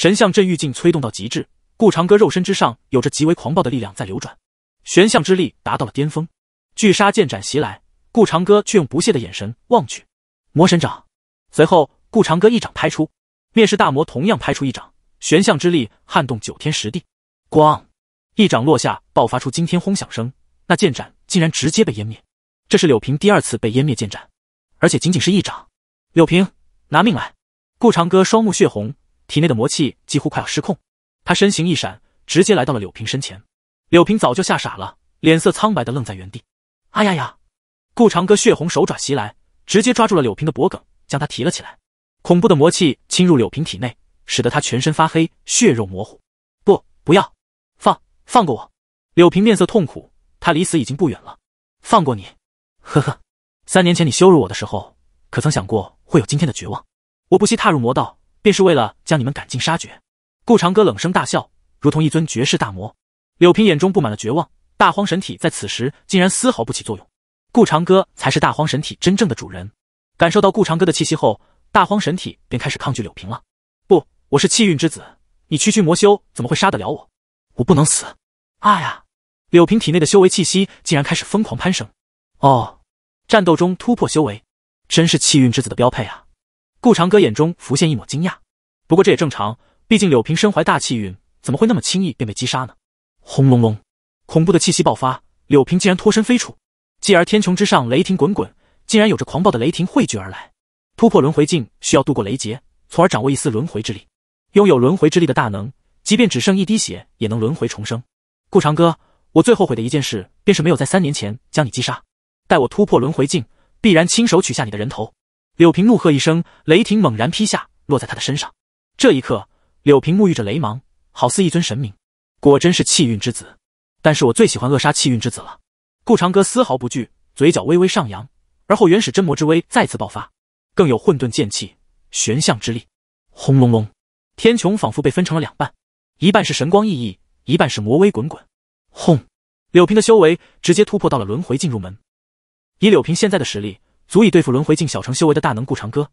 神像镇狱镜催动到极致，顾长歌肉身之上有着极为狂暴的力量在流转，玄象之力达到了巅峰。巨杀剑斩袭来，顾长歌却用不屑的眼神望去。魔神掌，随后顾长歌一掌拍出，灭世大魔同样拍出一掌，玄象之力撼动九天十地。咣！一掌落下，爆发出惊天轰响声，那剑斩竟然直接被湮灭。这是柳平第二次被湮灭剑斩，而且仅仅是一掌。柳平，拿命来！顾长歌双目血红。体内的魔气几乎快要失控，他身形一闪，直接来到了柳平身前。柳平早就吓傻了，脸色苍白的愣在原地。哎呀呀！顾长歌血红手爪袭来，直接抓住了柳平的脖颈，将他提了起来。恐怖的魔气侵入柳平体内，使得他全身发黑，血肉模糊。不，不要，放，放过我！柳平面色痛苦，他离死已经不远了。放过你？呵呵，三年前你羞辱我的时候，可曾想过会有今天的绝望？我不惜踏入魔道。便是为了将你们赶尽杀绝，顾长歌冷声大笑，如同一尊绝世大魔。柳平眼中布满了绝望，大荒神体在此时竟然丝毫不起作用。顾长歌才是大荒神体真正的主人。感受到顾长歌的气息后，大荒神体便开始抗拒柳平了。不，我是气运之子，你区区魔修怎么会杀得了我？我不能死！啊呀！柳平体内的修为气息竟然开始疯狂攀升。哦，战斗中突破修为，真是气运之子的标配啊。顾长歌眼中浮现一抹惊讶，不过这也正常，毕竟柳平身怀大气运，怎么会那么轻易便被击杀呢？轰隆隆，恐怖的气息爆发，柳平竟然脱身飞出，继而天穹之上雷霆滚滚，竟然有着狂暴的雷霆汇聚而来。突破轮回境需要渡过雷劫，从而掌握一丝轮回之力。拥有轮回之力的大能，即便只剩一滴血，也能轮回重生。顾长歌，我最后悔的一件事便是没有在三年前将你击杀。待我突破轮回境，必然亲手取下你的人头。柳平怒喝一声，雷霆猛然劈下，落在他的身上。这一刻，柳平沐浴着雷芒，好似一尊神明。果真是气运之子，但是我最喜欢扼杀气运之子了。顾长歌丝毫不惧，嘴角微微上扬，而后原始真魔之威再次爆发，更有混沌剑气、玄象之力。轰隆隆，天穹仿佛被分成了两半，一半是神光熠熠，一半是魔威滚滚。轰！柳平的修为直接突破到了轮回境入门。以柳平现在的实力。足以对付轮回境小城修为的大能顾长歌，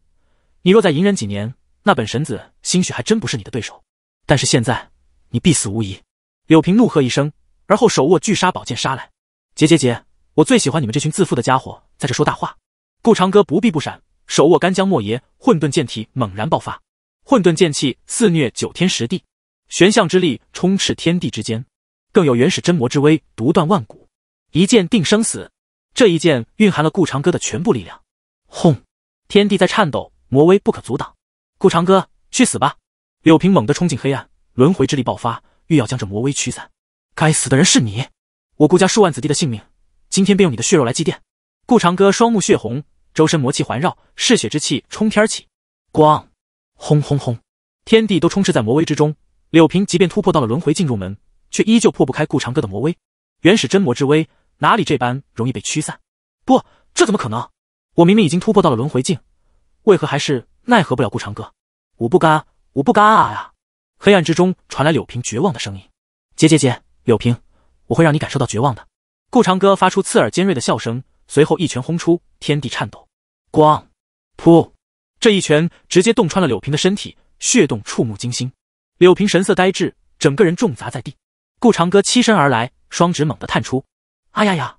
你若再隐忍几年，那本神子兴许还真不是你的对手。但是现在，你必死无疑！柳平怒喝一声，而后手握巨杀宝剑杀来。桀桀桀！我最喜欢你们这群自负的家伙在这说大话。顾长歌不避不闪，手握干将莫邪，混沌剑体猛然爆发，混沌剑气肆虐九天十地，玄象之力充斥天地之间，更有元始真魔之威独断万古，一剑定生死。这一剑蕴含了顾长歌的全部力量，轰！天地在颤抖，魔威不可阻挡。顾长歌，去死吧！柳平猛地冲进黑暗，轮回之力爆发，欲要将这魔威驱散。该死的人是你！我顾家数万子弟的性命，今天便用你的血肉来祭奠！顾长歌双目血红，周身魔气环绕，嗜血之气冲天起。咣！轰轰轰！天地都充斥在魔威之中。柳平即便突破到了轮回境入门，却依旧破不开顾长歌的魔威，原始真魔之威。哪里这般容易被驱散？不，这怎么可能？我明明已经突破到了轮回境，为何还是奈何不了顾长歌？我不甘，我不甘啊！黑暗之中传来柳平绝望的声音：“姐，姐，姐，柳平，我会让你感受到绝望的。”顾长歌发出刺耳尖锐的笑声，随后一拳轰出，天地颤抖。光，噗！这一拳直接洞穿了柳平的身体，血洞触目惊心。柳平神色呆滞，整个人重砸在地。顾长歌欺身而来，双指猛地探出。啊呀呀！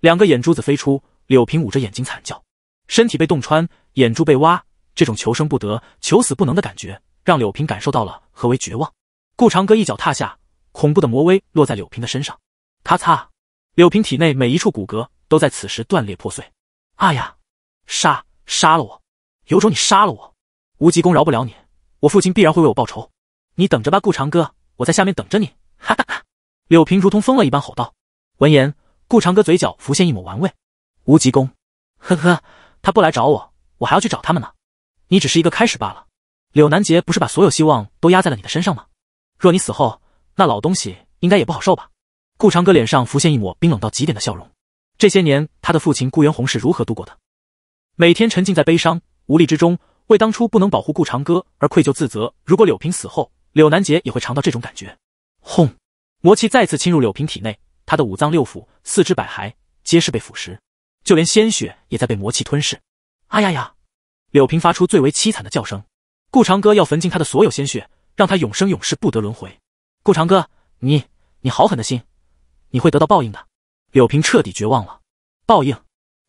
两个眼珠子飞出，柳平捂着眼睛惨叫，身体被洞穿，眼珠被挖，这种求生不得、求死不能的感觉，让柳平感受到了何为绝望。顾长歌一脚踏下，恐怖的魔威落在柳平的身上，咔嚓！柳平体内每一处骨骼都在此时断裂破碎。啊呀！杀杀了我，有种你杀了我！无极宫饶不了你，我父亲必然会为我报仇，你等着吧，顾长歌，我在下面等着你！哈哈哈！柳平如同疯了一般吼道。闻言。顾长歌嘴角浮现一抹玩味，无极功，呵呵，他不来找我，我还要去找他们呢。你只是一个开始罢了。柳南杰不是把所有希望都压在了你的身上吗？若你死后，那老东西应该也不好受吧？顾长歌脸上浮现一抹冰冷到极点的笑容。这些年，他的父亲顾元宏是如何度过的？每天沉浸在悲伤、无力之中，为当初不能保护顾长歌而愧疚自责。如果柳平死后，柳南杰也会尝到这种感觉。轰！魔气再次侵入柳平体内。他的五脏六腑、四肢百骸皆是被腐蚀，就连鲜血也在被魔气吞噬。啊呀呀！柳平发出最为凄惨的叫声。顾长歌要焚尽他的所有鲜血，让他永生永世不得轮回。顾长歌，你你好狠的心，你会得到报应的！柳平彻底绝望了。报应？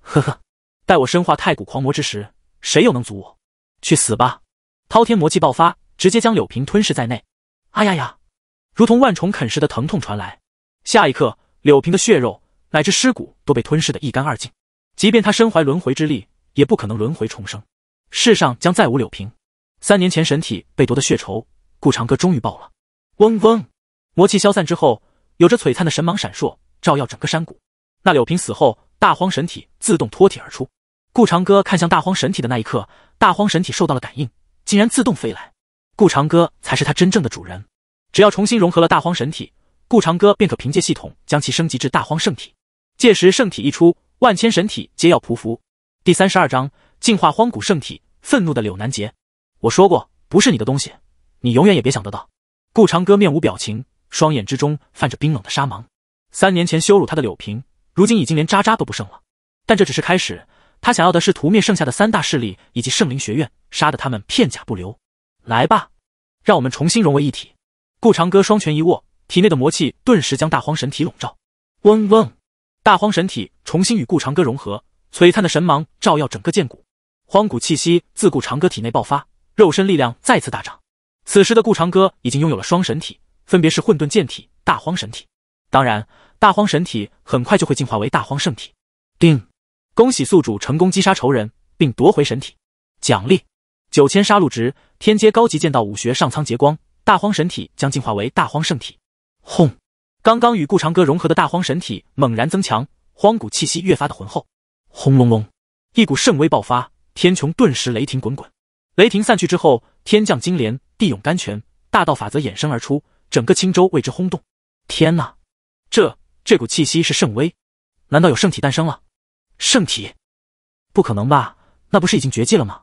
呵呵，待我身化太古狂魔之时，谁又能阻我？去死吧！滔天魔气爆发，直接将柳平吞噬在内。啊呀呀！如同万虫啃食的疼痛传来，下一刻。柳平的血肉乃至尸骨都被吞噬的一干二净，即便他身怀轮回之力，也不可能轮回重生，世上将再无柳平。三年前神体被夺的血仇，顾长歌终于报了。嗡嗡，魔气消散之后，有着璀璨的神芒闪烁，照耀整个山谷。那柳平死后，大荒神体自动脱体而出。顾长歌看向大荒神体的那一刻，大荒神体受到了感应，竟然自动飞来。顾长歌才是他真正的主人，只要重新融合了大荒神体。顾长歌便可凭借系统将其升级至大荒圣体，届时圣体一出，万千神体皆要匍匐。第三十二章：进化荒古圣体。愤怒的柳南杰，我说过，不是你的东西，你永远也别想得到。顾长歌面无表情，双眼之中泛着冰冷的杀芒。三年前羞辱他的柳平，如今已经连渣渣都不剩了。但这只是开始，他想要的是屠灭剩下的三大势力以及圣灵学院，杀得他们片甲不留。来吧，让我们重新融为一体。顾长歌双拳一握。体内的魔气顿时将大荒神体笼罩。嗡嗡，大荒神体重新与顾长歌融合，璀璨的神芒照耀整个剑谷，荒古气息自顾长歌体内爆发，肉身力量再次大涨。此时的顾长歌已经拥有了双神体，分别是混沌剑体、大荒神体。当然，大荒神体很快就会进化为大荒圣体。叮，恭喜宿主成功击杀仇人，并夺回神体。奖励九千杀戮值，天阶高级剑道武学上苍劫光，大荒神体将进化为大荒圣体。轰！刚刚与顾长歌融合的大荒神体猛然增强，荒古气息越发的浑厚。轰隆隆！一股圣威爆发，天穹顿时雷霆滚滚。雷霆散去之后，天降金莲，地涌甘泉，大道法则衍生而出，整个青州为之轰动。天呐，这这股气息是圣威？难道有圣体诞生了？圣体？不可能吧？那不是已经绝迹了吗？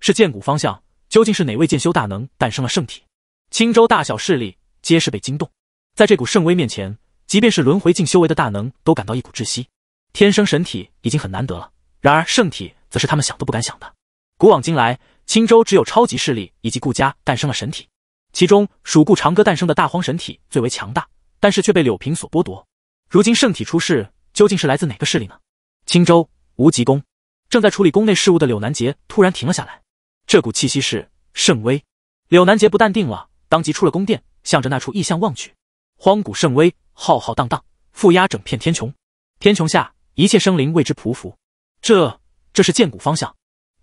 是剑谷方向，究竟是哪位剑修大能诞生了圣体？青州大小势力皆是被惊动。在这股圣威面前，即便是轮回境修为的大能都感到一股窒息。天生神体已经很难得了，然而圣体则是他们想都不敢想的。古往今来，青州只有超级势力以及顾家诞生了神体，其中属顾长歌诞生的大荒神体最为强大，但是却被柳平所剥夺。如今圣体出世，究竟是来自哪个势力呢？青州无极宫正在处理宫内事务的柳南杰突然停了下来，这股气息是圣威。柳南杰不淡定了，当即出了宫殿，向着那处异象望去。荒古圣威浩浩荡荡，覆压整片天穹，天穹下一切生灵为之匍匐。这，这是剑谷方向？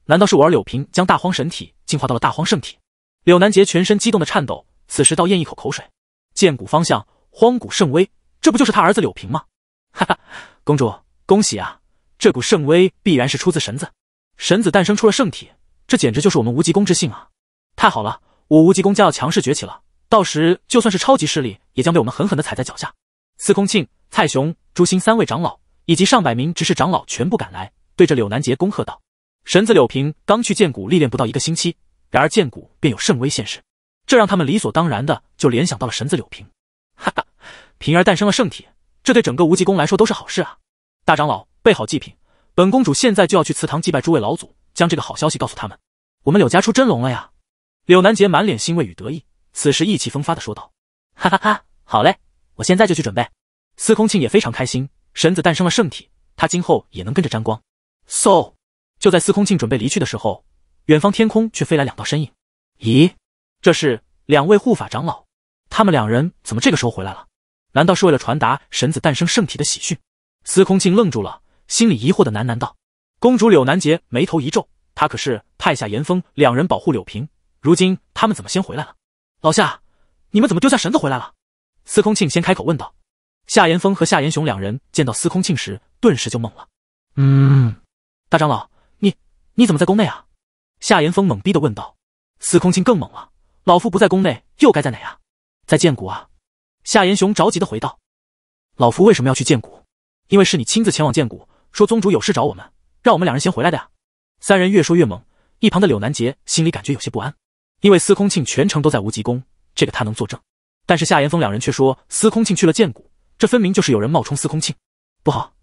难道是我儿柳平将大荒神体进化到了大荒圣体？柳南杰全身激动的颤抖，此时倒咽一口口水。剑谷方向，荒古圣威，这不就是他儿子柳平吗？哈哈，公主，恭喜啊！这股圣威必然是出自神子，神子诞生出了圣体，这简直就是我们无极宫之幸啊！太好了，我无极宫将要强势崛起了。到时，就算是超级势力，也将被我们狠狠的踩在脚下。司空庆、蔡雄、朱星三位长老以及上百名执事长老全部赶来，对着柳南杰恭贺道：“神子柳平刚去剑谷历练不到一个星期，然而剑谷便有圣威现世，这让他们理所当然的就联想到了神子柳平。哈哈，平儿诞生了圣体，这对整个无极宫来说都是好事啊！大长老备好祭品，本公主现在就要去祠堂祭拜诸位老祖，将这个好消息告诉他们。我们柳家出真龙了呀！”柳南杰满脸欣慰与得意。此时意气风发的说道：“ 哈哈哈，好嘞，我现在就去准备。”司空庆也非常开心，神子诞生了圣体，他今后也能跟着沾光。So，就在司空庆准备离去的时候，远方天空却飞来两道身影。咦，这是两位护法长老，他们两人怎么这个时候回来了？难道是为了传达神子诞生圣体的喜讯？司空庆愣住了，心里疑惑的喃喃道。公主柳南杰眉头一皱，他可是派下严峰两人保护柳平，如今他们怎么先回来了？老夏，你们怎么丢下绳子回来了？司空庆先开口问道。夏延峰和夏延雄两人见到司空庆时，顿时就懵了。嗯，大长老，你你怎么在宫内啊？夏延峰懵逼的问道。司空庆更懵了，老夫不在宫内，又该在哪啊？在剑谷啊！夏延雄着急的回道。老夫为什么要去剑谷？因为是你亲自前往剑谷，说宗主有事找我们，让我们两人先回来的呀！三人越说越猛，一旁的柳南杰心里感觉有些不安。因为司空庆全程都在无极宫，这个他能作证。但是夏言峰两人却说司空庆去了剑谷，这分明就是有人冒充司空庆。不好，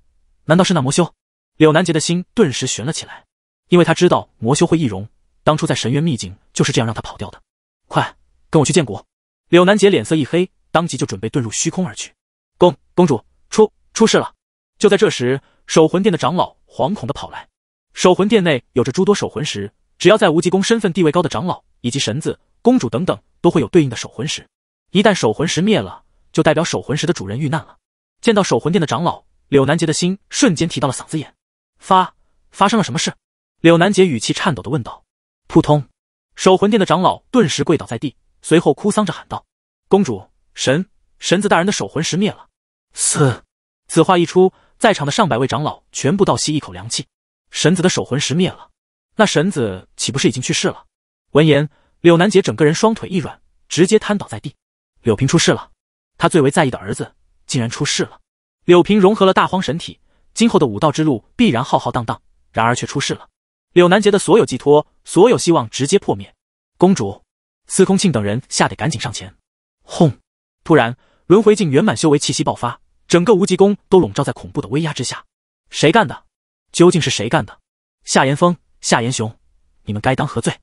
难道是那魔修？柳南杰的心顿时悬了起来，因为他知道魔修会易容，当初在神渊秘境就是这样让他跑掉的。快，跟我去剑谷！柳南杰脸色一黑，当即就准备遁入虚空而去。公公主出出事了！就在这时，守魂殿的长老惶恐的跑来。守魂殿内有着诸多守魂石，只要在无极宫身份地位高的长老。以及神子、公主等等都会有对应的守魂石，一旦守魂石灭了，就代表守魂石的主人遇难了。见到守魂殿的长老柳南杰的心瞬间提到了嗓子眼，发发生了什么事？柳南杰语气颤抖的问道。扑通，守魂殿的长老顿时跪倒在地，随后哭丧着喊道：“公主，神神子大人的守魂石灭了！”四，此话一出，在场的上百位长老全部倒吸一口凉气。神子的守魂石灭了，那神子岂不是已经去世了？闻言，柳南杰整个人双腿一软，直接瘫倒在地。柳平出事了，他最为在意的儿子竟然出事了。柳平融合了大荒神体，今后的武道之路必然浩浩荡荡，然而却出事了。柳南杰的所有寄托、所有希望直接破灭。公主、司空庆等人吓得赶紧上前。轰！突然，轮回境圆满修为气息爆发，整个无极宫都笼罩在恐怖的威压之下。谁干的？究竟是谁干的？夏言峰、夏言雄，你们该当何罪？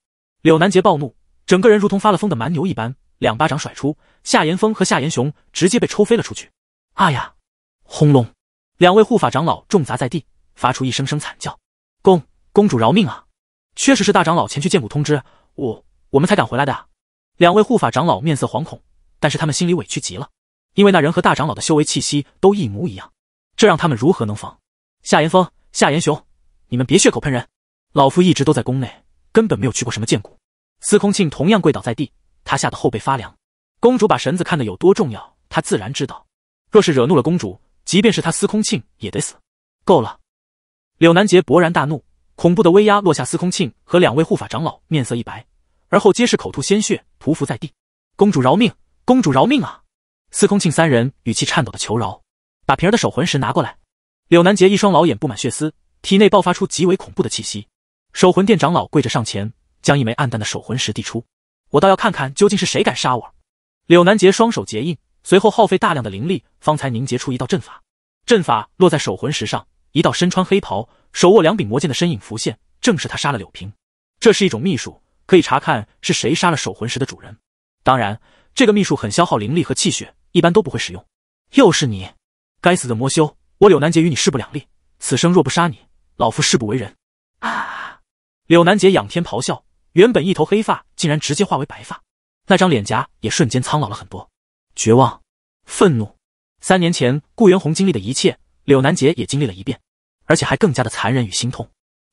柳南杰暴怒，整个人如同发了疯的蛮牛一般，两巴掌甩出，夏炎峰和夏炎雄直接被抽飞了出去。啊呀！轰隆！两位护法长老重砸在地，发出一声声惨叫。公公主饶命啊！确实是大长老前去见骨通知我，我们才赶回来的。两位护法长老面色惶恐，但是他们心里委屈极了，因为那人和大长老的修为气息都一模一样，这让他们如何能防？夏炎峰、夏炎雄，你们别血口喷人，老夫一直都在宫内。根本没有去过什么剑谷。司空庆同样跪倒在地，他吓得后背发凉。公主把绳子看得有多重要，他自然知道。若是惹怒了公主，即便是他司空庆也得死。够了！柳南杰勃然大怒，恐怖的威压落下，司空庆和两位护法长老面色一白，而后皆是口吐鲜血，匍匐在地。公主饶命！公主饶命啊！司空庆三人语气颤抖的求饶。把平儿的守魂石拿过来！柳南杰一双老眼布满血丝，体内爆发出极为恐怖的气息。守魂殿长老跪着上前，将一枚暗淡的守魂石递出。我倒要看看究竟是谁敢杀我！柳南杰双手结印，随后耗费大量的灵力，方才凝结出一道阵法。阵法落在守魂石上，一道身穿黑袍、手握两柄魔剑的身影浮现，正是他杀了柳平。这是一种秘术，可以查看是谁杀了守魂石的主人。当然，这个秘术很消耗灵力和气血，一般都不会使用。又是你！该死的魔修！我柳南杰与你势不两立，此生若不杀你，老夫誓不为人！啊！柳南杰仰天咆哮，原本一头黑发竟然直接化为白发，那张脸颊也瞬间苍老了很多。绝望、愤怒，三年前顾元宏经历的一切，柳南杰也经历了一遍，而且还更加的残忍与心痛。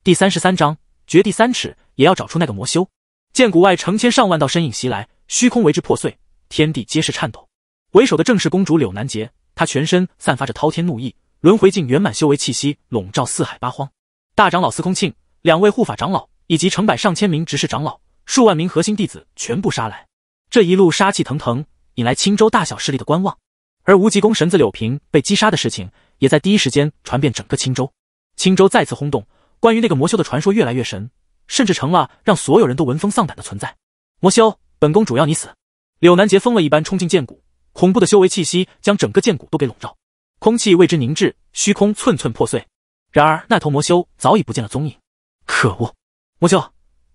第三十三章：掘地三尺也要找出那个魔修。见谷外，成千上万道身影袭来，虚空为之破碎，天地皆是颤抖。为首的正是公主柳南杰，她全身散发着滔天怒意，轮回境圆满修为气息笼罩四海八荒。大长老司空庆。两位护法长老以及成百上千名执事长老、数万名核心弟子全部杀来，这一路杀气腾腾，引来青州大小势力的观望。而无极宫神子柳平被击杀的事情，也在第一时间传遍整个青州，青州再次轰动。关于那个魔修的传说越来越神，甚至成了让所有人都闻风丧胆的存在。魔修，本宫主要你死！柳南杰疯了一般冲进剑谷，恐怖的修为气息将整个剑谷都给笼罩，空气为之凝滞，虚空寸寸破碎。然而那头魔修早已不见了踪影。可恶，魔修，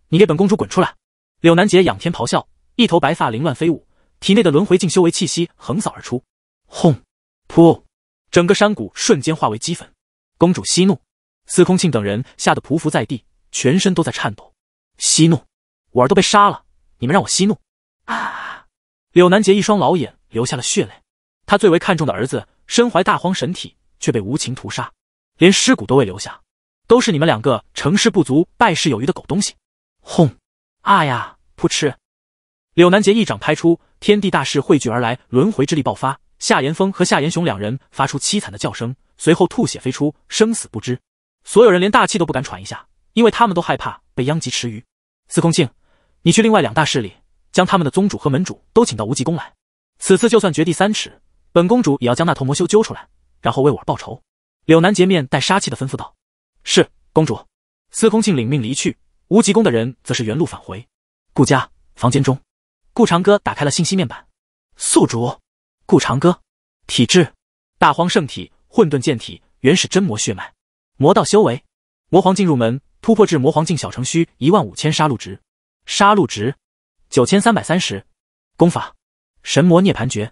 你给本公主滚出来！柳南杰仰天咆哮，一头白发凌乱飞舞，体内的轮回境修为气息横扫而出，轰，噗，整个山谷瞬间化为齑粉。公主息怒！司空庆等人吓得匍匐在地，全身都在颤抖。息怒，我儿都被杀了，你们让我息怒啊！柳南杰一双老眼流下了血泪，他最为看重的儿子，身怀大荒神体，却被无情屠杀，连尸骨都未留下。都是你们两个成事不足败事有余的狗东西！轰！啊呀！扑哧！柳南杰一掌拍出，天地大势汇聚而来，轮回之力爆发。夏言峰和夏言雄两人发出凄惨的叫声，随后吐血飞出，生死不知。所有人连大气都不敢喘一下，因为他们都害怕被殃及池鱼。司空庆，你去另外两大势力，将他们的宗主和门主都请到无极宫来。此次就算掘地三尺，本公主也要将那头魔修揪出来，然后为我报仇。柳南杰面带杀气的吩咐道。是公主，司空庆领命离去。无极宫的人则是原路返回。顾家房间中，顾长歌打开了信息面板。宿主，顾长歌，体质大荒圣体，混沌剑体，原始真魔血脉，魔道修为，魔皇境入门，突破至魔皇境，小序1一万五千杀戮值。杀戮值九千三百三十。功法：神魔涅盘诀。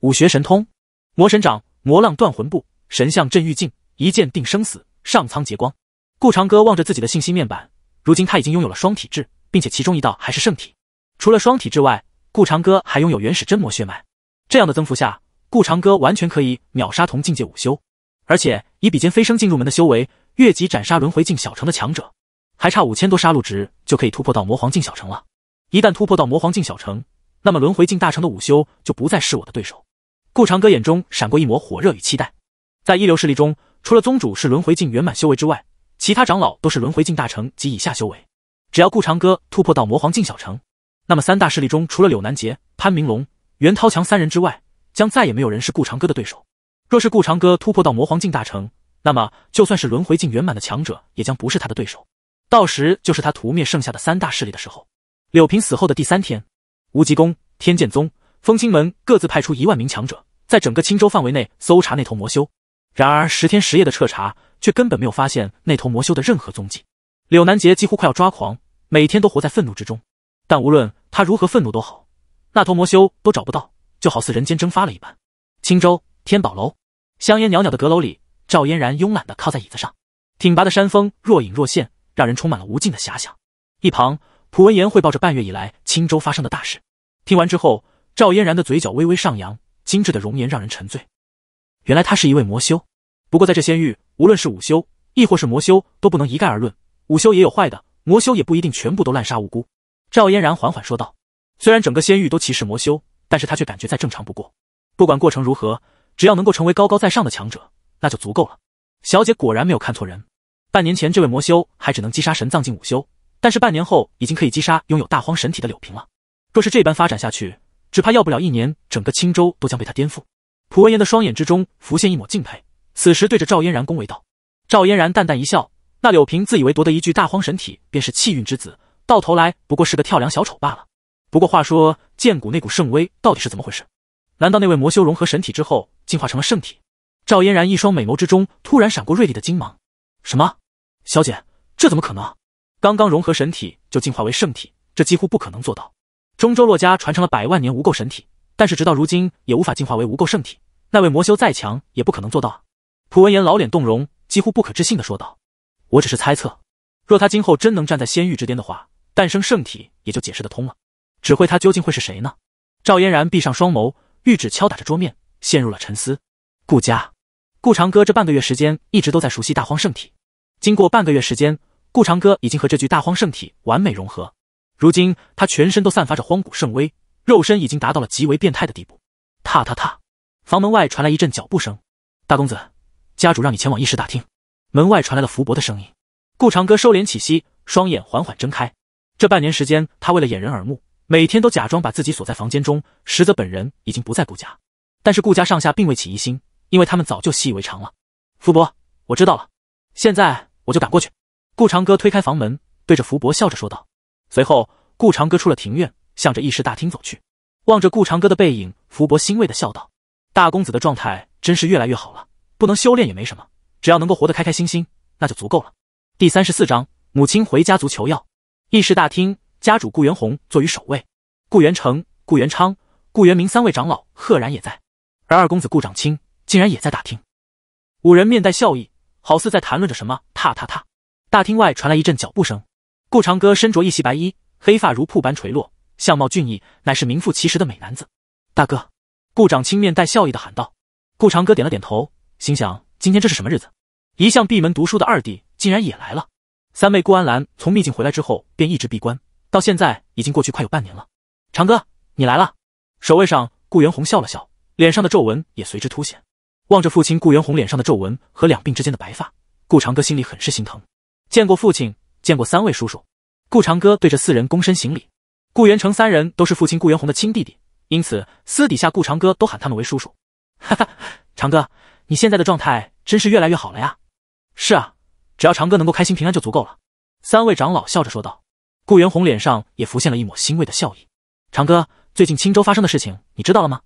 武学神通：魔神掌、魔浪断魂步、神像镇狱镜、一剑定生死。上苍劫光，顾长歌望着自己的信息面板，如今他已经拥有了双体质，并且其中一道还是圣体。除了双体质外，顾长歌还拥有原始真魔血脉。这样的增幅下，顾长歌完全可以秒杀同境界武修，而且以比肩飞升进入门的修为，越级斩杀轮回境小城的强者，还差五千多杀戮值就可以突破到魔皇境小城了。一旦突破到魔皇境小城，那么轮回境大城的武修就不再是我的对手。顾长歌眼中闪过一抹火热与期待，在一流势力中。除了宗主是轮回境圆满修为之外，其他长老都是轮回境大成及以下修为。只要顾长歌突破到魔皇境小成，那么三大势力中除了柳南杰、潘明龙、袁涛强三人之外，将再也没有人是顾长歌的对手。若是顾长歌突破到魔皇境大成，那么就算是轮回境圆满的强者，也将不是他的对手。到时就是他屠灭剩下的三大势力的时候。柳平死后的第三天，无极宫、天剑宗、风清门各自派出一万名强者，在整个青州范围内搜查那头魔修。然而十天十夜的彻查，却根本没有发现那头魔修的任何踪迹。柳南杰几乎快要抓狂，每天都活在愤怒之中。但无论他如何愤怒都好，那头魔修都找不到，就好似人间蒸发了一般。青州天宝楼，香烟袅袅的阁楼里，赵嫣然慵懒的靠在椅子上，挺拔的山峰若隐若现，让人充满了无尽的遐想。一旁，蒲文言汇报着半月以来青州发生的大事。听完之后，赵嫣然的嘴角微微上扬，精致的容颜让人沉醉。原来他是一位魔修。不过，在这仙域，无论是武修亦或是魔修，都不能一概而论。武修也有坏的，魔修也不一定全部都滥杀无辜。赵嫣然缓缓说道：“虽然整个仙域都歧视魔修，但是他却感觉再正常不过。不管过程如何，只要能够成为高高在上的强者，那就足够了。”小姐果然没有看错人。半年前，这位魔修还只能击杀神藏境武修，但是半年后已经可以击杀拥有大荒神体的柳平了。若是这般发展下去，只怕要不了一年，整个青州都将被他颠覆。蒲文言的双眼之中浮现一抹敬佩。此时对着赵嫣然恭维道，赵嫣然淡淡一笑。那柳平自以为夺得一具大荒神体，便是气运之子，到头来不过是个跳梁小丑罢了。不过话说，剑骨那股圣威到底是怎么回事？难道那位魔修融合神体之后，进化成了圣体？赵嫣然一双美眸之中突然闪过锐利的金芒。什么？小姐，这怎么可能？刚刚融合神体就进化为圣体，这几乎不可能做到。中州洛家传承了百万年无垢神体，但是直到如今也无法进化为无垢圣体。那位魔修再强，也不可能做到啊。蒲文言老脸动容，几乎不可置信的说道：“我只是猜测，若他今后真能站在仙域之巅的话，诞生圣体也就解释得通了。指挥他究竟会是谁呢？”赵嫣然闭上双眸，玉指敲打着桌面，陷入了沉思。顾家，顾长歌这半个月时间一直都在熟悉大荒圣体。经过半个月时间，顾长歌已经和这具大荒圣体完美融合。如今他全身都散发着荒古圣威，肉身已经达到了极为变态的地步。踏踏踏，房门外传来一阵脚步声，大公子。家主让你前往议事大厅，门外传来了福伯的声音。顾长歌收敛气息，双眼缓缓睁开。这半年时间，他为了掩人耳目，每天都假装把自己锁在房间中，实则本人已经不在顾家。但是顾家上下并未起疑心，因为他们早就习以为常了。福伯，我知道了，现在我就赶过去。顾长歌推开房门，对着福伯笑着说道。随后，顾长歌出了庭院，向着议事大厅走去。望着顾长歌的背影，福伯欣慰的笑道：“大公子的状态真是越来越好了。”不能修炼也没什么，只要能够活得开开心心，那就足够了。第三十四章母亲回家族求药。议事大厅，家主顾元宏坐于首位，顾元成、顾元昌、顾元明三位长老赫然也在，而二公子顾长青竟然也在大厅。五人面带笑意，好似在谈论着什么。踏踏踏，大厅外传来一阵脚步声。顾长歌身着一袭白衣，黑发如瀑般垂落，相貌俊逸，乃是名副其实的美男子。大哥，顾长青面带笑意的喊道。顾长歌点了点头。心想今天这是什么日子？一向闭门读书的二弟竟然也来了。三妹顾安澜从秘境回来之后便一直闭关，到现在已经过去快有半年了。长哥，你来了。守卫上，顾元红笑了笑，脸上的皱纹也随之凸显。望着父亲顾元红脸上的皱纹和两鬓之间的白发，顾长歌心里很是心疼。见过父亲，见过三位叔叔。顾长歌对着四人躬身行礼。顾元成三人都是父亲顾元红的亲弟弟，因此私底下顾长歌都喊他们为叔叔。哈哈，长哥。你现在的状态真是越来越好了呀！是啊，只要长哥能够开心平安就足够了。三位长老笑着说道。顾元宏脸上也浮现了一抹欣慰的笑意。长哥，最近青州发生的事情你知道了吗？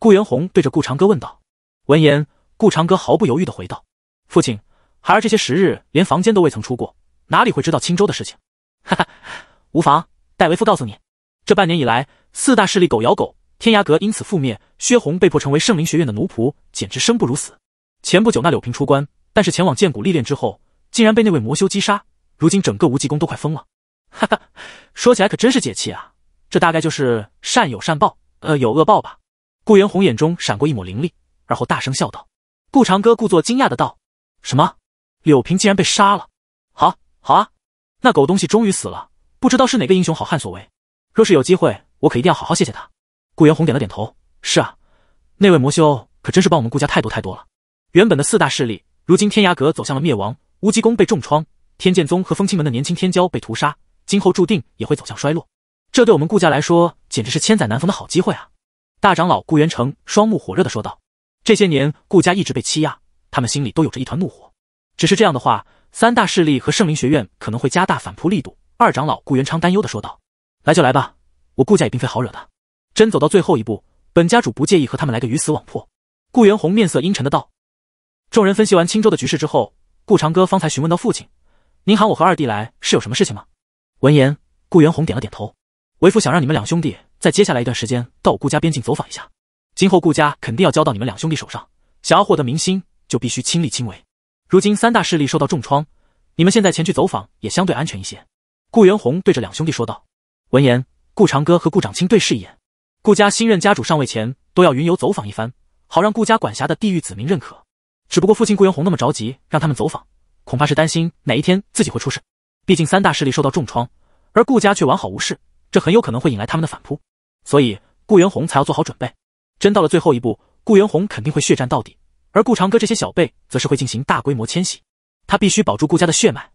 顾元宏对着顾长歌问道。闻言，顾长歌毫不犹豫地回道：“父亲，孩儿这些时日连房间都未曾出过，哪里会知道青州的事情？”哈哈，无妨，代为父告诉你。这半年以来，四大势力狗咬狗，天涯阁因此覆灭，薛红被迫成为圣灵学院的奴仆，简直生不如死。前不久，那柳平出关，但是前往剑谷历练之后，竟然被那位魔修击杀。如今整个无极宫都快疯了，哈哈，说起来可真是解气啊！这大概就是善有善报，呃，有恶报吧。顾元宏眼中闪过一抹凌厉，而后大声笑道。顾长歌故作惊讶的道：“什么？柳平竟然被杀了？好，好啊！那狗东西终于死了，不知道是哪个英雄好汉所为。若是有机会，我可一定要好好谢谢他。”顾元宏点了点头：“是啊，那位魔修可真是帮我们顾家太多太多了。”原本的四大势力，如今天涯阁走向了灭亡，乌鸡宫被重创，天剑宗和风清门的年轻天骄被屠杀，今后注定也会走向衰落。这对我们顾家来说，简直是千载难逢的好机会啊！大长老顾元成双目火热的说道：“这些年顾家一直被欺压，他们心里都有着一团怒火。只是这样的话，三大势力和圣灵学院可能会加大反扑力度。”二长老顾元昌担忧的说道：“来就来吧，我顾家也并非好惹的。真走到最后一步，本家主不介意和他们来个鱼死网破。”顾元宏面色阴沉的道。众人分析完青州的局势之后，顾长歌方才询问到：“父亲，您喊我和二弟来是有什么事情吗？”闻言，顾元宏点了点头：“为父想让你们两兄弟在接下来一段时间到我顾家边境走访一下。今后顾家肯定要交到你们两兄弟手上，想要获得民心，就必须亲力亲为。如今三大势力受到重创，你们现在前去走访也相对安全一些。”顾元宏对着两兄弟说道。闻言，顾长歌和顾长青对视一眼。顾家新任家主上位前都要云游走访一番，好让顾家管辖的地域子民认可。只不过父亲顾元宏那么着急让他们走访，恐怕是担心哪一天自己会出事。毕竟三大势力受到重创，而顾家却完好无事，这很有可能会引来他们的反扑，所以顾元宏才要做好准备。真到了最后一步，顾元宏肯定会血战到底，而顾长歌这些小辈则是会进行大规模迁徙。他必须保住顾家的血脉。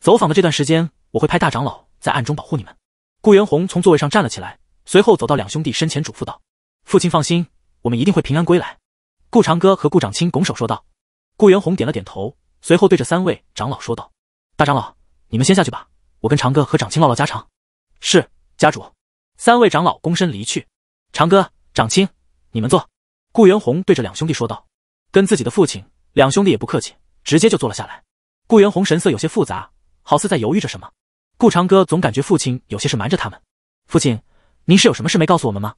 走访的这段时间，我会派大长老在暗中保护你们。顾元宏从座位上站了起来，随后走到两兄弟身前，嘱咐道：“父亲放心，我们一定会平安归来。”顾长歌和顾长青拱手说道。顾元宏点了点头，随后对着三位长老说道：“大长老，你们先下去吧，我跟长哥和长青唠唠家常。”“是，家主。”三位长老躬身离去。“长哥，长青，你们坐。”顾元宏对着两兄弟说道。跟自己的父亲，两兄弟也不客气，直接就坐了下来。顾元宏神色有些复杂，好似在犹豫着什么。顾长哥总感觉父亲有些事瞒着他们。“父亲，您是有什么事没告诉我们吗？”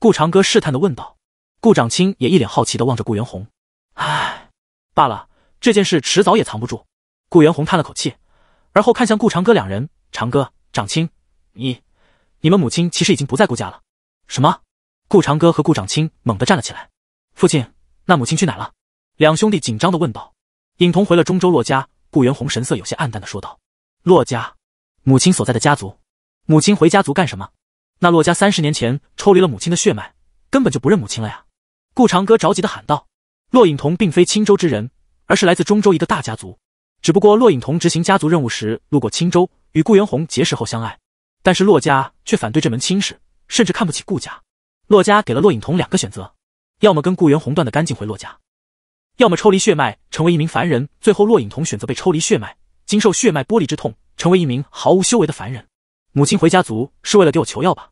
顾长哥试探的问道。顾长青也一脸好奇的望着顾元宏。“唉。”罢了，这件事迟早也藏不住。顾元红叹了口气，而后看向顾长歌两人：“长歌，长青，你，你们母亲其实已经不在顾家了。”什么？顾长歌和顾长青猛地站了起来。“父亲，那母亲去哪了？”两兄弟紧张的问道。“尹童回了中州洛家。”顾元红神色有些暗淡的说道。“洛家，母亲所在的家族，母亲回家族干什么？那洛家三十年前抽离了母亲的血脉，根本就不认母亲了呀！”顾长歌着急的喊道。洛影童并非青州之人，而是来自中州一个大家族。只不过洛影童执行家族任务时路过青州，与顾元红结识后相爱，但是洛家却反对这门亲事，甚至看不起顾家。洛家给了洛影童两个选择：要么跟顾元红断的干净回洛家，要么抽离血脉成为一名凡人。最后，洛影童选择被抽离血脉，经受血脉剥离之痛，成为一名毫无修为的凡人。母亲回家族是为了给我求药吧？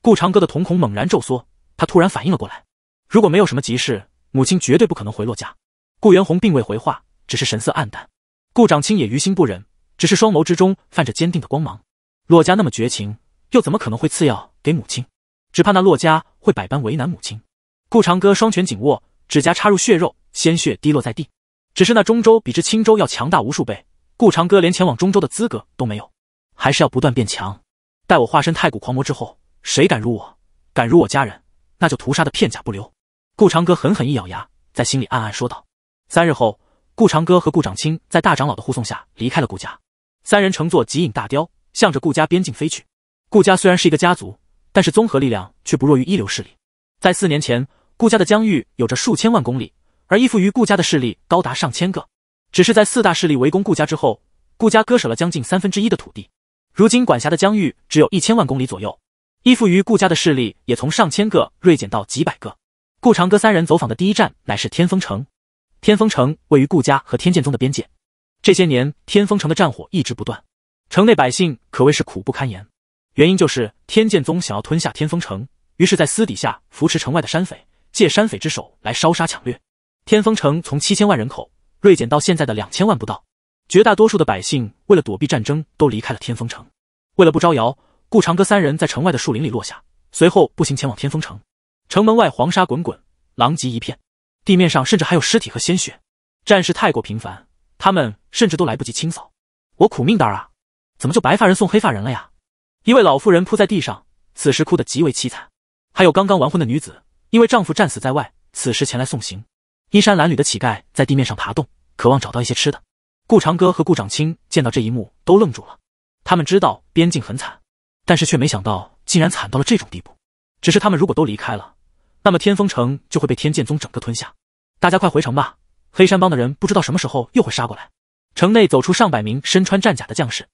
顾长歌的瞳孔猛然骤缩，他突然反应了过来：如果没有什么急事。母亲绝对不可能回洛家，顾元宏并未回话，只是神色黯淡。顾长青也于心不忍，只是双眸之中泛着坚定的光芒。洛家那么绝情，又怎么可能会赐药给母亲？只怕那洛家会百般为难母亲。顾长歌双拳紧握，指甲插入血肉，鲜血滴落在地。只是那中州比之青州要强大无数倍，顾长歌连前往中州的资格都没有。还是要不断变强。待我化身太古狂魔之后，谁敢辱我，敢辱我家人，那就屠杀的片甲不留。顾长歌狠狠一咬牙，在心里暗暗说道：“三日后，顾长歌和顾长青在大长老的护送下离开了顾家。三人乘坐极影大雕，向着顾家边境飞去。顾家虽然是一个家族，但是综合力量却不弱于一流势力。在四年前，顾家的疆域有着数千万公里，而依附于顾家的势力高达上千个。只是在四大势力围攻顾家之后，顾家割舍了将近三分之一的土地，如今管辖的疆域只有一千万公里左右，依附于顾家的势力也从上千个锐减到几百个。”顾长歌三人走访的第一站乃是天风城。天风城位于顾家和天剑宗的边界，这些年天风城的战火一直不断，城内百姓可谓是苦不堪言。原因就是天剑宗想要吞下天风城，于是，在私底下扶持城外的山匪，借山匪之手来烧杀抢掠。天风城从七千万人口锐减到现在的两千万不到，绝大多数的百姓为了躲避战争，都离开了天风城。为了不招摇，顾长歌三人在城外的树林里落下，随后步行前往天风城。城门外黄沙滚滚，狼藉一片，地面上甚至还有尸体和鲜血。战事太过频繁，他们甚至都来不及清扫。我苦命儿啊，怎么就白发人送黑发人了呀？一位老妇人扑在地上，此时哭得极为凄惨。还有刚刚完婚的女子，因为丈夫战死在外，此时前来送行。衣衫褴褛的乞丐在地面上爬动，渴望找到一些吃的。顾长歌和顾长青见到这一幕都愣住了。他们知道边境很惨，但是却没想到竟然惨到了这种地步。只是他们如果都离开了，那么天风城就会被天剑宗整个吞下，大家快回城吧！黑山帮的人不知道什么时候又会杀过来。城内走出上百名身穿战甲的将士，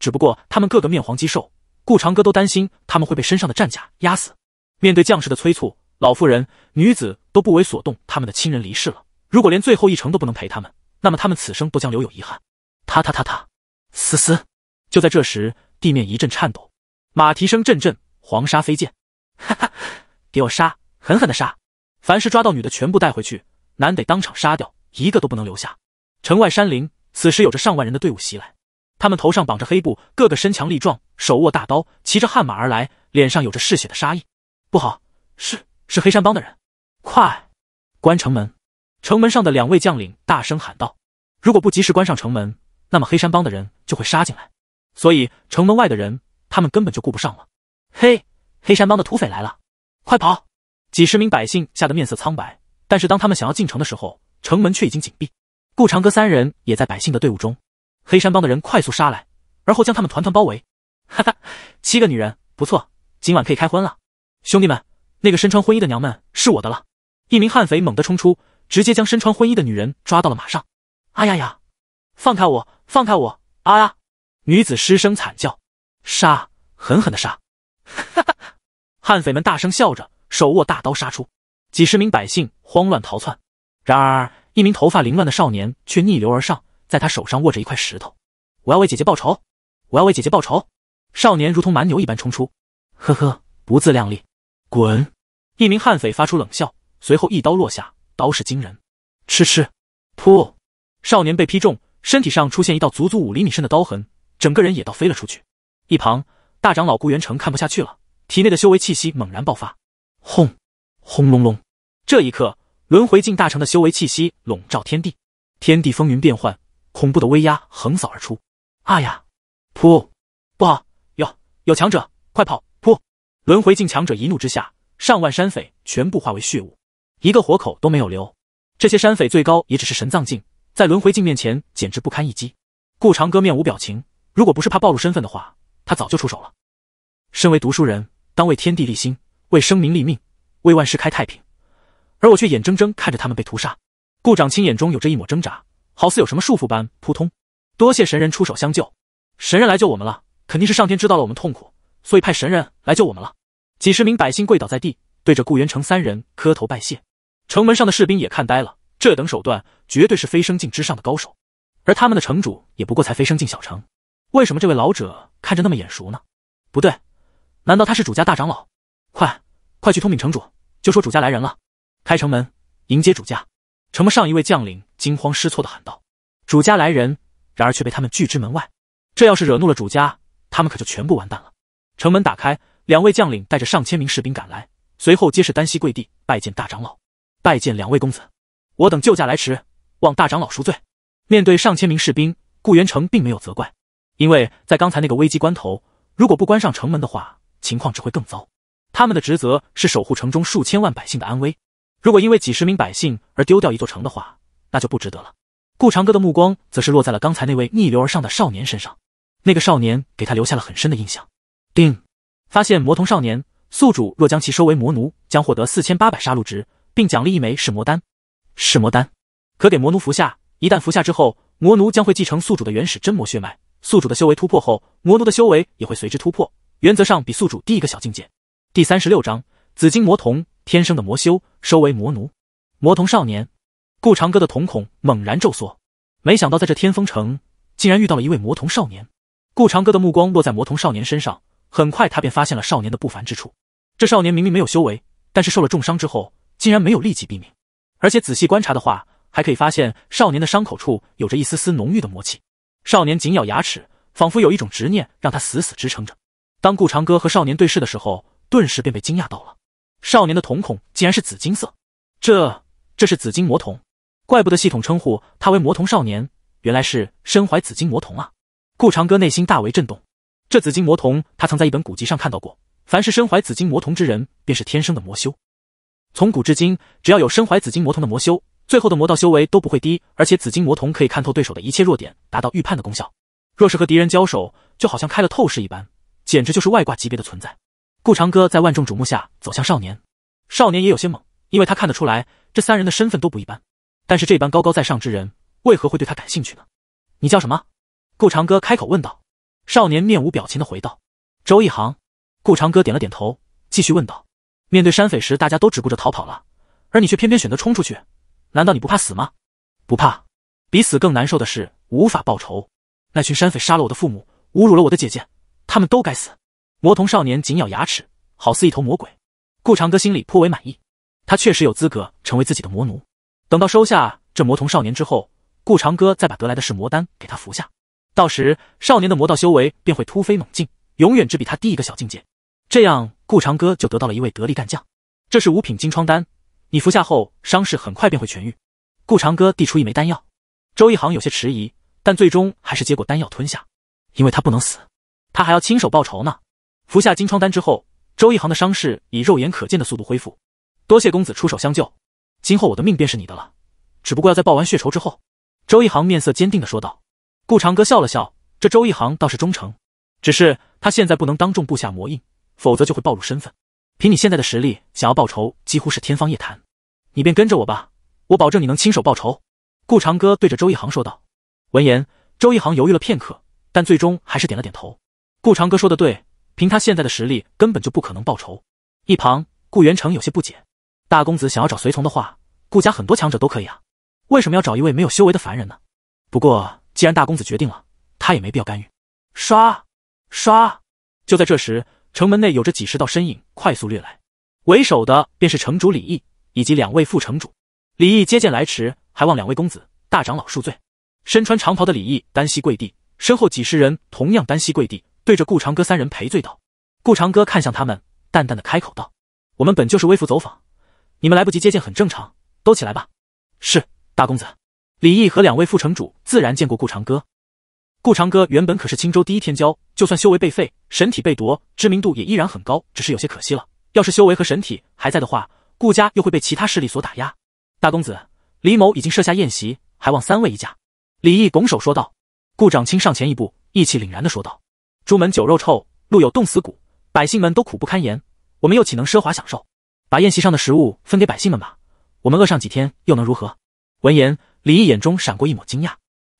只不过他们个个面黄肌瘦，顾长歌都担心他们会被身上的战甲压死。面对将士的催促，老妇人、女子都不为所动。他们的亲人离世了，如果连最后一程都不能陪他们，那么他们此生都将留有遗憾。他他他他，思思！就在这时，地面一阵颤抖，马蹄声阵阵，黄沙飞溅。哈哈，给我杀！狠狠的杀，凡是抓到女的，全部带回去；男得当场杀掉，一个都不能留下。城外山林，此时有着上万人的队伍袭来，他们头上绑着黑布，个个身强力壮，手握大刀，骑着悍马而来，脸上有着嗜血的杀意。不好，是是黑山帮的人！快，关城门！城门上的两位将领大声喊道：“如果不及时关上城门，那么黑山帮的人就会杀进来。所以城门外的人，他们根本就顾不上了。”嘿，黑山帮的土匪来了，快跑！几十名百姓吓得面色苍白，但是当他们想要进城的时候，城门却已经紧闭。顾长歌三人也在百姓的队伍中，黑山帮的人快速杀来，而后将他们团团包围。哈哈，七个女人，不错，今晚可以开荤了。兄弟们，那个身穿婚衣的娘们是我的了。一名悍匪猛地冲出，直接将身穿婚衣的女人抓到了马上。啊呀呀！放开我，放开我！啊呀！女子失声惨叫。杀，狠狠的杀！哈哈！悍匪们大声笑着。手握大刀杀出，几十名百姓慌乱逃窜。然而，一名头发凌乱的少年却逆流而上，在他手上握着一块石头。我要为姐姐报仇！我要为姐姐报仇！少年如同蛮牛一般冲出。呵呵，不自量力，滚！一名悍匪发出冷笑，随后一刀落下，刀势惊人。吃吃，噗！少年被劈中，身体上出现一道足足五厘米深的刀痕，整个人也倒飞了出去。一旁大长老顾元成看不下去了，体内的修为气息猛然爆发。轰，轰隆隆！这一刻，轮回境大成的修为气息笼罩天地，天地风云变幻，恐怖的威压横扫而出。啊呀！噗，不好！有有强者，快跑！噗！轮回境强者一怒之下，上万山匪全部化为血雾，一个活口都没有留。这些山匪最高也只是神藏境，在轮回境面前简直不堪一击。顾长歌面无表情，如果不是怕暴露身份的话，他早就出手了。身为读书人，当为天地立心。为生民立命，为万世开太平，而我却眼睁睁看着他们被屠杀。顾长卿眼中有着一抹挣扎，好似有什么束缚般。扑通！多谢神人出手相救，神人来救我们了，肯定是上天知道了我们痛苦，所以派神人来救我们了。几十名百姓跪倒在地，对着顾元成三人磕头拜谢。城门上的士兵也看呆了，这等手段绝对是飞升境之上的高手，而他们的城主也不过才飞升境小城，为什么这位老者看着那么眼熟呢？不对，难道他是主家大长老？快，快去通禀城主，就说主家来人了，开城门迎接主家。城门上一位将领惊慌失措的喊道：“主家来人！”然而却被他们拒之门外。这要是惹怒了主家，他们可就全部完蛋了。城门打开，两位将领带着上千名士兵赶来，随后皆是单膝跪地拜见大长老，拜见两位公子。我等救驾来迟，望大长老赎罪。面对上千名士兵，顾元成并没有责怪，因为在刚才那个危机关头，如果不关上城门的话，情况只会更糟。他们的职责是守护城中数千万百姓的安危，如果因为几十名百姓而丢掉一座城的话，那就不值得了。顾长歌的目光则是落在了刚才那位逆流而上的少年身上，那个少年给他留下了很深的印象。定发现魔童少年宿主若将其收为魔奴，将获得四千八百杀戮值，并奖励一枚噬魔丹。噬魔丹可给魔奴服下，一旦服下之后，魔奴将会继承宿主的原始真魔血脉。宿主的修为突破后，魔奴的修为也会随之突破，原则上比宿主低一个小境界。第三十六章紫金魔童，天生的魔修，收为魔奴。魔童少年，顾长歌的瞳孔猛然骤缩。没想到，在这天风城，竟然遇到了一位魔童少年。顾长歌的目光落在魔童少年身上，很快他便发现了少年的不凡之处。这少年明明没有修为，但是受了重伤之后，竟然没有立即毙命。而且仔细观察的话，还可以发现少年的伤口处有着一丝丝浓郁的魔气。少年紧咬牙齿，仿佛有一种执念让他死死支撑着。当顾长歌和少年对视的时候，顿时便被惊讶到了，少年的瞳孔竟然是紫金色，这这是紫金魔瞳，怪不得系统称呼他为魔童少年，原来是身怀紫金魔瞳啊！顾长歌内心大为震动，这紫金魔瞳他曾在一本古籍上看到过，凡是身怀紫金魔瞳之人，便是天生的魔修。从古至今，只要有身怀紫金魔瞳的魔修，最后的魔道修为都不会低，而且紫金魔瞳可以看透对手的一切弱点，达到预判的功效。若是和敌人交手，就好像开了透视一般，简直就是外挂级别的存在。顾长歌在万众瞩目下走向少年，少年也有些懵，因为他看得出来这三人的身份都不一般，但是这般高高在上之人为何会对他感兴趣呢？你叫什么？顾长歌开口问道。少年面无表情的回道：“周一航。”顾长歌点了点头，继续问道：“面对山匪时，大家都只顾着逃跑了，而你却偏偏选择冲出去，难道你不怕死吗？”“不怕，比死更难受的是无法报仇。那群山匪杀了我的父母，侮辱了我的姐姐，他们都该死。”魔童少年紧咬牙齿，好似一头魔鬼。顾长歌心里颇为满意，他确实有资格成为自己的魔奴。等到收下这魔童少年之后，顾长歌再把得来的是魔丹给他服下，到时少年的魔道修为便会突飞猛进，永远只比他低一个小境界。这样，顾长歌就得到了一位得力干将。这是五品金疮丹，你服下后伤势很快便会痊愈。顾长歌递出一枚丹药，周一航有些迟疑，但最终还是接过丹药吞下，因为他不能死，他还要亲手报仇呢。服下金疮丹之后，周一行的伤势以肉眼可见的速度恢复。多谢公子出手相救，今后我的命便是你的了。只不过要在报完血仇之后，周一行面色坚定地说道。顾长歌笑了笑，这周一行倒是忠诚，只是他现在不能当众布下魔印，否则就会暴露身份。凭你现在的实力，想要报仇几乎是天方夜谭。你便跟着我吧，我保证你能亲手报仇。顾长歌对着周一行说道。闻言，周一行犹豫了片刻，但最终还是点了点头。顾长歌说的对。凭他现在的实力，根本就不可能报仇。一旁，顾元成有些不解：大公子想要找随从的话，顾家很多强者都可以啊，为什么要找一位没有修为的凡人呢？不过，既然大公子决定了，他也没必要干预。刷刷！就在这时，城门内有着几十道身影快速掠来，为首的便是城主李毅以及两位副城主。李毅接见来迟，还望两位公子、大长老恕罪。身穿长袍的李毅单膝跪地，身后几十人同样单膝跪地。对着顾长歌三人赔罪道：“顾长歌看向他们，淡淡的开口道：‘我们本就是微服走访，你们来不及接见很正常。’都起来吧。”“是，大公子。”李毅和两位副城主自然见过顾长歌。顾长歌原本可是青州第一天骄，就算修为被废，神体被夺，知名度也依然很高。只是有些可惜了，要是修为和神体还在的话，顾家又会被其他势力所打压。大公子，李某已经设下宴席，还望三位一驾。”李毅拱手说道。顾长青上前一步，意气凛然的说道。朱门酒肉臭，路有冻死骨，百姓们都苦不堪言，我们又岂能奢华享受？把宴席上的食物分给百姓们吧，我们饿上几天又能如何？闻言，李毅眼中闪过一抹惊讶，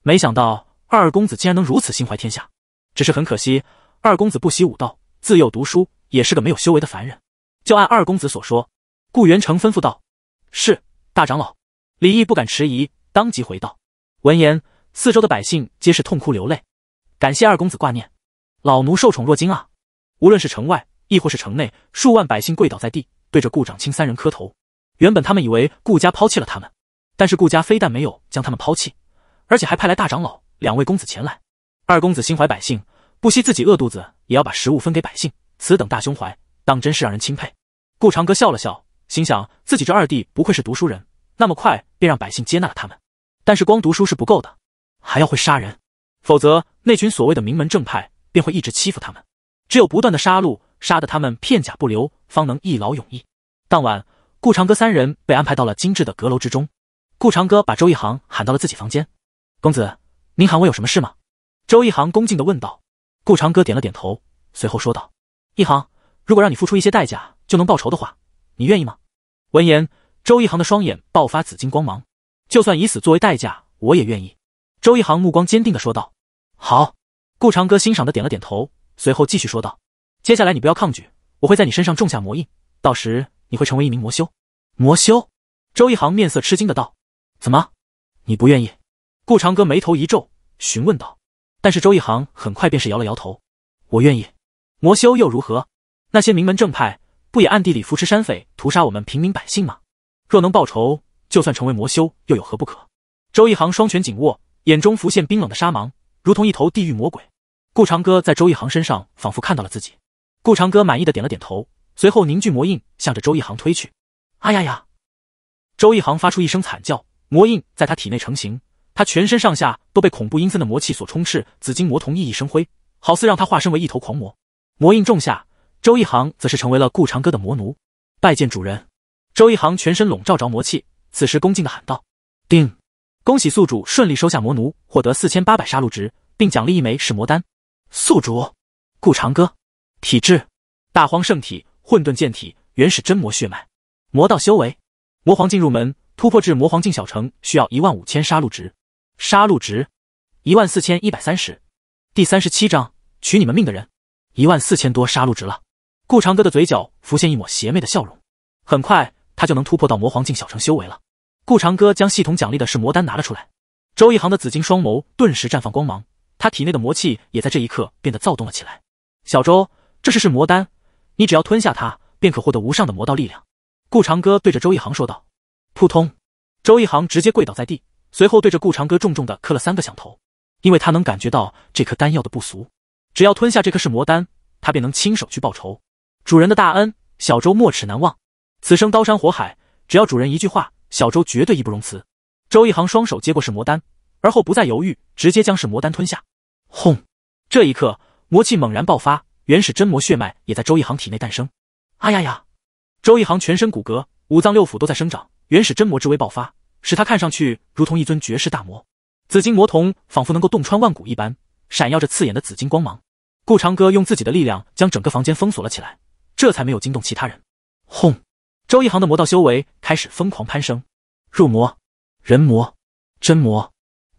没想到二公子竟然能如此心怀天下。只是很可惜，二公子不习武道，自幼读书，也是个没有修为的凡人。就按二公子所说，顾元成吩咐道：“是大长老。”李毅不敢迟疑，当即回道。闻言，四周的百姓皆是痛哭流泪，感谢二公子挂念。老奴受宠若惊啊！无论是城外，亦或是城内，数万百姓跪倒在地，对着顾长卿三人磕头。原本他们以为顾家抛弃了他们，但是顾家非但没有将他们抛弃，而且还派来大长老、两位公子前来。二公子心怀百姓，不惜自己饿肚子，也要把食物分给百姓，此等大胸怀，当真是让人钦佩。顾长歌笑了笑，心想自己这二弟不愧是读书人，那么快便让百姓接纳了他们。但是光读书是不够的，还要会杀人，否则那群所谓的名门正派。便会一直欺负他们，只有不断的杀戮，杀得他们片甲不留，方能一劳永逸。当晚，顾长歌三人被安排到了精致的阁楼之中。顾长歌把周一航喊到了自己房间。“公子，您喊我有什么事吗？”周一航恭敬的问道。顾长歌点了点头，随后说道：“一航，如果让你付出一些代价就能报仇的话，你愿意吗？”闻言，周一航的双眼爆发紫金光芒：“就算以死作为代价，我也愿意。”周一航目光坚定的说道：“好。”顾长歌欣赏的点了点头，随后继续说道：“接下来你不要抗拒，我会在你身上种下魔印，到时你会成为一名魔修。”魔修，周一航面色吃惊的道：“怎么，你不愿意？”顾长歌眉头一皱，询问道：“但是周一航很快便是摇了摇头：‘我愿意。’魔修又如何？那些名门正派不也暗地里扶持山匪屠杀我们平民百姓吗？若能报仇，就算成为魔修又有何不可？”周一航双拳紧握，眼中浮现冰冷的杀芒。如同一头地狱魔鬼，顾长歌在周一航身上仿佛看到了自己。顾长歌满意的点了点头，随后凝聚魔印，向着周一航推去。啊呀呀！周一航发出一声惨叫，魔印在他体内成型，他全身上下都被恐怖阴森的魔气所充斥，紫金魔瞳熠熠生辉，好似让他化身为一头狂魔。魔印种下，周一航则是成为了顾长歌的魔奴。拜见主人！周一航全身笼罩着魔气，此时恭敬的喊道：“定。”恭喜宿主顺利收下魔奴，获得四千八百杀戮值，并奖励一枚是魔丹。宿主，顾长歌，体质大荒圣体、混沌剑体、原始真魔血脉，魔道修为魔皇进入门，突破至魔皇境小城需要一万五千杀戮值。杀戮值一万四千一百三十。第三十七章取你们命的人，一万四千多杀戮值了。顾长歌的嘴角浮现一抹邪魅的笑容，很快他就能突破到魔皇境小城修为了。顾长歌将系统奖励的是魔丹拿了出来，周一航的紫金双眸顿时绽放光芒，他体内的魔气也在这一刻变得躁动了起来。小周，这是是魔丹，你只要吞下它，便可获得无上的魔道力量。顾长歌对着周一航说道。扑通，周一航直接跪倒在地，随后对着顾长歌重重的磕了三个响头，因为他能感觉到这颗丹药的不俗，只要吞下这颗是魔丹，他便能亲手去报仇。主人的大恩，小周没齿难忘，此生刀山火海，只要主人一句话。小周绝对义不容辞。周一行双手接过是魔丹，而后不再犹豫，直接将是魔丹吞下。轰！这一刻，魔气猛然爆发，原始真魔血脉也在周一行体内诞生。哎呀呀！周一行全身骨骼、五脏六腑都在生长，原始真魔之威爆发，使他看上去如同一尊绝世大魔。紫金魔瞳仿佛能够洞穿万古一般，闪耀着刺眼的紫金光芒。顾长歌用自己的力量将整个房间封锁了起来，这才没有惊动其他人。轰！周一航的魔道修为开始疯狂攀升，入魔，人魔，真魔，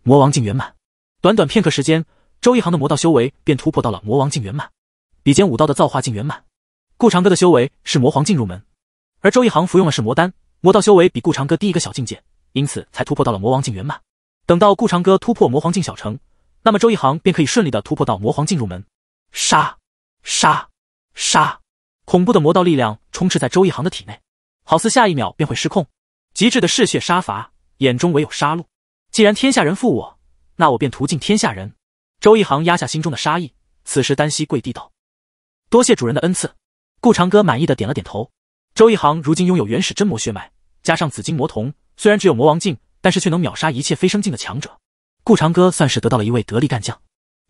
魔王境圆满。短短片刻时间，周一航的魔道修为便突破到了魔王境圆满，比肩武道的造化境圆满。顾长歌的修为是魔皇境入门，而周一航服用的是魔丹，魔道修为比顾长歌低一个小境界，因此才突破到了魔王境圆满。等到顾长歌突破魔皇境小成，那么周一航便可以顺利的突破到魔皇境入门。杀，杀，杀！恐怖的魔道力量充斥在周一航的体内。好似下一秒便会失控，极致的嗜血杀伐，眼中唯有杀戮。既然天下人负我，那我便屠尽天下人。周一行压下心中的杀意，此时单膝跪地道：“多谢主人的恩赐。”顾长歌满意的点了点头。周一行如今拥有原始真魔血脉，加上紫金魔瞳，虽然只有魔王境，但是却能秒杀一切飞升境的强者。顾长歌算是得到了一位得力干将，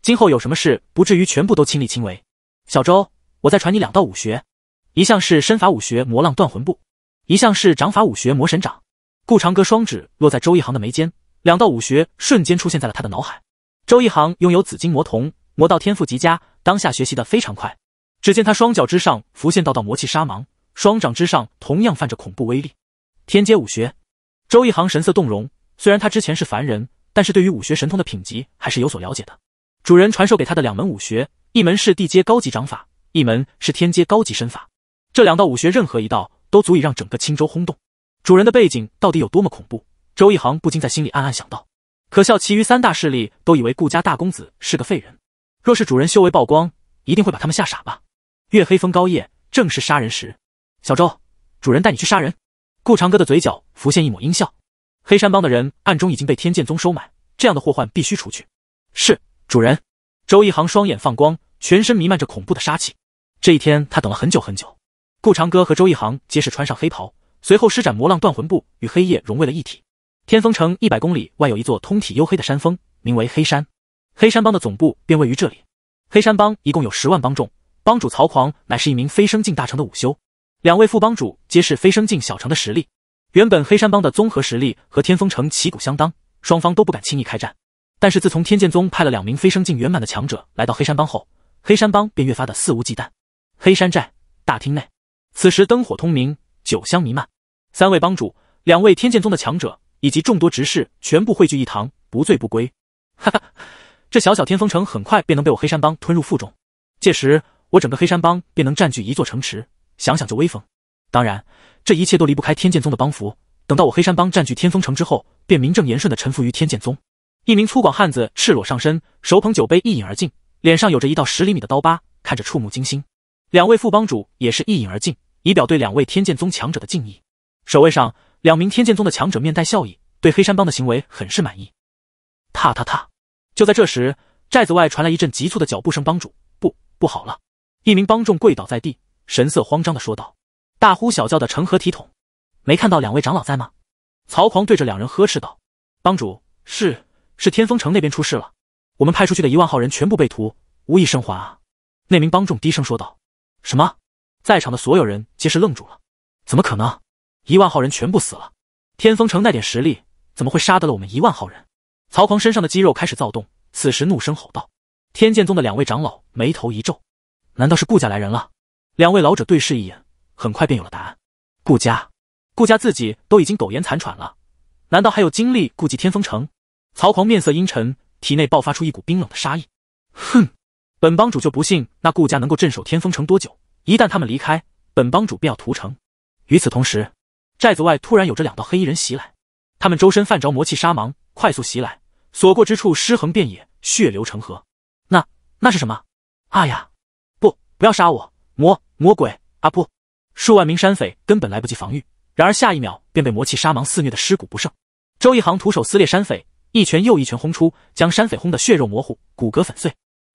今后有什么事不至于全部都亲力亲为。小周，我再传你两道武学，一项是身法武学《魔浪断魂步》。一向是掌法武学魔神掌，顾长歌双指落在周一行的眉间，两道武学瞬间出现在了他的脑海。周一行拥有紫金魔瞳，魔道天赋极佳，当下学习的非常快。只见他双脚之上浮现道道魔气杀芒，双掌之上同样泛着恐怖威力。天阶武学，周一行神色动容。虽然他之前是凡人，但是对于武学神通的品级还是有所了解的。主人传授给他的两门武学，一门是地阶高级掌法，一门是天阶高级身法。这两道武学，任何一道。都足以让整个青州轰动，主人的背景到底有多么恐怖？周一行不禁在心里暗暗想到。可笑，其余三大势力都以为顾家大公子是个废人，若是主人修为曝光，一定会把他们吓傻吧？月黑风高夜，正是杀人时。小周，主人带你去杀人。顾长歌的嘴角浮现一抹阴笑，黑山帮的人暗中已经被天剑宗收买，这样的祸患必须除去。是，主人。周一行双眼放光，全身弥漫着恐怖的杀气。这一天，他等了很久很久。顾长歌和周一航皆是穿上黑袍，随后施展魔浪断魂步，与黑夜融为了一体。天风城一百公里外有一座通体黝黑的山峰，名为黑山。黑山帮的总部便位于这里。黑山帮一共有十万帮众，帮主曹狂乃是一名飞升境大成的武修，两位副帮主皆是飞升境小成的实力。原本黑山帮的综合实力和天风城旗鼓相当，双方都不敢轻易开战。但是自从天剑宗派了两名飞升境圆满的强者来到黑山帮后，黑山帮便越发的肆无忌惮。黑山寨大厅内。此时灯火通明，酒香弥漫，三位帮主、两位天剑宗的强者以及众多执事全部汇聚一堂，不醉不归。哈哈，这小小天风城很快便能被我黑山帮吞入腹中，届时我整个黑山帮便能占据一座城池，想想就威风。当然，这一切都离不开天剑宗的帮扶。等到我黑山帮占据天风城之后，便名正言顺的臣服于天剑宗。一名粗犷汉子赤裸上身，手捧酒杯一饮而尽，脸上有着一道十厘米的刀疤，看着触目惊心。两位副帮主也是一饮而尽。以表对两位天剑宗强者的敬意。守卫上，两名天剑宗的强者面带笑意，对黑山帮的行为很是满意。踏踏踏！就在这时，寨子外传来一阵急促的脚步声。帮主，不，不好了！一名帮众跪倒在地，神色慌张的说道：“大呼小叫的成何体统？没看到两位长老在吗？”曹狂对着两人呵斥道：“帮主，是，是天风城那边出事了，我们派出去的一万号人全部被屠，无一生还啊！”那名帮众低声说道：“什么？”在场的所有人皆是愣住了，怎么可能？一万号人全部死了，天风城那点实力怎么会杀得了我们一万号人？曹狂身上的肌肉开始躁动，此时怒声吼道：“天剑宗的两位长老眉头一皱，难道是顾家来人了？”两位老者对视一眼，很快便有了答案：顾家。顾家自己都已经苟延残喘了，难道还有精力顾及天风城？曹狂面色阴沉，体内爆发出一股冰冷的杀意：“哼，本帮主就不信那顾家能够镇守天风城多久。”一旦他们离开，本帮主便要屠城。与此同时，寨子外突然有着两道黑衣人袭来，他们周身泛着魔气杀芒，快速袭来，所过之处尸横遍野，血流成河。那那是什么？啊呀！不，不要杀我！魔魔鬼！啊不！数万名山匪根本来不及防御，然而下一秒便被魔气杀芒肆虐的尸骨不剩。周一航徒手撕裂山匪，一拳又一拳轰出，将山匪轰得血肉模糊，骨骼粉碎。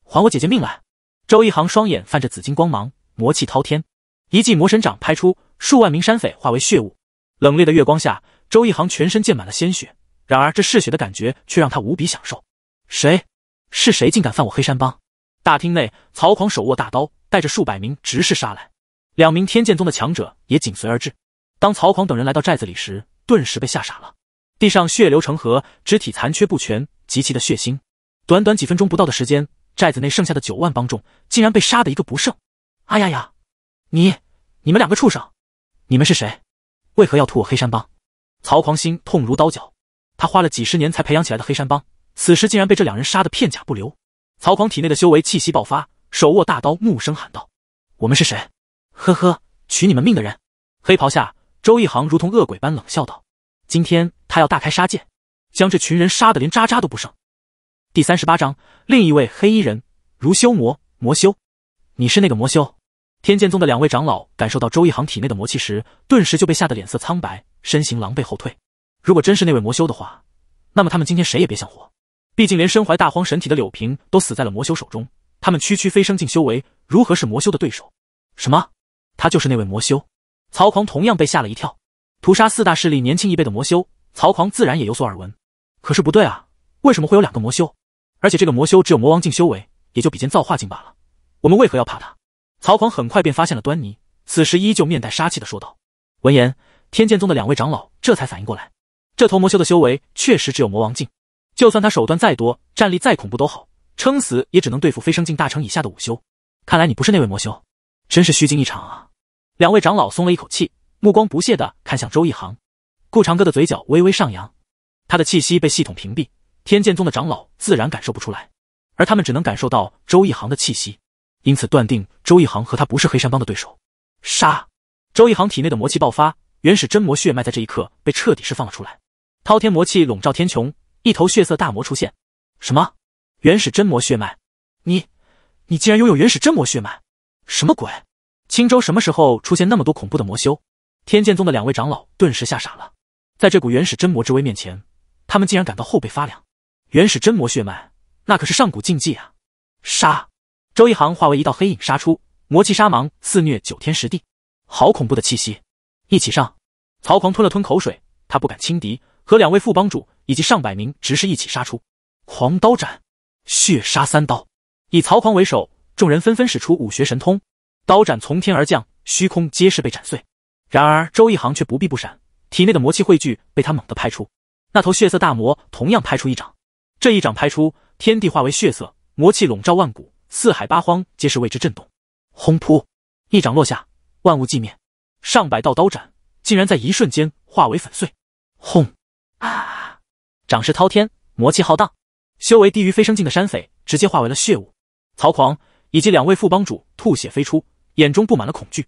还我姐姐命来！周一航双眼泛着紫金光芒。魔气滔天，一记魔神掌拍出，数万名山匪化为血雾。冷冽的月光下，周一航全身溅满了鲜血，然而这嗜血的感觉却让他无比享受。谁？是谁竟敢犯我黑山帮？大厅内，曹狂手握大刀，带着数百名执事杀来。两名天剑宗的强者也紧随而至。当曹狂等人来到寨子里时，顿时被吓傻了。地上血流成河，肢体残缺不全，极其的血腥。短短几分钟不到的时间，寨子内剩下的九万帮众竟然被杀的一个不剩。哎呀呀！你，你们两个畜生，你们是谁？为何要屠我黑山帮？曹狂心痛如刀绞，他花了几十年才培养起来的黑山帮，此时竟然被这两人杀的片甲不留。曹狂体内的修为气息爆发，手握大刀，怒声喊道：“我们是谁？”呵呵，取你们命的人。黑袍下，周一航如同恶鬼般冷笑道：“今天他要大开杀戒，将这群人杀的连渣渣都不剩。”第三十八章，另一位黑衣人如修魔魔修，你是那个魔修？天剑宗的两位长老感受到周一航体内的魔气时，顿时就被吓得脸色苍白，身形狼狈后退。如果真是那位魔修的话，那么他们今天谁也别想活。毕竟连身怀大荒神体的柳平都死在了魔修手中，他们区区飞升境修为，如何是魔修的对手？什么？他就是那位魔修？曹狂同样被吓了一跳。屠杀四大势力年轻一辈的魔修，曹狂自然也有所耳闻。可是不对啊，为什么会有两个魔修？而且这个魔修只有魔王境修为，也就比肩造化境罢了。我们为何要怕他？曹狂很快便发现了端倪，此时依旧面带杀气的说道。闻言，天剑宗的两位长老这才反应过来，这头魔修的修为确实只有魔王境，就算他手段再多，战力再恐怖都好，撑死也只能对付飞升境大成以下的武修。看来你不是那位魔修，真是虚惊一场啊！两位长老松了一口气，目光不屑的看向周一行。顾长歌的嘴角微微上扬，他的气息被系统屏蔽，天剑宗的长老自然感受不出来，而他们只能感受到周一行的气息。因此断定周一航和他不是黑山帮的对手。杀！周一航体内的魔气爆发，原始真魔血脉在这一刻被彻底释放了出来，滔天魔气笼罩天穹，一头血色大魔出现。什么？原始真魔血脉？你，你竟然拥有原始真魔血脉？什么鬼？青州什么时候出现那么多恐怖的魔修？天剑宗的两位长老顿时吓傻了，在这股原始真魔之威面前，他们竟然感到后背发凉。原始真魔血脉，那可是上古禁忌啊！杀！周一航化为一道黑影杀出，魔气杀芒肆虐九天十地，好恐怖的气息！一起上！曹狂吞了吞口水，他不敢轻敌，和两位副帮主以及上百名执事一起杀出，狂刀斩，血杀三刀。以曹狂为首，众人纷纷使出武学神通，刀斩从天而降，虚空皆是被斩碎。然而周一航却不避不闪，体内的魔气汇聚，被他猛地拍出。那头血色大魔同样拍出一掌，这一掌拍出，天地化为血色，魔气笼罩万古。四海八荒皆是为之震动。轰！扑！一掌落下，万物寂灭。上百道刀斩，竟然在一瞬间化为粉碎。轰！啊！掌势滔天，魔气浩荡。修为低于飞升境的山匪，直接化为了血雾。曹狂以及两位副帮主吐血飞出，眼中布满了恐惧。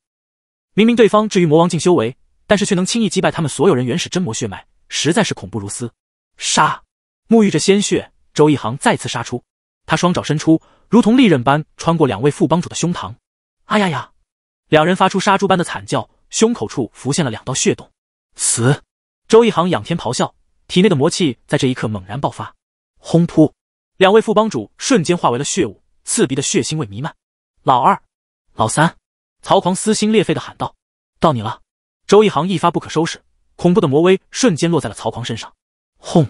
明明对方至于魔王境修为，但是却能轻易击败他们所有人。原始真魔血脉，实在是恐怖如斯。杀！沐浴着鲜血，周一航再次杀出。他双爪伸出，如同利刃般穿过两位副帮主的胸膛。啊呀呀！两人发出杀猪般的惨叫，胸口处浮现了两道血洞。死！周一航仰天咆哮，体内的魔气在这一刻猛然爆发。轰扑！两位副帮主瞬间化为了血雾，刺鼻的血腥味弥漫。老二，老三！曹狂撕心裂肺的喊道：“到你了！”周一航一发不可收拾，恐怖的魔威瞬间落在了曹狂身上。轰！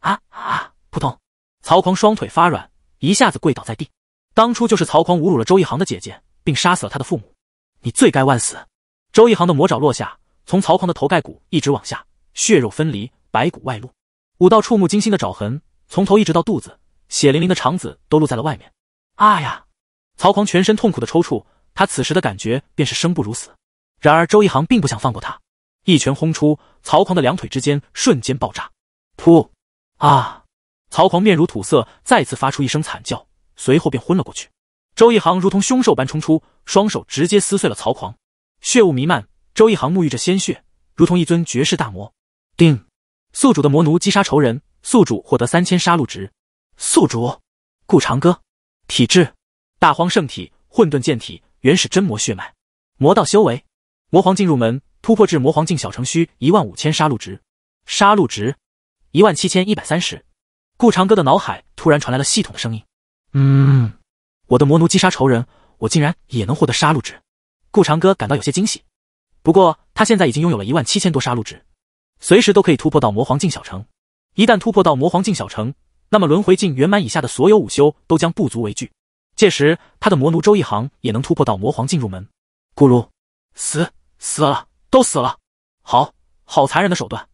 啊啊！扑通！曹狂双腿发软。一下子跪倒在地，当初就是曹狂侮辱了周一航的姐姐，并杀死了他的父母，你罪该万死！周一航的魔爪落下，从曹狂的头盖骨一直往下，血肉分离，白骨外露，五道触目惊心的爪痕从头一直到肚子，血淋淋的肠子都露在了外面。啊呀！曹狂全身痛苦的抽搐，他此时的感觉便是生不如死。然而周一航并不想放过他，一拳轰出，曹狂的两腿之间瞬间爆炸，噗！啊！曹狂面如土色，再次发出一声惨叫，随后便昏了过去。周一航如同凶兽般冲出，双手直接撕碎了曹狂，血雾弥漫。周一航沐浴着鲜血，如同一尊绝世大魔。定宿主的魔奴击杀仇人，宿主获得三千杀戮值。宿主，顾长歌，体质大荒圣体，混沌剑体，原始真魔血脉，魔道修为魔皇境入门，突破至魔皇境，小程序一万五千杀戮值，杀戮值一万七千一百三十。顾长歌的脑海突然传来了系统的声音：“嗯，我的魔奴击杀仇人，我竟然也能获得杀戮值。”顾长歌感到有些惊喜。不过他现在已经拥有了一万七千多杀戮值，随时都可以突破到魔皇境小城。一旦突破到魔皇境小城，那么轮回境圆满以下的所有武修都将不足为惧。届时，他的魔奴周一航也能突破到魔皇进入门。咕噜，死死了，都死了！好好残忍的手段，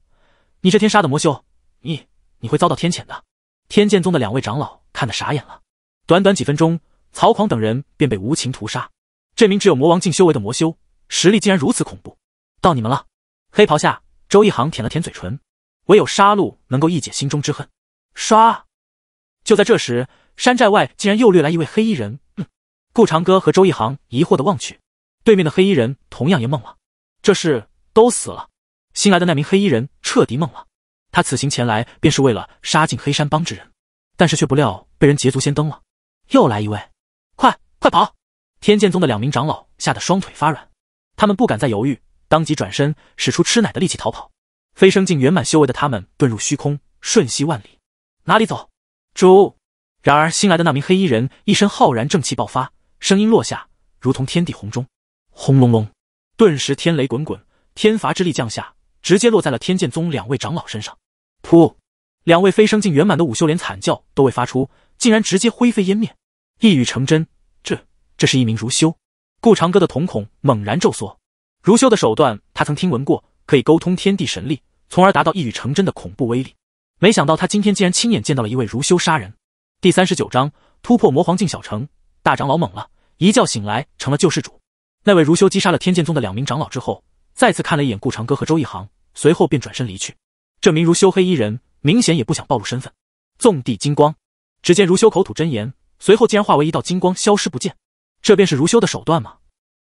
你这天杀的魔修，你你会遭到天谴的！天剑宗的两位长老看得傻眼了。短短几分钟，曹狂等人便被无情屠杀。这名只有魔王境修为的魔修，实力竟然如此恐怖！到你们了。黑袍下，周一航舔了舔嘴唇，唯有杀戮能够一解心中之恨。刷！就在这时，山寨外竟然又掠来一位黑衣人。嗯，顾长歌和周一航疑惑地望去，对面的黑衣人同样也懵了。这是都死了。新来的那名黑衣人彻底懵了。他此行前来，便是为了杀尽黑山帮之人，但是却不料被人捷足先登了。又来一位，快快跑！天剑宗的两名长老吓得双腿发软，他们不敢再犹豫，当即转身，使出吃奶的力气逃跑。飞升境圆满修为的他们遁入虚空，瞬息万里。哪里走？主！然而新来的那名黑衣人一身浩然正气爆发，声音落下，如同天地洪钟，轰隆隆！顿时天雷滚滚，天罚之力降下，直接落在了天剑宗两位长老身上。噗！两位飞升境圆满的武修连惨叫都未发出，竟然直接灰飞烟灭。一语成真，这这是一名如修。顾长歌的瞳孔猛然皱缩，如修的手段他曾听闻过，可以沟通天地神力，从而达到一语成真的恐怖威力。没想到他今天竟然亲眼见到了一位如修杀人。第三十九章突破魔皇境小城，大长老懵了。一觉醒来成了救世主。那位如修击杀了天剑宗的两名长老之后，再次看了一眼顾长歌和周一行，随后便转身离去。这名如修黑衣人明显也不想暴露身份，纵地金光。只见如修口吐真言，随后竟然化为一道金光消失不见。这便是如修的手段吗？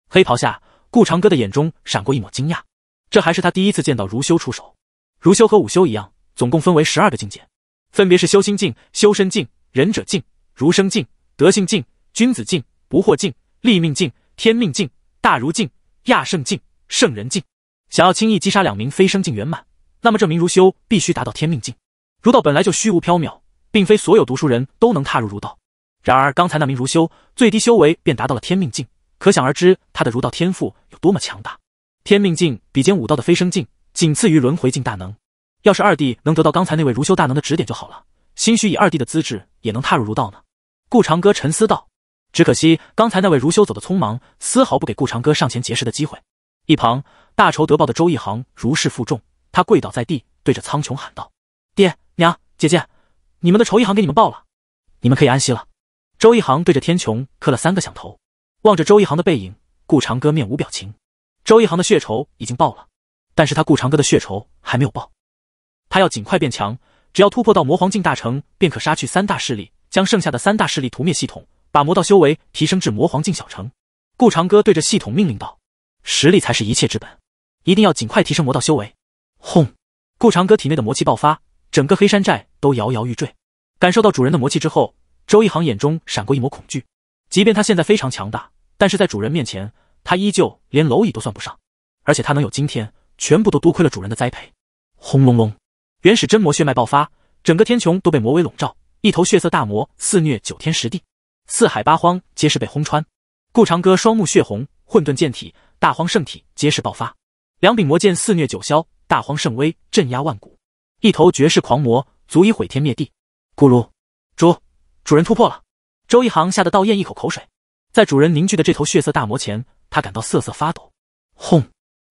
黑袍下，顾长歌的眼中闪过一抹惊讶。这还是他第一次见到如修出手。如修和武修一样，总共分为十二个境界，分别是修心境、修身境、仁者境、儒生境、德性境、君子境、不惑境、立命境、天命境、大儒境、亚圣境、圣人境。想要轻易击杀两名飞升境圆满？那么这名儒修必须达到天命境。儒道本来就虚无缥缈，并非所有读书人都能踏入儒道。然而刚才那名儒修最低修为便达到了天命境，可想而知他的儒道天赋有多么强大。天命境比肩武道的飞升境，仅次于轮回境大能。要是二弟能得到刚才那位儒修大能的指点就好了，兴许以二弟的资质也能踏入儒道呢。顾长歌沉思道：“只可惜刚才那位儒修走得匆忙，丝毫不给顾长歌上前结识的机会。”一旁大仇得报的周一行如释负重。他跪倒在地，对着苍穹喊道：“爹娘姐姐，你们的仇一行给你们报了，你们可以安息了。”周一航对着天穹磕了三个响头，望着周一航的背影，顾长歌面无表情。周一航的血仇已经报了，但是他顾长歌的血仇还没有报。他要尽快变强，只要突破到魔皇境大成，便可杀去三大势力，将剩下的三大势力屠灭。系统，把魔道修为提升至魔皇境小成。顾长歌对着系统命令道：“实力才是一切之本，一定要尽快提升魔道修为。”轰！顾长歌体内的魔气爆发，整个黑山寨都摇摇欲坠。感受到主人的魔气之后，周一行眼中闪过一抹恐惧。即便他现在非常强大，但是在主人面前，他依旧连蝼蚁都算不上。而且他能有今天，全部都多亏了主人的栽培。轰隆隆！原始真魔血脉爆发，整个天穹都被魔威笼罩。一头血色大魔肆虐九天十地，四海八荒皆是被轰穿。顾长歌双目血红，混沌剑体、大荒圣体皆是爆发，两柄魔剑肆虐九霄。大荒圣威镇压万古，一头绝世狂魔足以毁天灭地。咕噜主主人突破了！周一航吓得倒咽一口口水，在主人凝聚的这头血色大魔前，他感到瑟瑟发抖。轰！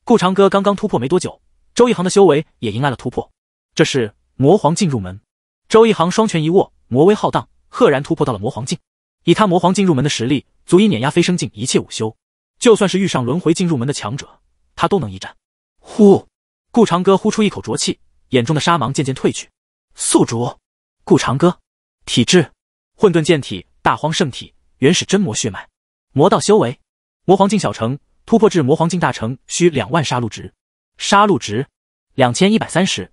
顾长歌刚刚突破没多久，周一航的修为也迎来了突破。这是魔皇进入门。周一航双拳一握，魔威浩荡，赫然突破到了魔皇境。以他魔皇进入门的实力，足以碾压飞升境一切武修，就算是遇上轮回进入门的强者，他都能一战。呼！顾长歌呼出一口浊气，眼中的沙芒渐渐褪去。宿主，顾长歌，体质：混沌剑体、大荒圣体、原始真魔血脉，魔道修为：魔皇境小成，突破至魔皇境大成需两万杀戮值。杀戮值：两千一百三十。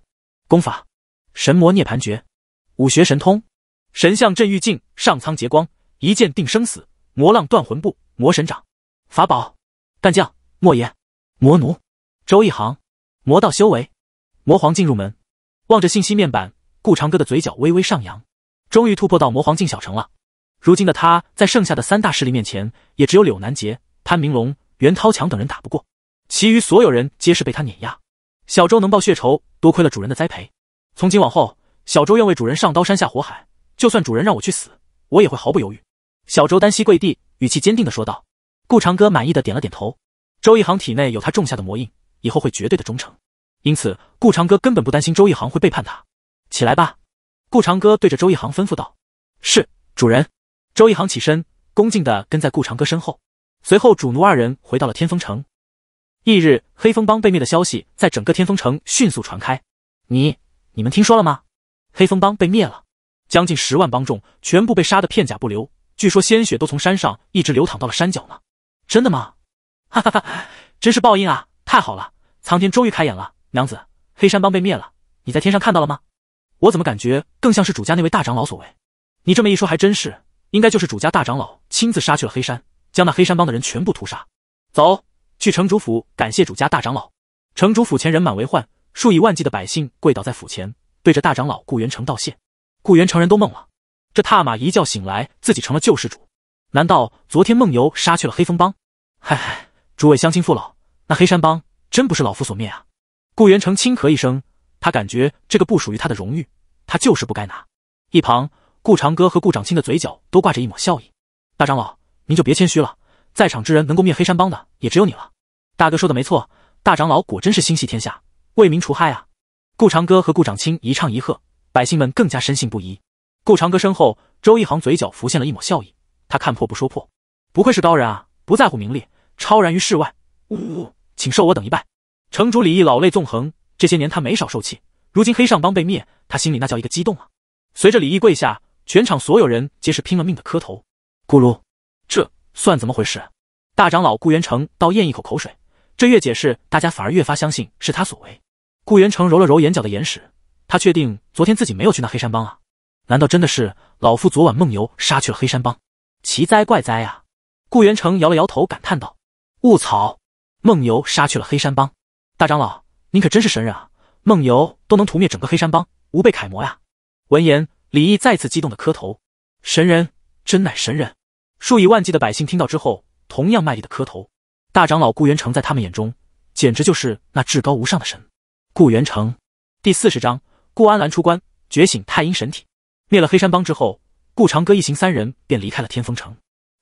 功法：神魔涅槃诀。武学神通：神像镇狱镜、上苍劫光、一剑定生死、魔浪断魂步、魔神掌。法宝：干将。莫言。魔奴：周一行。魔道修为，魔皇进入门，望着信息面板，顾长歌的嘴角微微上扬。终于突破到魔皇境小城了。如今的他，在剩下的三大势力面前，也只有柳南杰、潘明龙、袁涛强等人打不过，其余所有人皆是被他碾压。小周能报血仇，多亏了主人的栽培。从今往后，小周愿为主人上刀山下火海，就算主人让我去死，我也会毫不犹豫。小周单膝跪地，语气坚定的说道。顾长歌满意的点了点头。周一行体内有他种下的魔印。以后会绝对的忠诚，因此顾长歌根本不担心周一航会背叛他。起来吧，顾长歌对着周一航吩咐道：“是，主人。”周一航起身，恭敬的跟在顾长歌身后。随后主奴二人回到了天风城。翌日，黑风帮被灭的消息在整个天风城迅速传开。你，你们听说了吗？黑风帮被灭了，将近十万帮众全部被杀的片甲不留，据说鲜血都从山上一直流淌到了山脚呢。真的吗？哈哈哈，真是报应啊！太好了。苍天终于开眼了，娘子，黑山帮被灭了，你在天上看到了吗？我怎么感觉更像是主家那位大长老所为？你这么一说还真是，应该就是主家大长老亲自杀去了黑山，将那黑山帮的人全部屠杀。走去城主府感谢主家大长老。城主府前人满为患，数以万计的百姓跪倒在府前，对着大长老顾元成道谢。顾元成人都懵了，这踏马一觉醒来自己成了救世主？难道昨天梦游杀去了黑风帮？嗨嗨，诸位乡亲父老，那黑山帮。真不是老夫所灭啊！顾元成轻咳一声，他感觉这个不属于他的荣誉，他就是不该拿。一旁，顾长歌和顾长青的嘴角都挂着一抹笑意。大长老，您就别谦虚了，在场之人能够灭黑山帮的也只有你了。大哥说的没错，大长老果真是心系天下，为民除害啊！顾长歌和顾长青一唱一和，百姓们更加深信不疑。顾长歌身后，周一航嘴角浮现了一抹笑意，他看破不说破，不愧是高人啊！不在乎名利，超然于世外。呜。请受我等一拜！城主李毅老泪纵横，这些年他没少受气，如今黑上帮被灭，他心里那叫一个激动啊！随着李毅跪下，全场所有人皆是拼了命的磕头。咕噜，这算怎么回事？大长老顾元成倒咽一口口水，这越解释，大家反而越发相信是他所为。顾元成揉了揉眼角的眼屎，他确定昨天自己没有去那黑山帮啊？难道真的是老夫昨晚梦游杀去了黑山帮？奇哉怪哉啊！顾元成摇了摇头，感叹道：“我操！”梦游杀去了黑山帮，大长老，您可真是神人啊！梦游都能屠灭整个黑山帮，吾辈楷模呀！闻言，李毅再次激动的磕头，神人，真乃神人！数以万计的百姓听到之后，同样卖力的磕头。大长老顾元成在他们眼中，简直就是那至高无上的神。顾元成第四十章：顾安澜出关，觉醒太阴神体，灭了黑山帮之后，顾长歌一行三人便离开了天风城。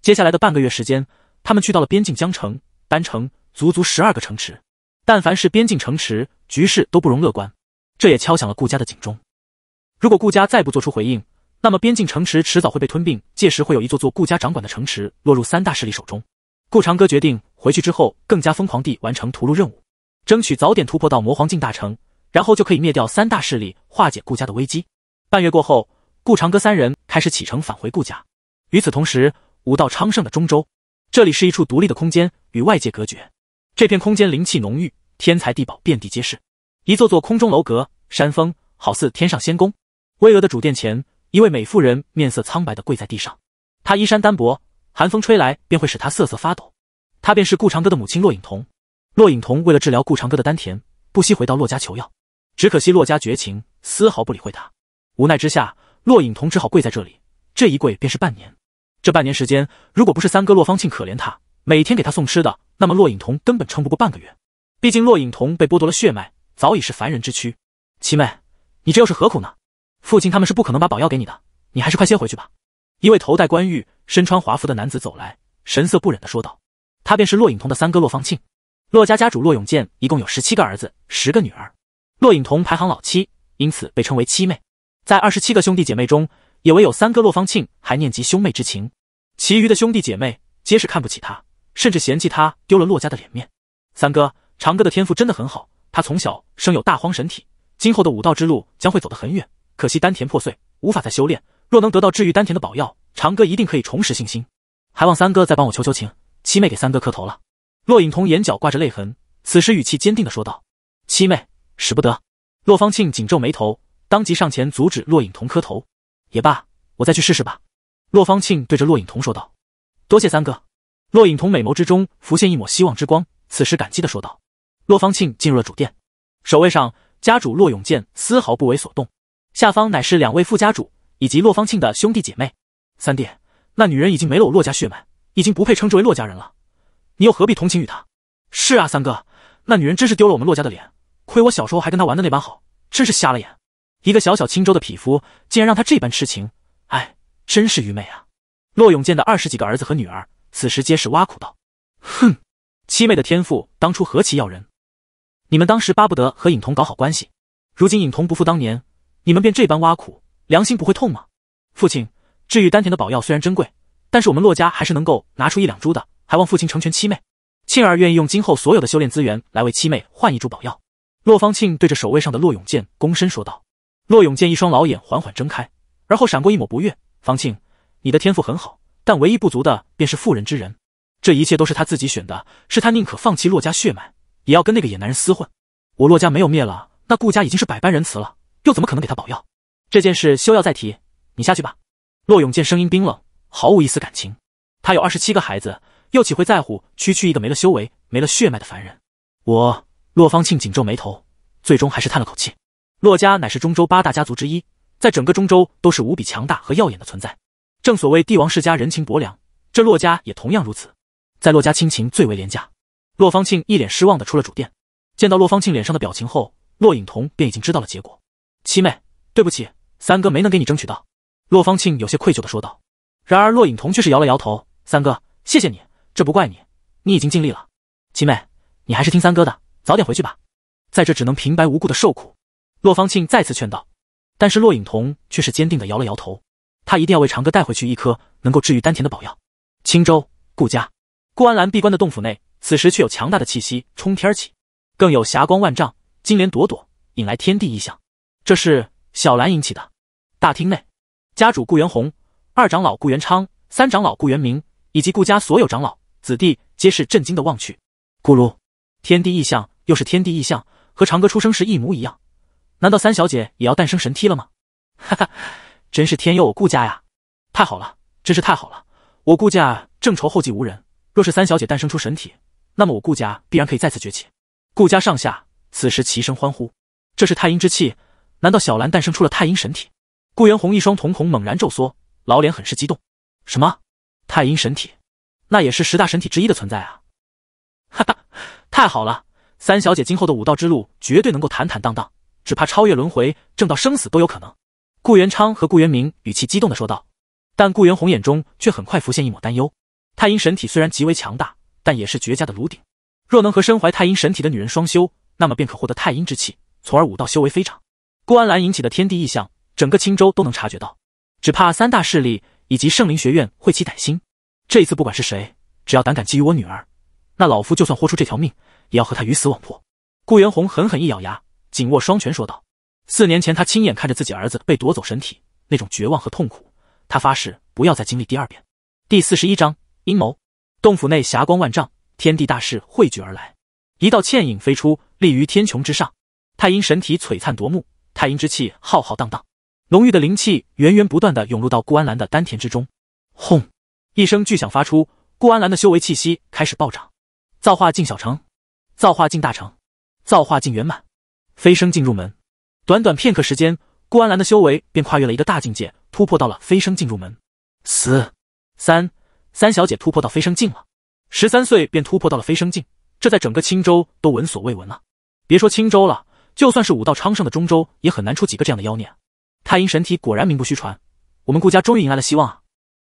接下来的半个月时间，他们去到了边境江城。丹城足足十二个城池，但凡是边境城池，局势都不容乐观。这也敲响了顾家的警钟。如果顾家再不做出回应，那么边境城池迟早会被吞并，届时会有一座座顾家掌管的城池落入三大势力手中。顾长歌决定回去之后，更加疯狂地完成屠戮任务，争取早点突破到魔皇境大城，然后就可以灭掉三大势力，化解顾家的危机。半月过后，顾长歌三人开始启程返回顾家。与此同时，武道昌盛的中州。这里是一处独立的空间，与外界隔绝。这片空间灵气浓郁，天才地宝遍地皆是。一座座空中楼阁、山峰，好似天上仙宫。巍峨的主殿前，一位美妇人面色苍白的跪在地上。她衣衫单薄，寒风吹来便会使她瑟瑟发抖。她便是顾长歌的母亲洛影彤。洛影彤为了治疗顾长歌的丹田，不惜回到洛家求药。只可惜洛家绝情，丝毫不理会她。无奈之下，洛影彤只好跪在这里，这一跪便是半年。这半年时间，如果不是三哥洛方庆可怜他，每天给他送吃的，那么洛影彤根本撑不过半个月。毕竟洛影彤被剥夺了血脉，早已是凡人之躯。七妹，你这又是何苦呢？父亲他们是不可能把宝药给你的，你还是快先回去吧。一位头戴冠玉、身穿华服的男子走来，神色不忍的说道：“他便是洛影彤的三哥洛方庆。洛家家主洛永健一共有十七个儿子，十个女儿，洛影彤排行老七，因此被称为七妹。在二十七个兄弟姐妹中。”也唯有三哥洛方庆还念及兄妹之情，其余的兄弟姐妹皆是看不起他，甚至嫌弃他丢了洛家的脸面。三哥，长哥的天赋真的很好，他从小生有大荒神体，今后的武道之路将会走得很远。可惜丹田破碎，无法再修炼。若能得到治愈丹田的宝药，长哥一定可以重拾信心。还望三哥再帮我求求情。七妹给三哥磕头了。洛影彤眼角挂着泪痕，此时语气坚定地说道：“七妹使不得。”洛方庆紧皱眉头，当即上前阻止洛影彤磕头。也罢，我再去试试吧。”洛方庆对着洛影童说道。“多谢三哥。”洛影童美眸之中浮现一抹希望之光，此时感激的说道。洛方庆进入了主殿，守卫上，家主洛永健丝毫不为所动，下方乃是两位副家主以及洛方庆的兄弟姐妹。“三弟，那女人已经没了我洛家血脉，已经不配称之为洛家人了，你又何必同情于她？”“是啊，三哥，那女人真是丢了我们洛家的脸，亏我小时候还跟她玩的那般好，真是瞎了眼。”一个小小青州的匹夫，竟然让他这般痴情，哎，真是愚昧啊！洛永健的二十几个儿子和女儿，此时皆是挖苦道：“哼，七妹的天赋当初何其耀人，你们当时巴不得和尹童搞好关系，如今尹童不复当年，你们便这般挖苦，良心不会痛吗？”父亲，治愈丹田的宝药虽然珍贵，但是我们洛家还是能够拿出一两株的，还望父亲成全七妹。庆儿愿意用今后所有的修炼资源来为七妹换一株宝药。洛方庆对着守卫上的洛永健躬身说道。洛勇见一双老眼缓缓睁开，而后闪过一抹不悦。方庆，你的天赋很好，但唯一不足的便是妇人之仁。这一切都是他自己选的，是他宁可放弃洛家血脉，也要跟那个野男人厮混。我洛家没有灭了，那顾家已经是百般仁慈了，又怎么可能给他保药？这件事休要再提。你下去吧。洛勇见声音冰冷，毫无一丝感情。他有二十七个孩子，又岂会在乎区区一个没了修为、没了血脉的凡人？我，洛方庆紧皱眉头，最终还是叹了口气。洛家乃是中州八大家族之一，在整个中州都是无比强大和耀眼的存在。正所谓帝王世家，人情薄凉，这洛家也同样如此。在洛家，亲情最为廉价。洛方庆一脸失望的出了主殿，见到洛方庆脸上的表情后，洛影彤便已经知道了结果。七妹，对不起，三哥没能给你争取到。洛方庆有些愧疚的说道。然而洛影彤却是摇了摇头：“三哥，谢谢你，这不怪你，你已经尽力了。七妹，你还是听三哥的，早点回去吧，在这只能平白无故的受苦。”洛方庆再次劝道，但是洛影彤却是坚定的摇了摇头，他一定要为长哥带回去一颗能够治愈丹田的宝药。青州顾家，顾安澜闭关的洞府内，此时却有强大的气息冲天而起，更有霞光万丈，金莲朵朵，引来天地异象。这是小兰引起的。大厅内，家主顾元宏、二长老顾元昌、三长老顾元明以及顾家所有长老子弟皆是震惊的望去。咕噜，天地异象又是天地异象，和长哥出生时一模一样。难道三小姐也要诞生神梯了吗？哈哈，真是天佑我顾家呀！太好了，真是太好了！我顾家正愁后继无人，若是三小姐诞生出神体，那么我顾家必然可以再次崛起。顾家上下此时齐声欢呼。这是太阴之气，难道小兰诞生出了太阴神体？顾元红一双瞳孔猛然骤缩，老脸很是激动。什么？太阴神体？那也是十大神体之一的存在啊！哈哈，太好了！三小姐今后的武道之路绝对能够坦坦荡荡。只怕超越轮回，正到生死都有可能。顾元昌和顾元明语气激动的说道，但顾元洪眼中却很快浮现一抹担忧。太阴神体虽然极为强大，但也是绝佳的炉鼎。若能和身怀太阴神体的女人双修，那么便可获得太阴之气，从而武道修为飞常。顾安澜引起的天地异象，整个青州都能察觉到。只怕三大势力以及圣灵学院会起歹心。这一次不管是谁，只要胆敢觊觎我女儿，那老夫就算豁出这条命，也要和他鱼死网破。顾元洪狠狠一咬牙。紧握双拳说道：“四年前，他亲眼看着自己儿子被夺走神体，那种绝望和痛苦，他发誓不要再经历第二遍。”第四十一章阴谋。洞府内霞光万丈，天地大势汇聚而来，一道倩影飞出，立于天穹之上。太阴神体璀璨夺目，太阴之气浩浩荡荡，浓郁的灵气源源不断的涌入到顾安澜的丹田之中。轰！一声巨响发出，顾安澜的修为气息开始暴涨。造化境小成，造化境大成，造化境圆满。飞升进入门，短短片刻时间，顾安澜的修为便跨越了一个大境界，突破到了飞升进入门。死三三小姐突破到飞升境了，十三岁便突破到了飞升境，这在整个青州都闻所未闻了。别说青州了，就算是武道昌盛的中州，也很难出几个这样的妖孽。太阴神体果然名不虚传，我们顾家终于迎来了希望啊！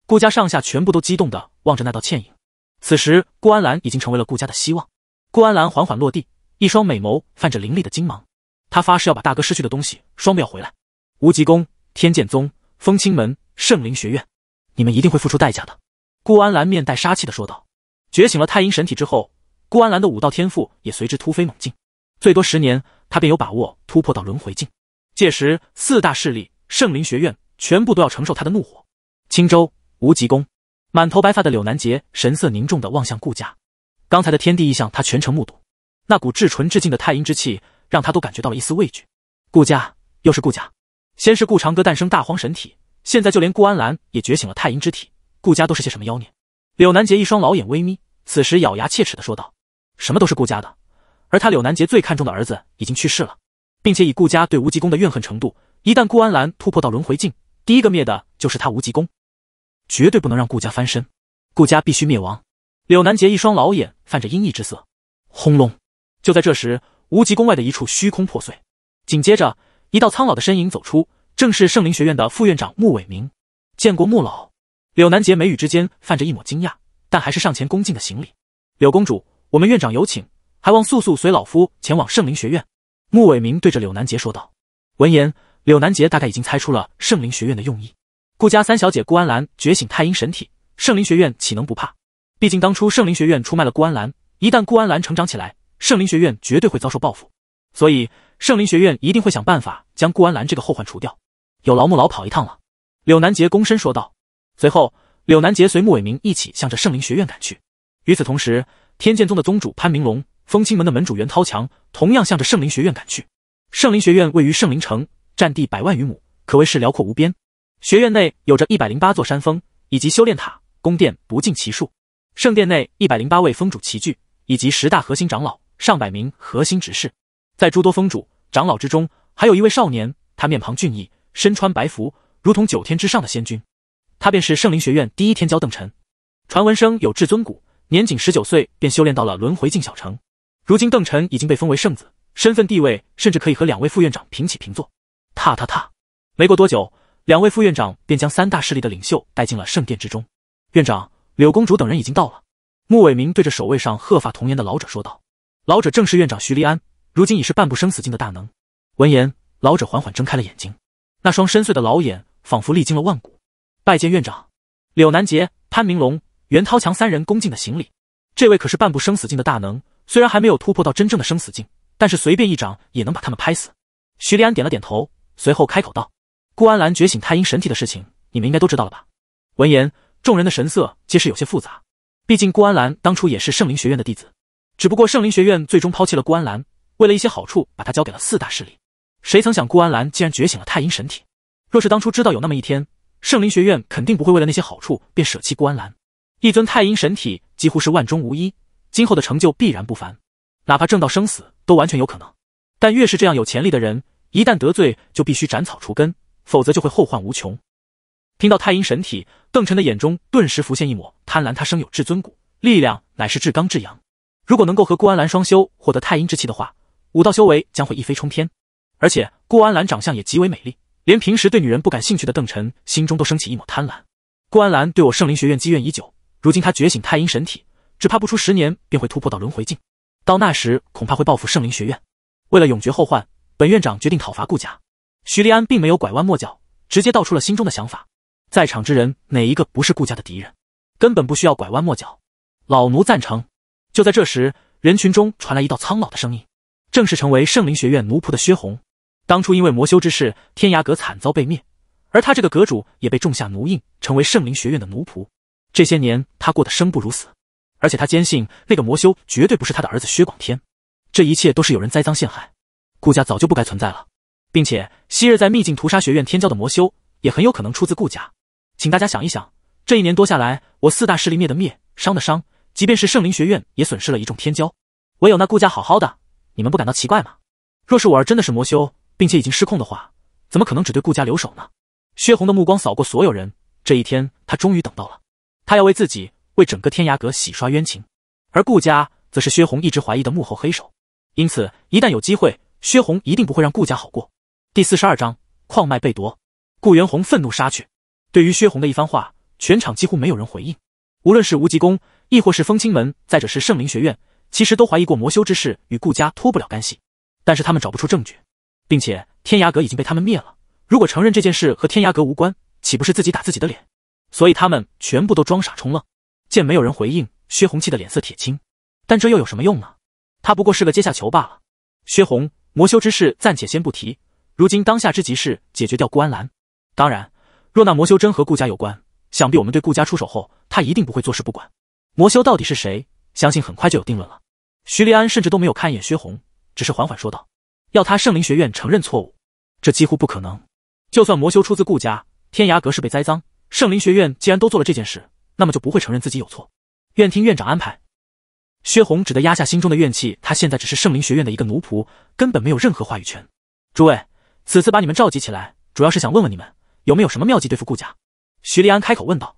顾家上下全部都激动的望着那道倩影。此时，顾安澜已经成为了顾家的希望。顾安澜缓缓落地，一双美眸泛着凌厉的金芒。他发誓要把大哥失去的东西双倍回来。无极宫、天剑宗、风清门、圣灵学院，你们一定会付出代价的。”顾安澜面带杀气的说道。觉醒了太阴神体之后，顾安澜的武道天赋也随之突飞猛进。最多十年，他便有把握突破到轮回境。届时，四大势力、圣灵学院全部都要承受他的怒火。青州无极宫，满头白发的柳南杰神色凝重的望向顾家。刚才的天地异象，他全程目睹，那股至纯至净的太阴之气。让他都感觉到了一丝畏惧。顾家又是顾家，先是顾长歌诞生大荒神体，现在就连顾安澜也觉醒了太阴之体。顾家都是些什么妖孽？柳南杰一双老眼微眯，此时咬牙切齿的说道：“什么都是顾家的，而他柳南杰最看重的儿子已经去世了，并且以顾家对无极宫的怨恨程度，一旦顾安澜突破到轮回境，第一个灭的就是他无极宫，绝对不能让顾家翻身，顾家必须灭亡。”柳南杰一双老眼泛着阴翳之色。轰隆！就在这时。无极宫外的一处虚空破碎，紧接着，一道苍老的身影走出，正是圣灵学院的副院长穆伟明。见过穆老，柳南杰眉宇之间泛着一抹惊讶，但还是上前恭敬的行礼。柳公主，我们院长有请，还望速速随老夫前往圣灵学院。穆伟明对着柳南杰说道。闻言，柳南杰大概已经猜出了圣灵学院的用意。顾家三小姐顾安兰觉醒太阴神体，圣灵学院岂能不怕？毕竟当初圣灵学院出卖了顾安兰，一旦顾安兰成长起来。圣灵学院绝对会遭受报复，所以圣灵学院一定会想办法将顾安澜这个后患除掉。有劳穆老跑一趟了。”柳南杰躬身说道。随后，柳南杰随穆伟明一起向着圣灵学院赶去。与此同时，天剑宗的宗主潘明龙、风清门的门主袁涛强同样向着圣灵学院赶去。圣灵学院位于圣灵城，占地百万余亩，可谓是辽阔无边。学院内有着一百零八座山峰，以及修炼塔、宫殿不计其数。圣殿内一百零八位峰主齐聚，以及十大核心长老。上百名核心执事，在诸多峰主长老之中，还有一位少年。他面庞俊逸，身穿白服，如同九天之上的仙君。他便是圣灵学院第一天骄邓晨。传闻声有至尊骨，年仅十九岁便修炼到了轮回境小城。如今邓晨已经被封为圣子，身份地位甚至可以和两位副院长平起平坐。踏踏踏！没过多久，两位副院长便将三大势力的领袖带进了圣殿之中。院长、柳公主等人已经到了。穆伟明对着守卫上鹤发童颜的老者说道。老者正是院长徐立安，如今已是半步生死境的大能。闻言，老者缓缓睁开了眼睛，那双深邃的老眼仿佛历经了万古。拜见院长！柳南杰、潘明龙、袁涛强三人恭敬的行礼。这位可是半步生死境的大能，虽然还没有突破到真正的生死境，但是随便一掌也能把他们拍死。徐立安点了点头，随后开口道：“顾安澜觉醒太阴神体的事情，你们应该都知道了吧？”闻言，众人的神色皆是有些复杂，毕竟顾安澜当初也是圣灵学院的弟子。只不过圣灵学院最终抛弃了顾安澜，为了一些好处，把他交给了四大势力。谁曾想顾安澜竟然觉醒了太阴神体？若是当初知道有那么一天，圣灵学院肯定不会为了那些好处便舍弃顾安澜。一尊太阴神体几乎是万中无一，今后的成就必然不凡，哪怕正道生死都完全有可能。但越是这样有潜力的人，一旦得罪，就必须斩草除根，否则就会后患无穷。听到太阴神体，邓晨的眼中顿时浮现一抹贪婪。他生有至尊骨，力量乃是至刚至阳。如果能够和顾安澜双修，获得太阴之气的话，武道修为将会一飞冲天。而且顾安澜长相也极为美丽，连平时对女人不感兴趣的邓晨心中都升起一抹贪婪。顾安澜对我圣灵学院积怨已久，如今他觉醒太阴神体，只怕不出十年便会突破到轮回境。到那时，恐怕会报复圣灵学院。为了永绝后患，本院长决定讨伐顾家。徐立安并没有拐弯抹角，直接道出了心中的想法。在场之人哪一个不是顾家的敌人？根本不需要拐弯抹角。老奴赞成。就在这时，人群中传来一道苍老的声音，正是成为圣灵学院奴仆的薛红。当初因为魔修之事，天涯阁惨遭被灭，而他这个阁主也被种下奴印，成为圣灵学院的奴仆。这些年他过得生不如死，而且他坚信那个魔修绝对不是他的儿子薛广天，这一切都是有人栽赃陷害。顾家早就不该存在了，并且昔日在秘境屠杀学院天骄的魔修，也很有可能出自顾家。请大家想一想，这一年多下来，我四大势力灭的灭，伤的伤。即便是圣灵学院也损失了一众天骄，唯有那顾家好好的，你们不感到奇怪吗？若是我儿真的是魔修，并且已经失控的话，怎么可能只对顾家留手呢？薛红的目光扫过所有人，这一天他终于等到了，他要为自己、为整个天涯阁洗刷冤情，而顾家则是薛红一直怀疑的幕后黑手，因此一旦有机会，薛红一定不会让顾家好过。第四十二章矿脉被夺，顾元红愤怒杀去。对于薛红的一番话，全场几乎没有人回应，无论是无极宫。亦或是风清门，再者是圣灵学院，其实都怀疑过魔修之事与顾家脱不了干系，但是他们找不出证据，并且天涯阁已经被他们灭了。如果承认这件事和天涯阁无关，岂不是自己打自己的脸？所以他们全部都装傻充愣。见没有人回应，薛红气得脸色铁青，但这又有什么用呢？他不过是个阶下囚罢了。薛红，魔修之事暂且先不提，如今当下之急是解决掉顾安澜。当然，若那魔修真和顾家有关，想必我们对顾家出手后，他一定不会坐视不管。魔修到底是谁？相信很快就有定论了。徐立安甚至都没有看一眼薛红，只是缓缓说道：“要他圣灵学院承认错误，这几乎不可能。就算魔修出自顾家，天涯阁是被栽赃，圣灵学院既然都做了这件事，那么就不会承认自己有错。愿听院长安排。”薛红只得压下心中的怨气，他现在只是圣灵学院的一个奴仆，根本没有任何话语权。诸位，此次把你们召集起来，主要是想问问你们有没有什么妙计对付顾家。徐立安开口问道。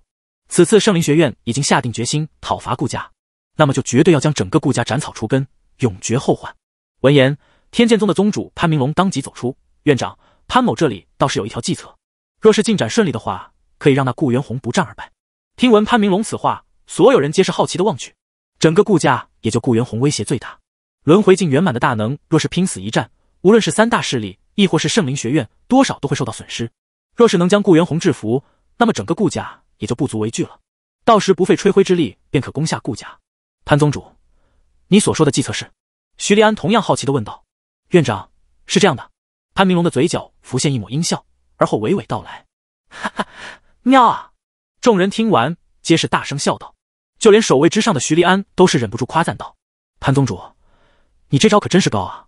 此次圣灵学院已经下定决心讨伐顾家，那么就绝对要将整个顾家斩草除根，永绝后患。闻言，天剑宗的宗主潘明龙当即走出。院长潘某这里倒是有一条计策，若是进展顺利的话，可以让那顾元洪不战而败。听闻潘明龙此话，所有人皆是好奇的望去。整个顾家也就顾元洪威胁最大，轮回境圆满的大能，若是拼死一战，无论是三大势力，亦或是圣灵学院，多少都会受到损失。若是能将顾元洪制服，那么整个顾家。也就不足为惧了，到时不费吹灰之力便可攻下顾家。潘宗主，你所说的计策是？徐立安同样好奇地问道。院长是这样的。潘明龙的嘴角浮现一抹阴笑，而后娓娓道来：“哈哈，妙啊！”众人听完，皆是大声笑道。就连守卫之上的徐立安都是忍不住夸赞道：“潘宗主，你这招可真是高啊！”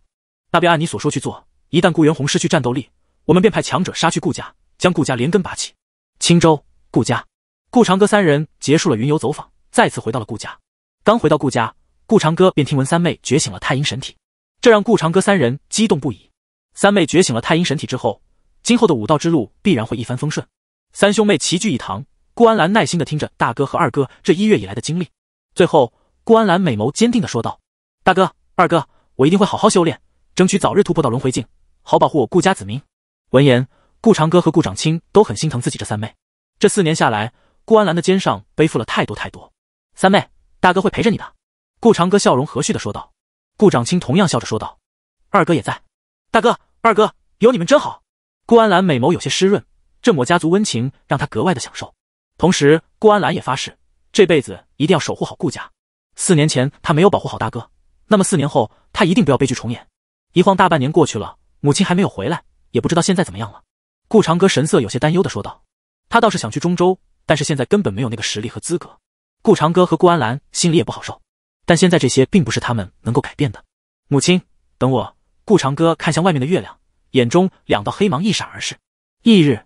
那便按你所说去做。一旦顾元洪失去战斗力，我们便派强者杀去顾家，将顾家连根拔起。青州顾家。顾长歌三人结束了云游走访，再次回到了顾家。刚回到顾家，顾长歌便听闻三妹觉醒了太阴神体，这让顾长歌三人激动不已。三妹觉醒了太阴神体之后，今后的武道之路必然会一帆风顺。三兄妹齐聚一堂，顾安澜耐心的听着大哥和二哥这一月以来的经历，最后顾安澜美眸坚定的说道：“大哥、二哥，我一定会好好修炼，争取早日突破到轮回境，好保护我顾家子民。”闻言，顾长歌和顾长青都很心疼自己这三妹，这四年下来。顾安澜的肩上背负了太多太多，三妹，大哥会陪着你的。顾长歌笑容和煦的说道。顾长青同样笑着说道，二哥也在，大哥，二哥，有你们真好。顾安澜美眸有些湿润，这抹家族温情让她格外的享受。同时，顾安澜也发誓，这辈子一定要守护好顾家。四年前他没有保护好大哥，那么四年后他一定不要悲剧重演。一晃大半年过去了，母亲还没有回来，也不知道现在怎么样了。顾长歌神色有些担忧的说道，他倒是想去中州。但是现在根本没有那个实力和资格。顾长歌和顾安澜心里也不好受，但现在这些并不是他们能够改变的。母亲，等我。顾长歌看向外面的月亮，眼中两道黑芒一闪而逝。翌日，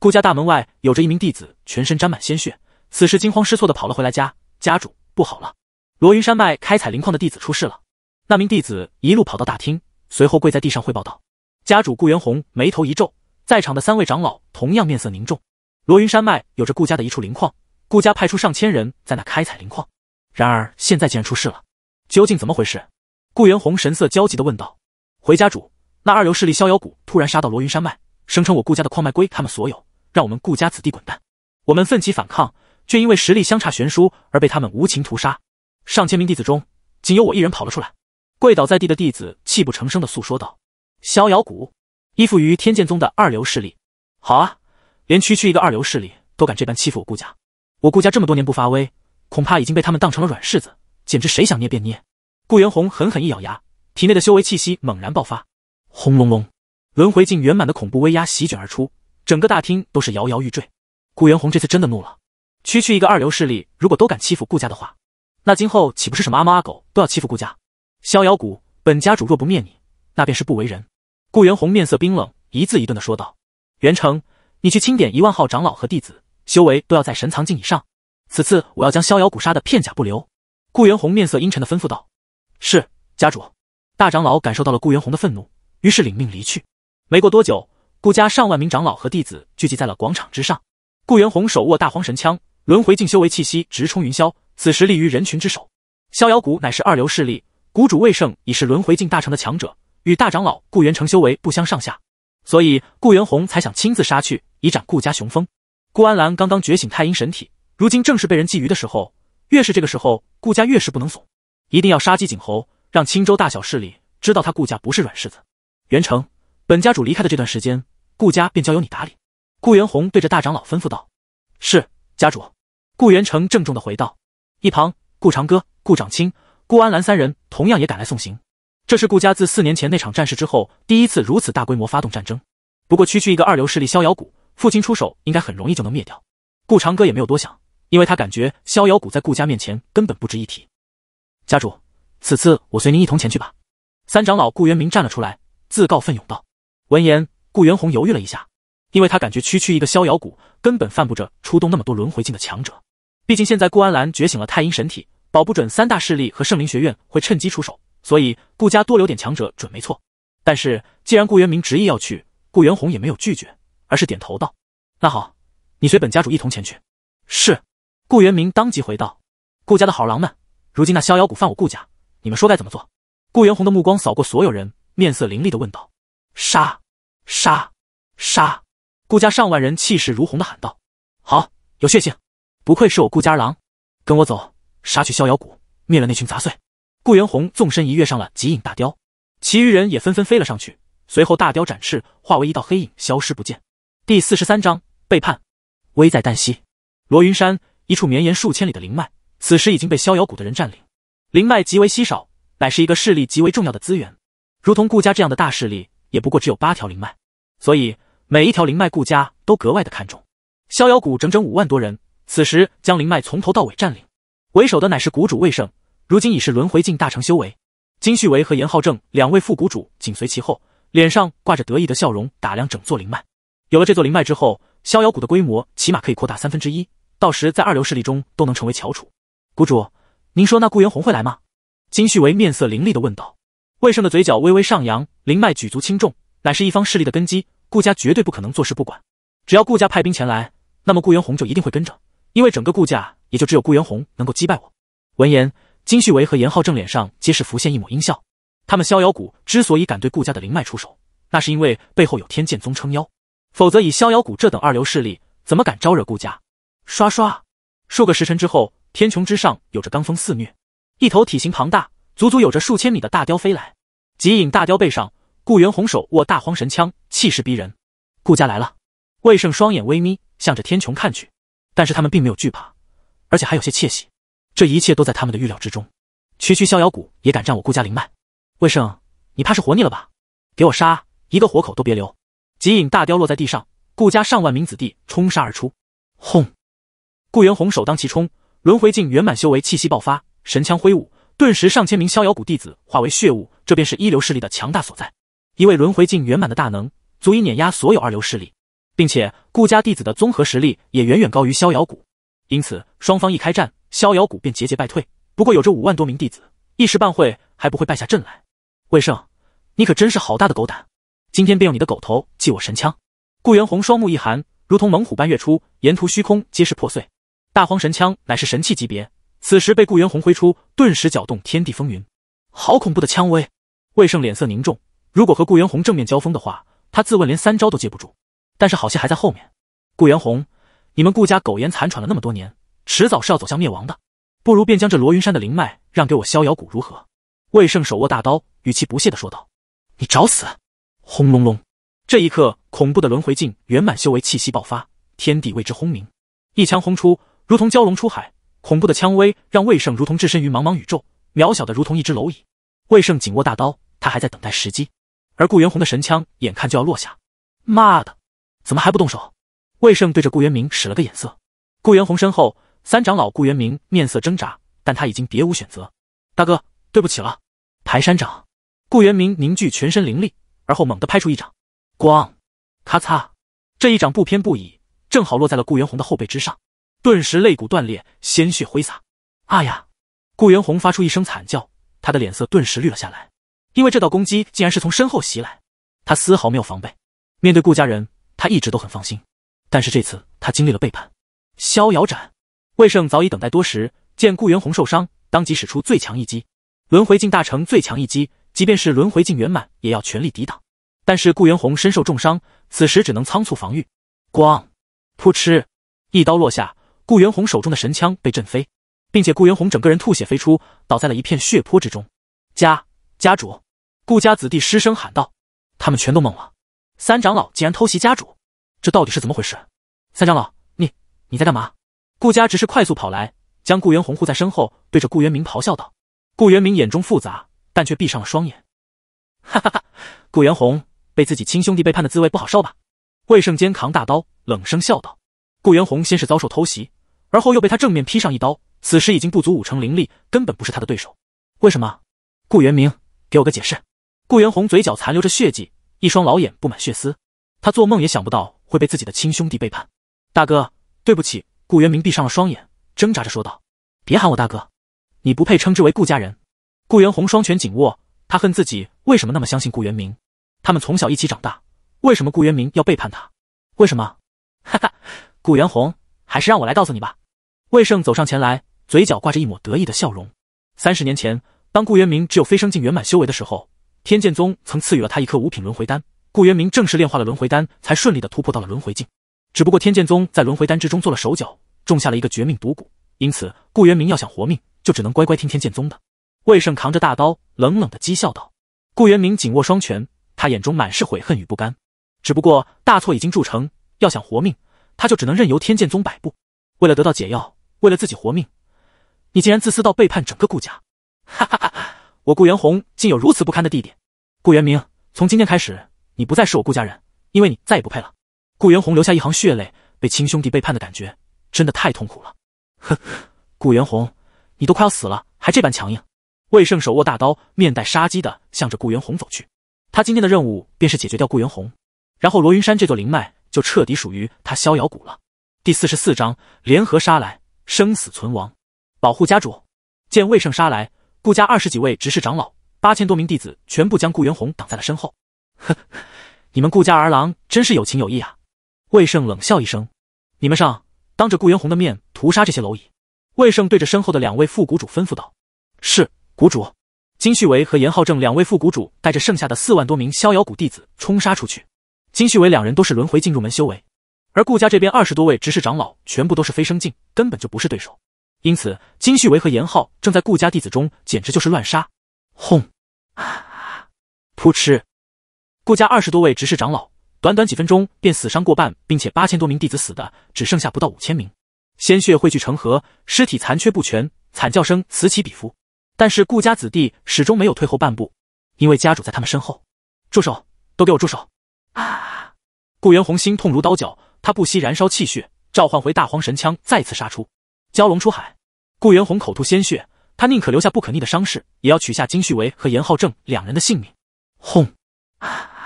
顾家大门外有着一名弟子，全身沾满鲜血，此时惊慌失措的跑了回来。家家主不好了，罗云山脉开采磷矿的弟子出事了。那名弟子一路跑到大厅，随后跪在地上汇报道。家主顾元红眉头一皱，在场的三位长老同样面色凝重。罗云山脉有着顾家的一处林矿，顾家派出上千人在那开采灵矿，然而现在竟然出事了，究竟怎么回事？顾元红神色焦急的问道：“回家主，那二流势力逍遥谷突然杀到罗云山脉，声称我顾家的矿脉归他们所有，让我们顾家子弟滚蛋。我们奋起反抗，却因为实力相差悬殊而被他们无情屠杀。上千名弟子中，仅有我一人跑了出来，跪倒在地的弟子泣不成声的诉说道：‘逍遥谷，依附于天剑宗的二流势力。’好啊。”连区区一个二流势力都敢这般欺负我顾家，我顾家这么多年不发威，恐怕已经被他们当成了软柿子，简直谁想捏便捏。顾元红狠狠一咬牙，体内的修为气息猛然爆发，轰隆隆，轮回境圆满的恐怖威压席卷而出，整个大厅都是摇摇欲坠。顾元红这次真的怒了，区区一个二流势力如果都敢欺负顾家的话，那今后岂不是什么阿猫阿狗都要欺负顾家？逍遥谷本家主若不灭你，那便是不为人。顾元红面色冰冷，一字一顿的说道：“元成。”你去清点一万号长老和弟子，修为都要在神藏境以上。此次我要将逍遥谷杀的片甲不留。顾元宏面色阴沉的吩咐道：“是，家主。”大长老感受到了顾元宏的愤怒，于是领命离去。没过多久，顾家上万名长老和弟子聚集在了广场之上。顾元宏手握大荒神枪，轮回境修为气息直冲云霄。此时立于人群之首，逍遥谷乃是二流势力，谷主魏胜已是轮回境大成的强者，与大长老顾元成修为不相上下。所以顾元宏才想亲自杀去，以展顾家雄风。顾安澜刚刚觉醒太阴神体，如今正是被人觊觎的时候。越是这个时候，顾家越是不能怂，一定要杀鸡儆猴，让青州大小势力知道他顾家不是软柿子。元成，本家主离开的这段时间，顾家便交由你打理。顾元宏对着大长老吩咐道：“是，家主。”顾元成郑重的回道。一旁，顾长歌、顾长青、顾安澜三人同样也赶来送行。这是顾家自四年前那场战事之后，第一次如此大规模发动战争。不过，区区一个二流势力逍遥谷，父亲出手应该很容易就能灭掉。顾长歌也没有多想，因为他感觉逍遥谷在顾家面前根本不值一提。家主，此次我随您一同前去吧。三长老顾元明站了出来，自告奋勇道。闻言，顾元宏犹豫了一下，因为他感觉区区一个逍遥谷，根本犯不着出动那么多轮回境的强者。毕竟现在顾安澜觉醒了太阴神体，保不准三大势力和圣灵学院会趁机出手。所以顾家多留点强者准没错。但是既然顾元明执意要去，顾元宏也没有拒绝，而是点头道：“那好，你随本家主一同前去。”是。顾元明当即回道：“顾家的好儿郎们，如今那逍遥谷犯我顾家，你们说该怎么做？”顾元宏的目光扫过所有人，面色凌厉的问道：“杀！杀！杀！”顾家上万人气势如虹的喊道：“好，有血性！不愧是我顾家郎！跟我走，杀去逍遥谷，灭了那群杂碎！”顾元洪纵身一跃上了极影大雕，其余人也纷纷飞了上去。随后，大雕展翅，化为一道黑影，消失不见。第四十三章背叛，危在旦夕。罗云山一处绵延数千里的灵脉，此时已经被逍遥谷的人占领。灵脉极为稀少，乃是一个势力极为重要的资源。如同顾家这样的大势力，也不过只有八条灵脉，所以每一条灵脉顾家都格外的看重。逍遥谷整整五万多人，此时将灵脉从头到尾占领。为首的乃是谷主魏胜。如今已是轮回境大成修为，金旭维和严浩正两位副谷主紧随其后，脸上挂着得意的笑容，打量整座灵脉。有了这座灵脉之后，逍遥谷的规模起码可以扩大三分之一，到时在二流势力中都能成为翘楚。谷主，您说那顾元宏会来吗？金旭维面色凌厉地问道。魏胜的嘴角微微上扬，灵脉举足轻重，乃是一方势力的根基，顾家绝对不可能坐视不管。只要顾家派兵前来，那么顾元宏就一定会跟着，因为整个顾家也就只有顾元宏能够击败我。闻言。金旭维和严浩正脸上皆是浮现一抹阴笑。他们逍遥谷之所以敢对顾家的灵脉出手，那是因为背后有天剑宗撑腰，否则以逍遥谷这等二流势力，怎么敢招惹顾家？刷刷，数个时辰之后，天穹之上有着罡风肆虐，一头体型庞大，足足有着数千米的大雕飞来。极影大雕背上，顾元红手握大荒神枪，气势逼人。顾家来了，魏胜双眼微眯，向着天穹看去。但是他们并没有惧怕，而且还有些窃喜。这一切都在他们的预料之中，区区逍遥谷也敢占我顾家灵脉？魏胜，你怕是活腻了吧？给我杀，一个活口都别留！极影大雕落在地上，顾家上万名子弟冲杀而出。轰！顾元宏首当其冲，轮回境圆满修为气息爆发，神枪挥舞，顿时上千名逍遥谷弟子化为血雾。这便是一流势力的强大所在。一位轮回境圆满的大能，足以碾压所有二流势力，并且顾家弟子的综合实力也远远高于逍遥谷。因此，双方一开战。逍遥谷便节节败退，不过有着五万多名弟子，一时半会还不会败下阵来。魏胜，你可真是好大的狗胆！今天便用你的狗头祭我神枪！顾元红双目一寒，如同猛虎般跃出，沿途虚空皆是破碎。大荒神枪乃是神器级别，此时被顾元红挥出，顿时搅动天地风云。好恐怖的枪威！魏胜脸色凝重，如果和顾元红正面交锋的话，他自问连三招都接不住。但是好戏还在后面。顾元红，你们顾家苟延残喘了那么多年。迟早是要走向灭亡的，不如便将这罗云山的灵脉让给我逍遥谷，如何？魏胜手握大刀，语气不屑的说道：“你找死！”轰隆隆！这一刻，恐怖的轮回境圆满修为气息爆发，天地为之轰鸣。一枪轰出，如同蛟龙出海，恐怖的枪威让魏胜如同置身于茫茫宇宙，渺小的如同一只蝼蚁。魏胜紧握大刀，他还在等待时机，而顾元红的神枪眼看就要落下。妈的，怎么还不动手？魏胜对着顾元明使了个眼色，顾元红身后。三长老顾元明面色挣扎，但他已经别无选择。大哥，对不起了。排山掌，顾元明凝聚全身灵力，而后猛地拍出一掌。咣，咔嚓！这一掌不偏不倚，正好落在了顾元宏的后背之上，顿时肋骨断裂，鲜血挥洒。啊呀！顾元宏发出一声惨叫，他的脸色顿时绿了下来，因为这道攻击竟然是从身后袭来，他丝毫没有防备。面对顾家人，他一直都很放心，但是这次他经历了背叛。逍遥斩。魏胜早已等待多时，见顾元洪受伤，当即使出最强一击，轮回境大成最强一击，即便是轮回境圆满，也要全力抵挡。但是顾元洪身受重伤，此时只能仓促防御。咣，扑哧，一刀落下，顾元洪手中的神枪被震飞，并且顾元洪整个人吐血飞出，倒在了一片血泊之中。家家主，顾家子弟失声喊道：“他们全都懵了，三长老竟然偷袭家主，这到底是怎么回事？”三长老，你你在干嘛？顾家只是快速跑来，将顾元红护在身后，对着顾元明咆哮道：“顾元明眼中复杂，但却闭上了双眼。”“哈哈哈，顾元红，被自己亲兄弟背叛的滋味不好受吧？”魏胜坚扛大刀，冷声笑道。顾元红先是遭受偷袭，而后又被他正面劈上一刀，此时已经不足五成灵力，根本不是他的对手。为什么？顾元明，给我个解释！顾元红嘴角残留着血迹，一双老眼布满血丝，他做梦也想不到会被自己的亲兄弟背叛。大哥，对不起。顾元明闭上了双眼，挣扎着说道：“别喊我大哥，你不配称之为顾家人。”顾元宏双拳紧握，他恨自己为什么那么相信顾元明，他们从小一起长大，为什么顾元明要背叛他？为什么？哈哈，顾元红，还是让我来告诉你吧。魏胜走上前来，嘴角挂着一抹得意的笑容。三十年前，当顾元明只有飞升境圆满修为的时候，天剑宗曾赐予了他一颗五品轮回丹，顾元明正式炼化了轮回丹，才顺利的突破到了轮回境。只不过天剑宗在轮回丹之中做了手脚，种下了一个绝命毒蛊，因此顾元明要想活命，就只能乖乖听天剑宗的。魏胜扛着大刀，冷冷的讥笑道。顾元明紧握双拳，他眼中满是悔恨与不甘。只不过大错已经铸成，要想活命，他就只能任由天剑宗摆布。为了得到解药，为了自己活命，你竟然自私到背叛整个顾家！哈哈哈哈！我顾元红竟有如此不堪的弟弟！顾元明，从今天开始，你不再是我顾家人，因为你再也不配了。顾元红留下一行血泪，被亲兄弟背叛的感觉真的太痛苦了。呵顾元红，你都快要死了，还这般强硬？魏胜手握大刀，面带杀机的向着顾元红走去。他今天的任务便是解决掉顾元红，然后罗云山这座灵脉就彻底属于他逍遥谷了。第四十四章联合杀来，生死存亡，保护家主。见魏胜杀来，顾家二十几位执事长老，八千多名弟子全部将顾元红挡在了身后。呵呵，你们顾家儿郎真是有情有义啊！魏胜冷笑一声：“你们上，当着顾元宏的面屠杀这些蝼蚁。”魏胜对着身后的两位副谷主吩咐道：“是，谷主。”金旭维和严浩正两位副谷主带着剩下的四万多名逍遥谷弟子冲杀出去。金旭维两人都是轮回境入门修为，而顾家这边二十多位执事长老全部都是飞升境，根本就不是对手。因此，金旭维和严浩正在顾家弟子中简直就是乱杀。轰！噗嗤！顾家二十多位执事长老。短短几分钟便死伤过半，并且八千多名弟子死的只剩下不到五千名，鲜血汇聚成河，尸体残缺不全，惨叫声此起彼伏。但是顾家子弟始终没有退后半步，因为家主在他们身后。住手！都给我住手！啊！顾元宏心痛如刀绞，他不惜燃烧气血，召唤回大荒神枪，再次杀出。蛟龙出海！顾元宏口吐鲜血，他宁可留下不可逆的伤势，也要取下金旭维和严浩正两人的性命。轰！啊！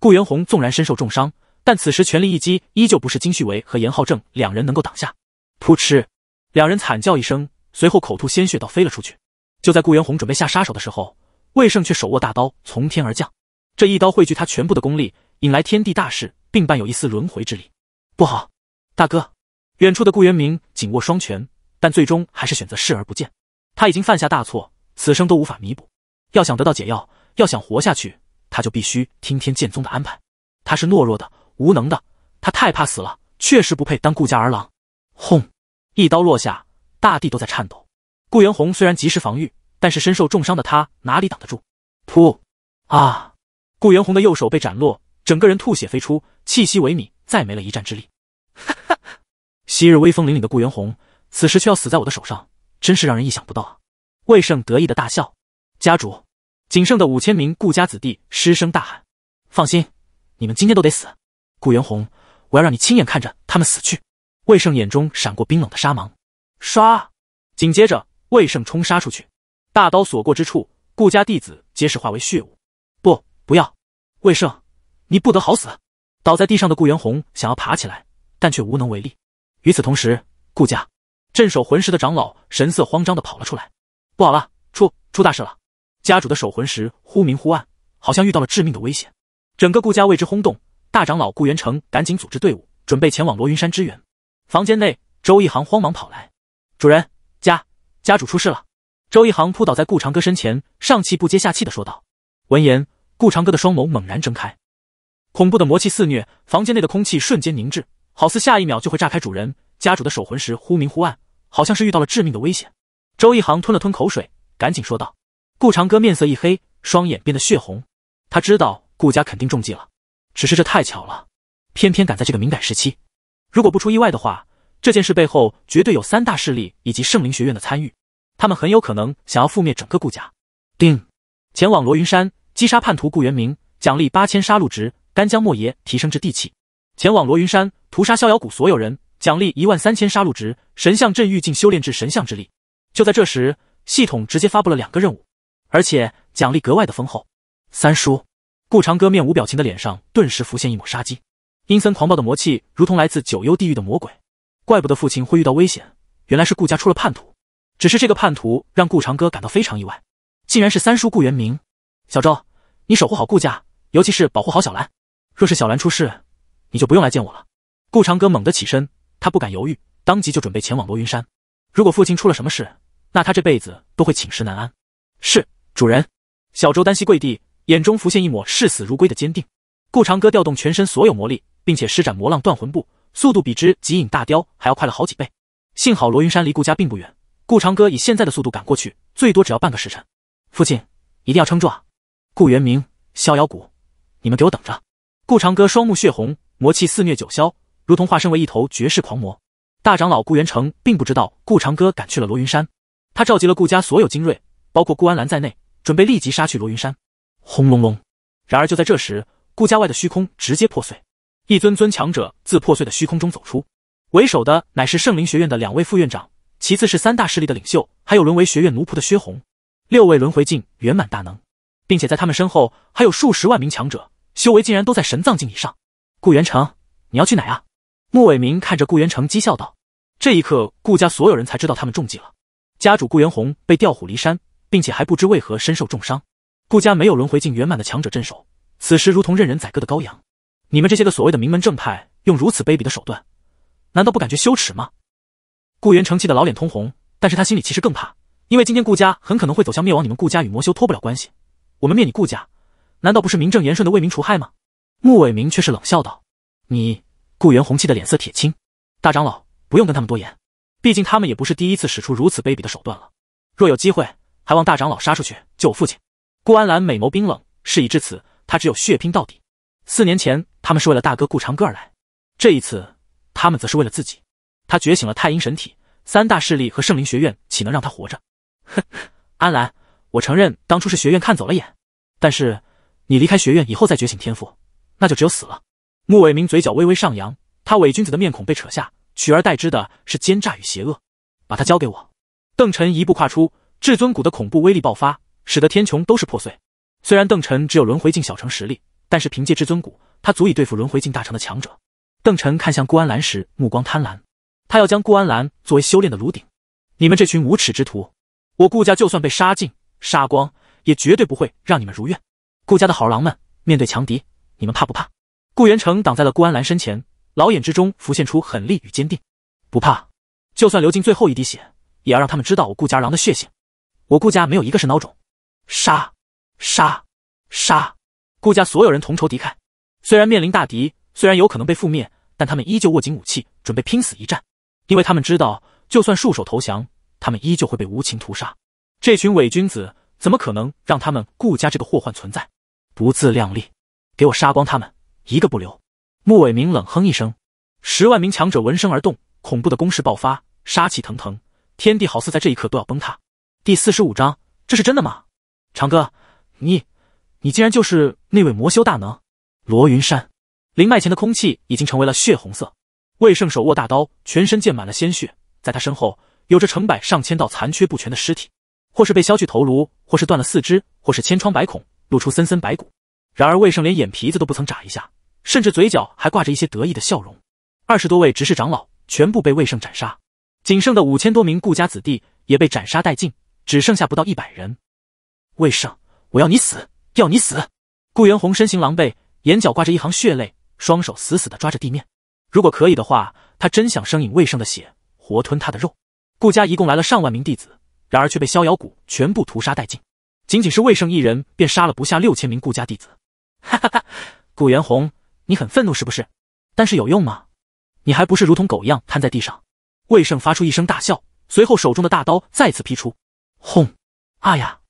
顾元洪纵然身受重伤，但此时全力一击依旧不是金旭维和严浩正两人能够挡下。噗嗤，两人惨叫一声，随后口吐鲜血，倒飞了出去。就在顾元洪准备下杀手的时候，魏胜却手握大刀从天而降，这一刀汇聚他全部的功力，引来天地大势，并伴有一丝轮回之力。不好，大哥！远处的顾元明紧握双拳，但最终还是选择视而不见。他已经犯下大错，此生都无法弥补。要想得到解药，要想活下去。他就必须听天剑宗的安排。他是懦弱的，无能的，他太怕死了，确实不配当顾家儿郎。轰！一刀落下，大地都在颤抖。顾元宏虽然及时防御，但是身受重伤的他哪里挡得住？噗！啊！顾元宏的右手被斩落，整个人吐血飞出，气息萎靡，再没了一战之力。哈哈！昔日威风凛凛的顾元宏，此时却要死在我的手上，真是让人意想不到啊！魏胜得意的大笑。家主。仅剩的五千名顾家子弟失声大喊：“放心，你们今天都得死！”顾元红，我要让你亲眼看着他们死去。”魏胜眼中闪过冰冷的杀芒，唰，紧接着魏胜冲杀出去，大刀所过之处，顾家弟子皆是化为血雾。“不，不要！”魏胜，你不得好死！”倒在地上的顾元红想要爬起来，但却无能为力。与此同时，顾家镇守魂石的长老神色慌张地跑了出来：“不好了，出出大事了！”家主的守魂石忽明忽暗，好像遇到了致命的危险。整个顾家为之轰动，大长老顾元成赶紧组织队伍，准备前往罗云山支援。房间内，周一航慌忙跑来：“主人，家家主出事了！”周一航扑倒在顾长歌身前，上气不接下气的说道。闻言，顾长歌的双眸猛然睁开，恐怖的魔气肆虐，房间内的空气瞬间凝滞，好似下一秒就会炸开。主人家主的守魂石忽明忽暗，好像是遇到了致命的危险。周一航吞了吞口水，赶紧说道。顾长歌面色一黑，双眼变得血红。他知道顾家肯定中计了，只是这太巧了，偏偏赶在这个敏感时期。如果不出意外的话，这件事背后绝对有三大势力以及圣灵学院的参与，他们很有可能想要覆灭整个顾家。定，前往罗云山击杀叛徒顾元明，奖励八千杀戮值，干将莫邪提升至地气。前往罗云山屠杀逍遥谷所有人，奖励一万三千杀戮值，神像镇狱境修炼至神像之力。就在这时，系统直接发布了两个任务。而且奖励格外的丰厚。三叔，顾长歌面无表情的脸上顿时浮现一抹杀机，阴森狂暴的魔气如同来自九幽地狱的魔鬼，怪不得父亲会遇到危险，原来是顾家出了叛徒。只是这个叛徒让顾长歌感到非常意外，竟然是三叔顾元明。小周，你守护好顾家，尤其是保护好小兰。若是小兰出事，你就不用来见我了。顾长歌猛地起身，他不敢犹豫，当即就准备前往罗云山。如果父亲出了什么事，那他这辈子都会寝食难安。是。主人，小周单膝跪地，眼中浮现一抹视死如归的坚定。顾长歌调动全身所有魔力，并且施展魔浪断魂步，速度比之极影大雕还要快了好几倍。幸好罗云山离顾家并不远，顾长歌以现在的速度赶过去，最多只要半个时辰。父亲，一定要撑住啊！顾元明，逍遥谷，你们给我等着！顾长歌双目血红，魔气肆虐九霄，如同化身为一头绝世狂魔。大长老顾元成并不知道顾长歌赶去了罗云山，他召集了顾家所有精锐，包括顾安澜在内。准备立即杀去罗云山。轰隆隆！然而就在这时，顾家外的虚空直接破碎，一尊尊强者自破碎的虚空中走出。为首的乃是圣灵学院的两位副院长，其次是三大势力的领袖，还有沦为学院奴仆的薛红，六位轮回境圆满大能，并且在他们身后还有数十万名强者，修为竟然都在神藏境以上。顾元成，你要去哪啊？穆伟明看着顾元成讥笑道。这一刻，顾家所有人才知道他们中计了。家主顾元红被调虎离山。并且还不知为何身受重伤，顾家没有轮回境圆满的强者镇守，此时如同任人宰割的羔羊。你们这些个所谓的名门正派，用如此卑鄙的手段，难道不感觉羞耻吗？顾元成气得老脸通红，但是他心里其实更怕，因为今天顾家很可能会走向灭亡。你们顾家与魔修脱不了关系，我们灭你顾家，难道不是名正言顺的为民除害吗？穆伟明却是冷笑道：“你顾元红气得脸色铁青，大长老不用跟他们多言，毕竟他们也不是第一次使出如此卑鄙的手段了。若有机会。”还望大长老杀出去救我父亲。顾安澜美眸冰冷，事已至此，他只有血拼到底。四年前，他们是为了大哥顾长歌而来，这一次，他们则是为了自己。他觉醒了太阴神体，三大势力和圣灵学院岂能让他活着？哼，安澜，我承认当初是学院看走了眼，但是你离开学院以后再觉醒天赋，那就只有死了。穆伟明嘴角微微上扬，他伪君子的面孔被扯下，取而代之的是奸诈与邪恶。把他交给我。邓晨一步跨出。至尊骨的恐怖威力爆发，使得天穹都是破碎。虽然邓晨只有轮回境小城实力，但是凭借至尊骨，他足以对付轮回境大成的强者。邓晨看向顾安澜时，目光贪婪，他要将顾安澜作为修炼的炉鼎。你们这群无耻之徒，我顾家就算被杀尽、杀光，也绝对不会让你们如愿。顾家的好狼们，面对强敌，你们怕不怕？顾元成挡在了顾安澜身前，老眼之中浮现出狠厉与坚定。不怕，就算流尽最后一滴血，也要让他们知道我顾家狼的血性。我顾家没有一个是孬种，杀，杀，杀！顾家所有人同仇敌忾，虽然面临大敌，虽然有可能被覆灭，但他们依旧握紧武器，准备拼死一战。因为他们知道，就算束手投降，他们依旧会被无情屠杀。这群伪君子怎么可能让他们顾家这个祸患存在？不自量力，给我杀光他们，一个不留！穆伟明冷哼一声，十万名强者闻声而动，恐怖的攻势爆发，杀气腾腾，天地好似在这一刻都要崩塌。第四十五章，这是真的吗？长哥，你，你竟然就是那位魔修大能罗云山！灵脉前的空气已经成为了血红色。魏胜手握大刀，全身溅满了鲜血，在他身后有着成百上千道残缺不全的尸体，或是被削去头颅，或是断了四肢，或是千疮百孔，露出森森白骨。然而魏胜连眼皮子都不曾眨一下，甚至嘴角还挂着一些得意的笑容。二十多位执事长老全部被魏胜斩杀，仅剩的五千多名顾家子弟也被斩杀殆尽。只剩下不到一百人。魏胜，我要你死，要你死！顾元洪身形狼狈，眼角挂着一行血泪，双手死死地抓着地面。如果可以的话，他真想生饮魏胜的血，活吞他的肉。顾家一共来了上万名弟子，然而却被逍遥谷全部屠杀殆尽。仅仅是魏胜一人，便杀了不下六千名顾家弟子。哈哈哈！顾元洪，你很愤怒是不是？但是有用吗？你还不是如同狗一样瘫在地上？魏胜发出一声大笑，随后手中的大刀再次劈出。轰！啊呀！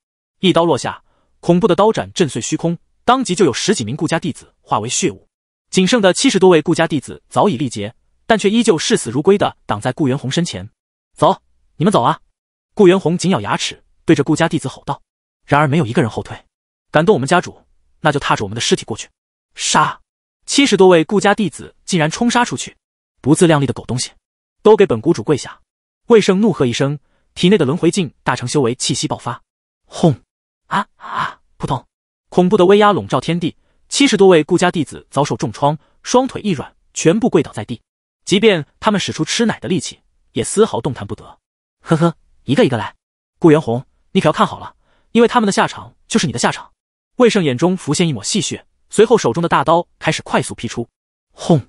一刀落下，恐怖的刀斩震碎虚空，当即就有十几名顾家弟子化为血雾。仅剩的七十多位顾家弟子早已力竭，但却依旧视死如归的挡在顾元洪身前。走，你们走啊！顾元洪紧咬牙齿，对着顾家弟子吼道。然而没有一个人后退，敢动我们家主，那就踏着我们的尸体过去杀！七十多位顾家弟子竟然冲杀出去，不自量力的狗东西，都给本谷主跪下！魏胜怒喝一声。体内的轮回境大成修为气息爆发，轰！啊啊！扑通！恐怖的威压笼罩天地，七十多位顾家弟子遭受重创，双腿一软，全部跪倒在地。即便他们使出吃奶的力气，也丝毫动弹不得。呵呵，一个一个来，顾元宏，你可要看好了，因为他们的下场就是你的下场。魏胜眼中浮现一抹戏谑，随后手中的大刀开始快速劈出，轰！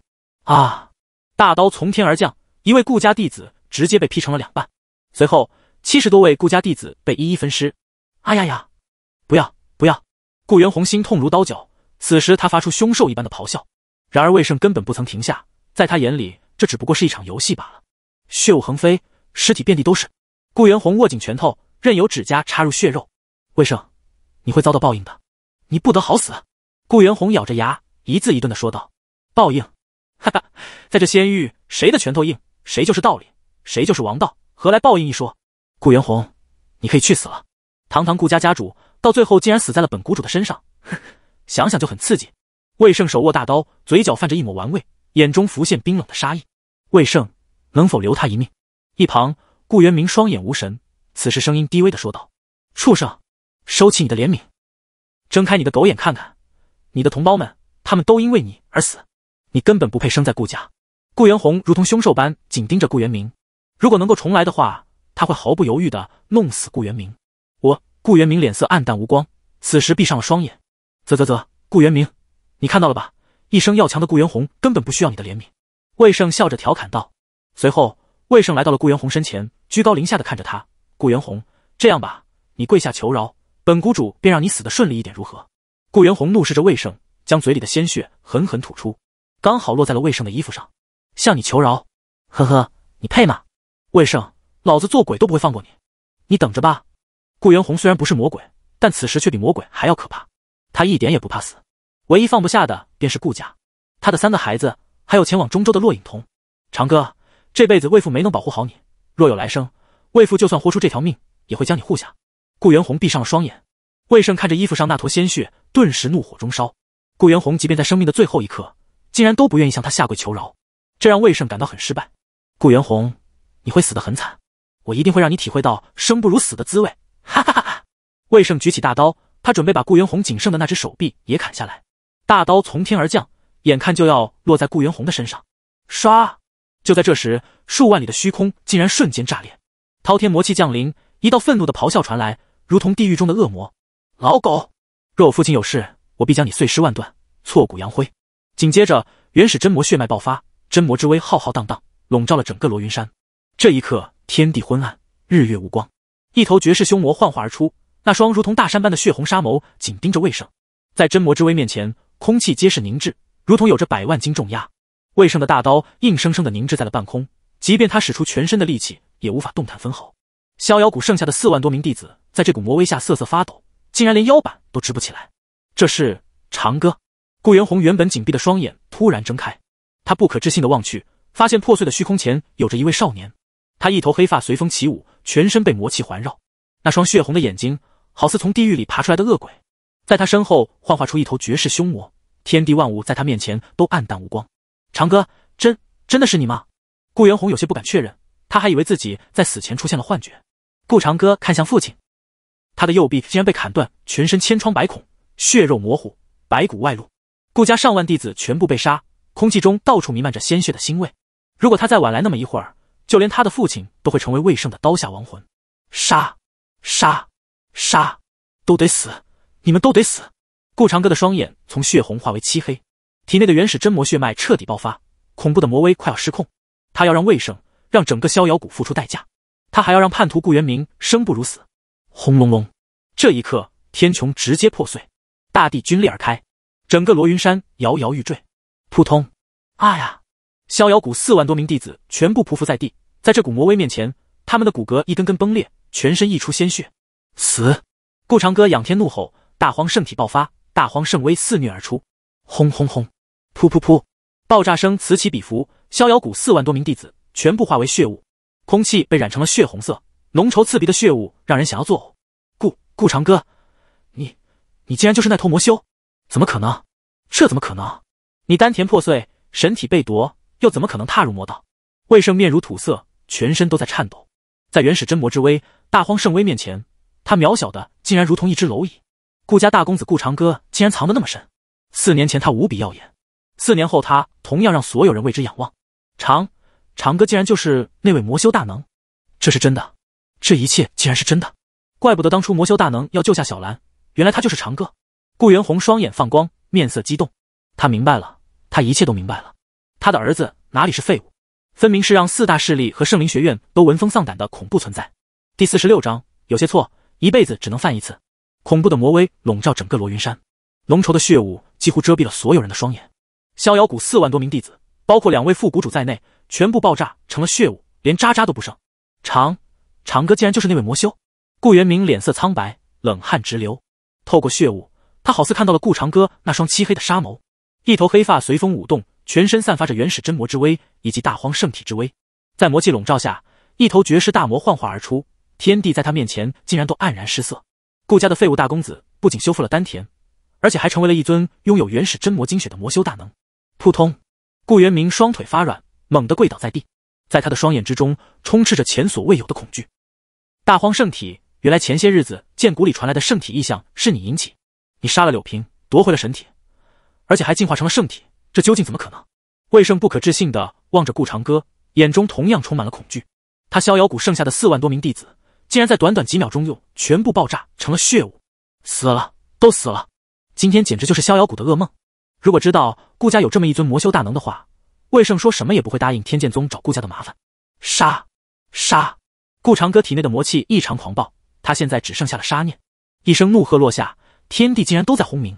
啊！大刀从天而降，一位顾家弟子直接被劈成了两半，随后。七十多位顾家弟子被一一分尸。哎呀呀！不要不要！顾元宏心痛如刀绞。此时他发出凶兽一般的咆哮。然而魏胜根本不曾停下，在他眼里，这只不过是一场游戏罢了。血雾横飞，尸体遍地都是。顾元宏握紧拳头，任由指甲插入血肉。魏胜，你会遭到报应的，你不得好死！顾元宏咬着牙，一字一顿的说道：“报应？哈哈，在这仙域，谁的拳头硬，谁就是道理，谁就是王道，何来报应一说？”顾元红，你可以去死了！堂堂顾家家主，到最后竟然死在了本谷主的身上，想想就很刺激。魏胜手握大刀，嘴角泛着一抹玩味，眼中浮现冰冷的杀意。魏胜能否留他一命？一旁，顾元明双眼无神，此时声音低微的说道：“畜生，收起你的怜悯，睁开你的狗眼看看，你的同胞们，他们都因为你而死，你根本不配生在顾家。”顾元红如同凶兽般紧盯着顾元明，如果能够重来的话。他会毫不犹豫的弄死顾元明。我顾元明脸色暗淡无光，此时闭上了双眼。啧啧啧，顾元明，你看到了吧？一生要强的顾元红根本不需要你的怜悯。魏胜笑着调侃道。随后，魏胜来到了顾元宏身前，居高临下的看着他。顾元宏，这样吧，你跪下求饶，本谷主便让你死的顺利一点，如何？顾元红怒视着魏胜，将嘴里的鲜血狠狠吐出，刚好落在了魏胜的衣服上。向你求饶？呵呵，你配吗？魏胜。老子做鬼都不会放过你，你等着吧！顾元红虽然不是魔鬼，但此时却比魔鬼还要可怕。他一点也不怕死，唯一放不下的便是顾家，他的三个孩子，还有前往中州的洛影童。长哥，这辈子魏父没能保护好你，若有来生，魏父就算豁出这条命，也会将你护下。顾元红闭上了双眼，魏胜看着衣服上那坨鲜血，顿时怒火中烧。顾元红即便在生命的最后一刻，竟然都不愿意向他下跪求饶，这让魏胜感到很失败。顾元红，你会死得很惨！我一定会让你体会到生不如死的滋味，哈哈哈！魏胜举起大刀，他准备把顾元洪仅剩的那只手臂也砍下来。大刀从天而降，眼看就要落在顾元洪的身上，唰！就在这时，数万里的虚空竟然瞬间炸裂，滔天魔气降临，一道愤怒的咆哮传来，如同地狱中的恶魔。老狗，若我父亲有事，我必将你碎尸万段，挫骨扬灰。紧接着，原始真魔血脉爆发，真魔之威浩浩荡荡，笼罩了整个罗云山。这一刻。天地昏暗，日月无光，一头绝世凶魔幻化而出，那双如同大山般的血红沙眸紧盯着魏胜。在真魔之威面前，空气皆是凝滞，如同有着百万斤重压。魏胜的大刀硬生生的凝滞在了半空，即便他使出全身的力气，也无法动弹分毫。逍遥谷剩下的四万多名弟子，在这股魔威下瑟瑟发抖，竟然连腰板都直不起来。这是长歌。顾元宏原本紧闭的双眼突然睁开，他不可置信的望去，发现破碎的虚空前有着一位少年。他一头黑发随风起舞，全身被魔气环绕，那双血红的眼睛好似从地狱里爬出来的恶鬼，在他身后幻化出一头绝世凶魔，天地万物在他面前都黯淡无光。长哥，真真的是你吗？顾元红有些不敢确认，他还以为自己在死前出现了幻觉。顾长歌看向父亲，他的右臂竟然被砍断，全身千疮百孔，血肉模糊，白骨外露。顾家上万弟子全部被杀，空气中到处弥漫着鲜血的腥味。如果他再晚来那么一会儿。就连他的父亲都会成为魏胜的刀下亡魂，杀，杀，杀，都得死，你们都得死！顾长歌的双眼从血红化为漆黑，体内的原始真魔血脉彻底爆发，恐怖的魔威快要失控。他要让魏胜，让整个逍遥谷付出代价。他还要让叛徒顾元明生不如死！轰隆隆，这一刻，天穹直接破碎，大地皲裂而开，整个罗云山摇摇欲坠。扑通，啊呀！逍遥谷四万多名弟子全部匍匐在地。在这股魔威面前，他们的骨骼一根根崩裂，全身溢出鲜血，死。顾长歌仰天怒吼，大荒圣体爆发，大荒圣威肆虐而出，轰轰轰，噗噗噗，爆炸声此起彼伏。逍遥谷四万多名弟子全部化为血雾，空气被染成了血红色，浓稠刺鼻的血雾让人想要作呕。顾顾长歌，你，你竟然就是那头魔修？怎么可能？这怎么可能？你丹田破碎，神体被夺，又怎么可能踏入魔道？魏胜面如土色。全身都在颤抖，在原始真魔之威、大荒圣威面前，他渺小的竟然如同一只蝼蚁。顾家大公子顾长歌竟然藏得那么深。四年前他无比耀眼，四年后他同样让所有人为之仰望。长长哥竟然就是那位魔修大能，这是真的，这一切竟然是真的。怪不得当初魔修大能要救下小兰，原来他就是长哥。顾元红双眼放光，面色激动，他明白了，他一切都明白了。他的儿子哪里是废物？分明是让四大势力和圣灵学院都闻风丧胆的恐怖存在。第四十六章，有些错，一辈子只能犯一次。恐怖的魔威笼罩整个罗云山，浓稠的血雾几乎遮蔽了所有人的双眼。逍遥谷四万多名弟子，包括两位副谷主在内，全部爆炸成了血雾，连渣渣都不剩。长，长哥竟然就是那位魔修？顾元明脸色苍白，冷汗直流。透过血雾，他好似看到了顾长歌那双漆黑的沙眸，一头黑发随风舞动。全身散发着原始真魔之威以及大荒圣体之威，在魔气笼罩下，一头绝世大魔幻化而出，天地在他面前竟然都黯然失色。顾家的废物大公子不仅修复了丹田，而且还成为了一尊拥有原始真魔精血的魔修大能。扑通，顾元明双腿发软，猛地跪倒在地，在他的双眼之中充斥着前所未有的恐惧。大荒圣体，原来前些日子剑谷里传来的圣体异象是你引起，你杀了柳平，夺回了神体，而且还进化成了圣体。这究竟怎么可能？魏胜不可置信地望着顾长歌，眼中同样充满了恐惧。他逍遥谷剩下的四万多名弟子，竟然在短短几秒钟又全部爆炸成了血雾，死了，都死了！今天简直就是逍遥谷的噩梦。如果知道顾家有这么一尊魔修大能的话，魏胜说什么也不会答应天剑宗找顾家的麻烦。杀！杀！顾长歌体内的魔气异常狂暴，他现在只剩下了杀念。一声怒喝落下，天地竟然都在轰鸣。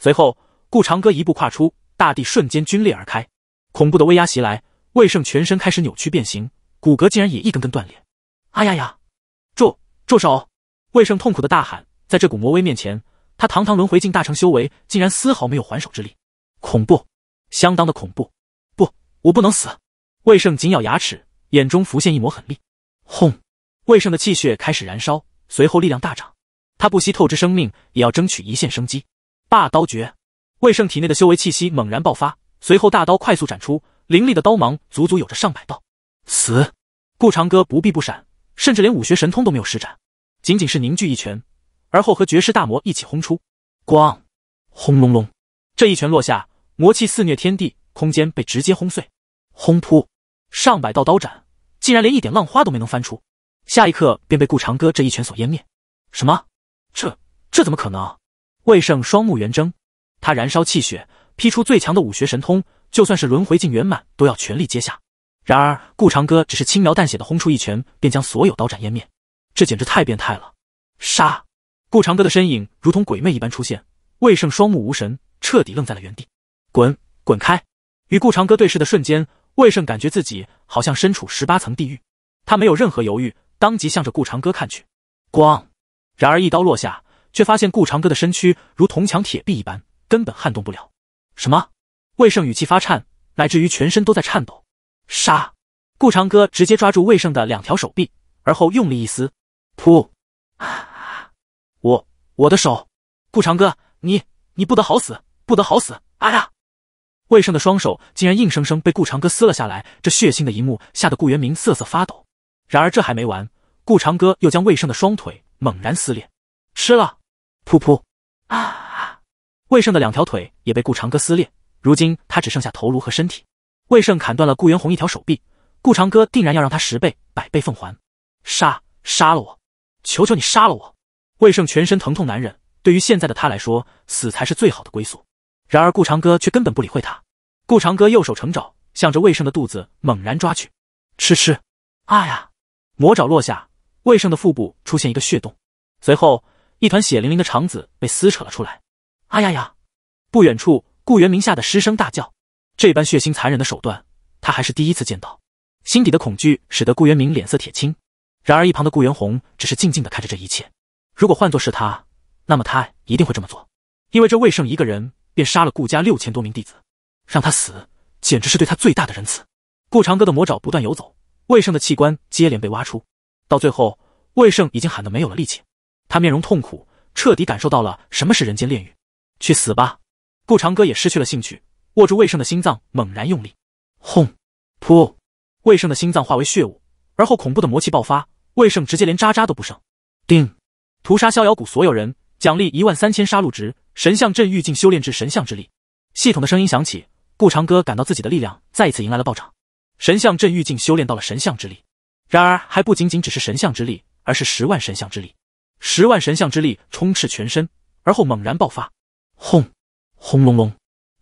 随后，顾长歌一步跨出。大地瞬间龟裂而开，恐怖的威压袭来，魏胜全身开始扭曲变形，骨骼竟然也一根根断裂。啊呀呀！住住手！魏胜痛苦的大喊，在这股魔威面前，他堂堂轮回境大成修为，竟然丝毫没有还手之力。恐怖，相当的恐怖！不，我不能死！魏胜紧咬牙齿，眼中浮现一抹狠厉。轰！魏胜的气血开始燃烧，随后力量大涨，他不惜透支生命，也要争取一线生机。霸刀绝！魏胜体内的修为气息猛然爆发，随后大刀快速斩出，凌厉的刀芒足足有着上百道。死！顾长歌不避不闪，甚至连武学神通都没有施展，仅仅是凝聚一拳，而后和绝世大魔一起轰出。咣，轰隆隆！这一拳落下，魔气肆虐天地，空间被直接轰碎。轰扑！上百道刀斩，竟然连一点浪花都没能翻出，下一刻便被顾长歌这一拳所湮灭。什么？这这怎么可能？魏胜双目圆睁。他燃烧气血，劈出最强的武学神通，就算是轮回境圆满，都要全力接下。然而顾长歌只是轻描淡写的轰出一拳，便将所有刀斩湮灭。这简直太变态了！杀！顾长歌的身影如同鬼魅一般出现，魏胜双目无神，彻底愣在了原地。滚滚开！与顾长歌对视的瞬间，魏胜感觉自己好像身处十八层地狱。他没有任何犹豫，当即向着顾长歌看去。咣！然而一刀落下，却发现顾长歌的身躯如铜墙铁壁一般。根本撼动不了。什么？魏胜语气发颤，乃至于全身都在颤抖。杀！顾长歌直接抓住魏胜的两条手臂，而后用力一撕，噗！啊！我我的手！顾长歌，你你不得好死，不得好死！啊呀！魏胜的双手竟然硬生生被顾长歌撕了下来，这血腥的一幕吓得顾元明瑟瑟发抖。然而这还没完，顾长歌又将魏胜的双腿猛然撕裂，吃了！噗噗！啊！魏胜的两条腿也被顾长歌撕裂，如今他只剩下头颅和身体。魏胜砍断了顾元洪一条手臂，顾长歌定然要让他十倍百倍奉还。杀！杀了我！求求你杀了我！魏胜全身疼痛难忍，对于现在的他来说，死才是最好的归宿。然而顾长歌却根本不理会他。顾长歌右手成爪，向着魏胜的肚子猛然抓去。吃吃！啊呀！魔爪落下，魏胜的腹部出现一个血洞，随后一团血淋淋的肠子被撕扯了出来。啊呀呀！不远处，顾元明吓得失声大叫。这般血腥残忍的手段，他还是第一次见到。心底的恐惧使得顾元明脸色铁青。然而一旁的顾元红只是静静的看着这一切。如果换做是他，那么他一定会这么做。因为这魏胜一个人便杀了顾家六千多名弟子，让他死，简直是对他最大的仁慈。顾长歌的魔爪不断游走，魏胜的器官接连被挖出，到最后，魏胜已经喊得没有了力气。他面容痛苦，彻底感受到了什么是人间炼狱。去死吧！顾长歌也失去了兴趣，握住魏胜的心脏，猛然用力，轰！噗！魏胜的心脏化为血雾，而后恐怖的魔气爆发，魏胜直接连渣渣都不剩。叮！屠杀逍遥谷所有人，奖励一万三千杀戮值，神像镇狱境修炼至神像之力。系统的声音响起，顾长歌感到自己的力量再一次迎来了暴涨，神像镇狱境修炼到了神像之力，然而还不仅仅只是神像之力，而是十万神像之力，十万神像之力充斥全身，而后猛然爆发。轰，轰隆隆！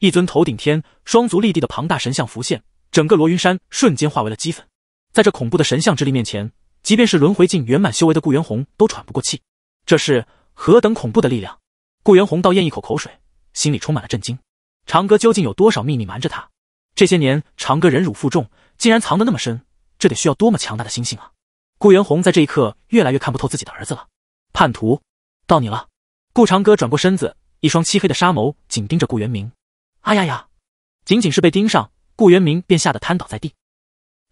一尊头顶天、双足立地的庞大神像浮现，整个罗云山瞬间化为了齑粉。在这恐怖的神像之力面前，即便是轮回境圆满修为的顾元红都喘不过气。这是何等恐怖的力量！顾元红倒咽一口口水，心里充满了震惊。长歌究竟有多少秘密瞒着他？这些年，长歌忍辱负重，竟然藏得那么深，这得需要多么强大的心性啊！顾元红在这一刻越来越看不透自己的儿子了。叛徒，到你了！顾长歌转过身子。一双漆黑的沙眸紧盯着顾元明，啊呀呀！仅仅是被盯上，顾元明便吓得瘫倒在地。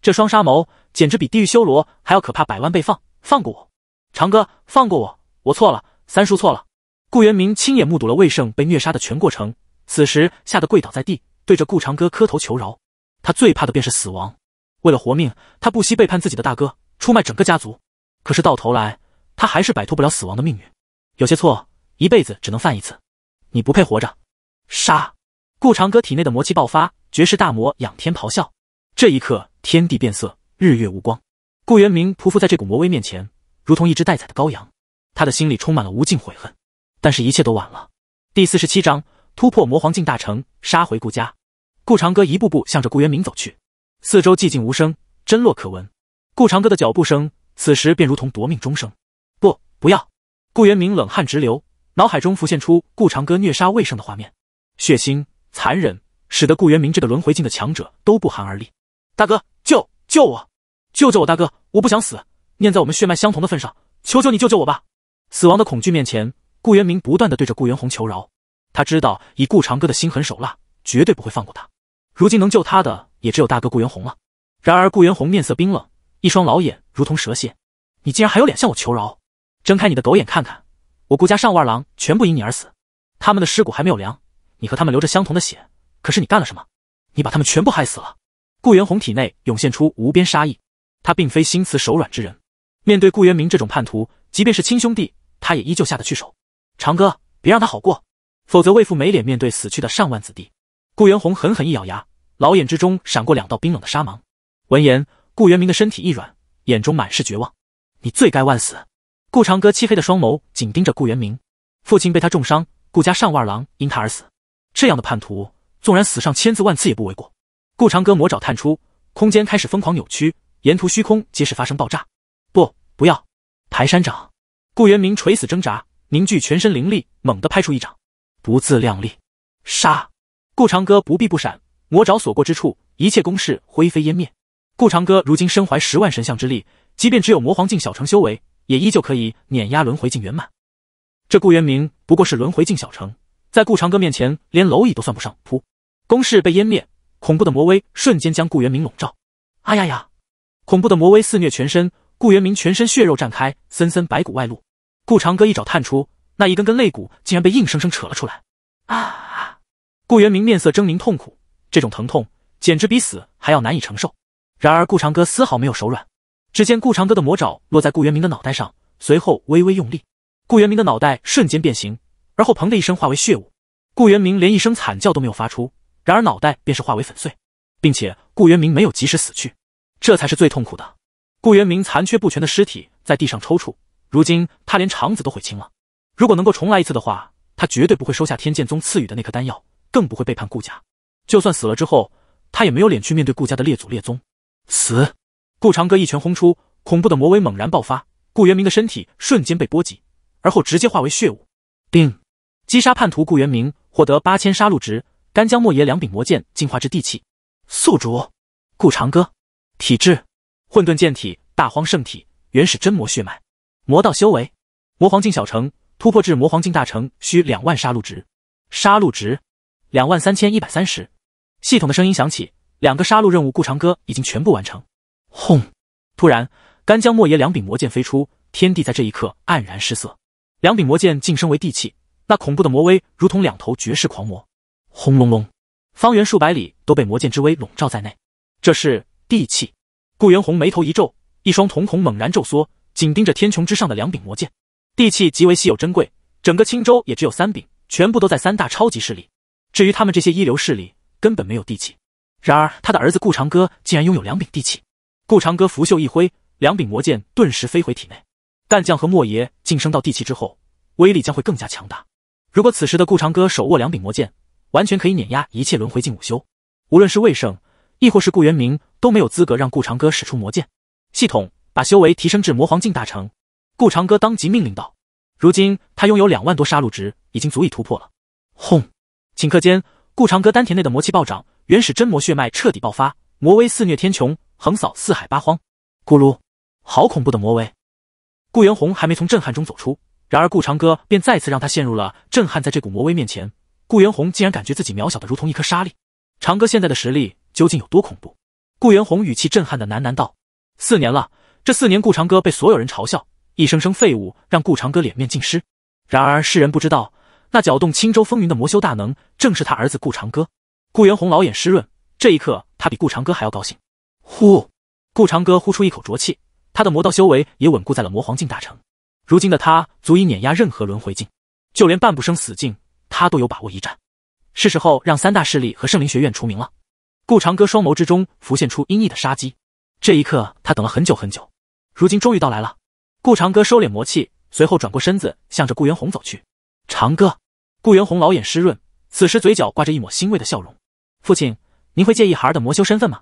这双沙眸简直比地狱修罗还要可怕百万倍。放放过我，长哥，放过我，我错了，三叔错了。顾元明亲眼目睹了魏胜被虐杀的全过程，此时吓得跪倒在地，对着顾长哥磕头求饶。他最怕的便是死亡，为了活命，他不惜背叛自己的大哥，出卖整个家族。可是到头来，他还是摆脱不了死亡的命运。有些错，一辈子只能犯一次。你不配活着，杀！顾长歌体内的魔气爆发，绝世大魔仰天咆哮。这一刻，天地变色，日月无光。顾元明匍匐在这股魔威面前，如同一只待宰的羔羊。他的心里充满了无尽悔恨，但是一切都晚了。第四十七章突破魔皇境大成，杀回顾家。顾长歌一步步向着顾元明走去，四周寂静无声，真落可闻。顾长歌的脚步声此时便如同夺命钟声。不，不要！顾元明冷汗直流。脑海中浮现出顾长歌虐杀魏胜的画面，血腥残忍，使得顾元明这个轮回境的强者都不寒而栗。大哥，救救我，救救我！大哥，我不想死，念在我们血脉相同的份上，求求你救救我吧！死亡的恐惧面前，顾元明不断的对着顾元红求饶。他知道，以顾长歌的心狠手辣，绝对不会放过他。如今能救他的，也只有大哥顾元红了。然而，顾元红面色冰冷，一双老眼如同蛇蝎，你竟然还有脸向我求饶？睁开你的狗眼看看！我顾家上万儿郎全部因你而死，他们的尸骨还没有凉，你和他们流着相同的血，可是你干了什么？你把他们全部害死了！顾元宏体内涌现出无边杀意，他并非心慈手软之人，面对顾元明这种叛徒，即便是亲兄弟，他也依旧下得去手。长哥，别让他好过，否则魏父没脸面对死去的上万子弟。顾元宏狠狠一咬牙，老眼之中闪过两道冰冷的杀芒。闻言，顾元明的身体一软，眼中满是绝望。你罪该万死！顾长歌漆黑的双眸紧盯着顾元明，父亲被他重伤，顾家上万儿郎因他而死，这样的叛徒，纵然死上千次万次也不为过。顾长歌魔爪探出，空间开始疯狂扭曲，沿途虚空皆是发生爆炸。不，不要！排山掌。顾元明垂死挣扎，凝聚全身灵力，猛地拍出一掌。不自量力！杀！顾长歌不避不闪，魔爪所过之处，一切攻势灰飞烟灭。顾长歌如今身怀十万神像之力，即便只有魔皇境小城修为。也依旧可以碾压轮回境圆满。这顾元明不过是轮回境小城，在顾长歌面前连蝼蚁都算不上。噗！攻势被湮灭，恐怖的魔威瞬间将顾元明笼罩。啊呀呀！恐怖的魔威肆虐全身，顾元明全身血肉绽开，森森白骨外露。顾长歌一爪探出，那一根根肋骨竟然被硬生生扯了出来。啊！顾元明面色狰狞，痛苦。这种疼痛简直比死还要难以承受。然而顾长歌丝毫没有手软。只见顾长歌的魔爪落在顾元明的脑袋上，随后微微用力，顾元明的脑袋瞬间变形，而后砰的一声化为血雾。顾元明连一声惨叫都没有发出，然而脑袋便是化为粉碎，并且顾元明没有及时死去，这才是最痛苦的。顾元明残缺不全的尸体在地上抽搐，如今他连肠子都悔青了。如果能够重来一次的话，他绝对不会收下天剑宗赐予的那颗丹药，更不会背叛顾家。就算死了之后，他也没有脸去面对顾家的列祖列宗。死。顾长歌一拳轰出，恐怖的魔威猛然爆发，顾元明的身体瞬间被波及，而后直接化为血雾。定击杀叛徒顾元明，获得八千杀戮值。干将莫邪两柄魔剑进化至地气。宿主顾长歌，体质混沌剑体、大荒圣体、原始真魔血脉，魔道修为魔皇境小成，突破至魔皇境大成需两万杀戮值。杀戮值两万三千一百三十。系统的声音响起，两个杀戮任务顾长歌已经全部完成。轰！突然，干将莫邪两柄魔剑飞出，天地在这一刻黯然失色。两柄魔剑晋升为地气，那恐怖的魔威如同两头绝世狂魔。轰隆隆，方圆数百里都被魔剑之威笼罩在内。这是地气。顾元宏眉头一皱，一双瞳孔猛然皱缩，紧盯着天穹之上的两柄魔剑。地气极为稀有珍贵，整个青州也只有三柄，全部都在三大超级势力。至于他们这些一流势力，根本没有地气。然而，他的儿子顾长歌竟然拥有两柄地气。顾长歌拂袖一挥，两柄魔剑顿时飞回体内。干将和莫邪晋升到地气之后，威力将会更加强大。如果此时的顾长歌手握两柄魔剑，完全可以碾压一切轮回境武修。无论是魏胜，亦或是顾元明，都没有资格让顾长歌使出魔剑。系统，把修为提升至魔皇境大成。顾长歌当即命令道：“如今他拥有两万多杀戮值，已经足以突破了。”轰！顷刻间，顾长歌丹田内的魔气暴涨，原始真魔血脉彻底爆发，魔威肆虐天穹。横扫四海八荒，咕噜，好恐怖的魔威！顾元宏还没从震撼中走出，然而顾长歌便再次让他陷入了震撼。在这股魔威面前，顾元宏竟然感觉自己渺小的如同一颗沙粒。长歌现在的实力究竟有多恐怖？顾元宏语气震撼的喃喃道：“四年了，这四年，顾长歌被所有人嘲笑，一声声废物，让顾长歌脸面尽失。然而世人不知道，那搅动青州风云的魔修大能，正是他儿子顾长歌。”顾元宏老眼湿润，这一刻，他比顾长歌还要高兴。呼，顾长歌呼出一口浊气，他的魔道修为也稳固在了魔皇境大成。如今的他足以碾压任何轮回境，就连半步生死境，他都有把握一战。是时候让三大势力和圣灵学院除名了。顾长歌双眸之中浮现出阴翳的杀机，这一刻他等了很久很久，如今终于到来了。顾长歌收敛魔气，随后转过身子，向着顾元红走去。长歌，顾元红老眼湿润，此时嘴角挂着一抹欣慰的笑容。父亲，您会介意孩儿的魔修身份吗？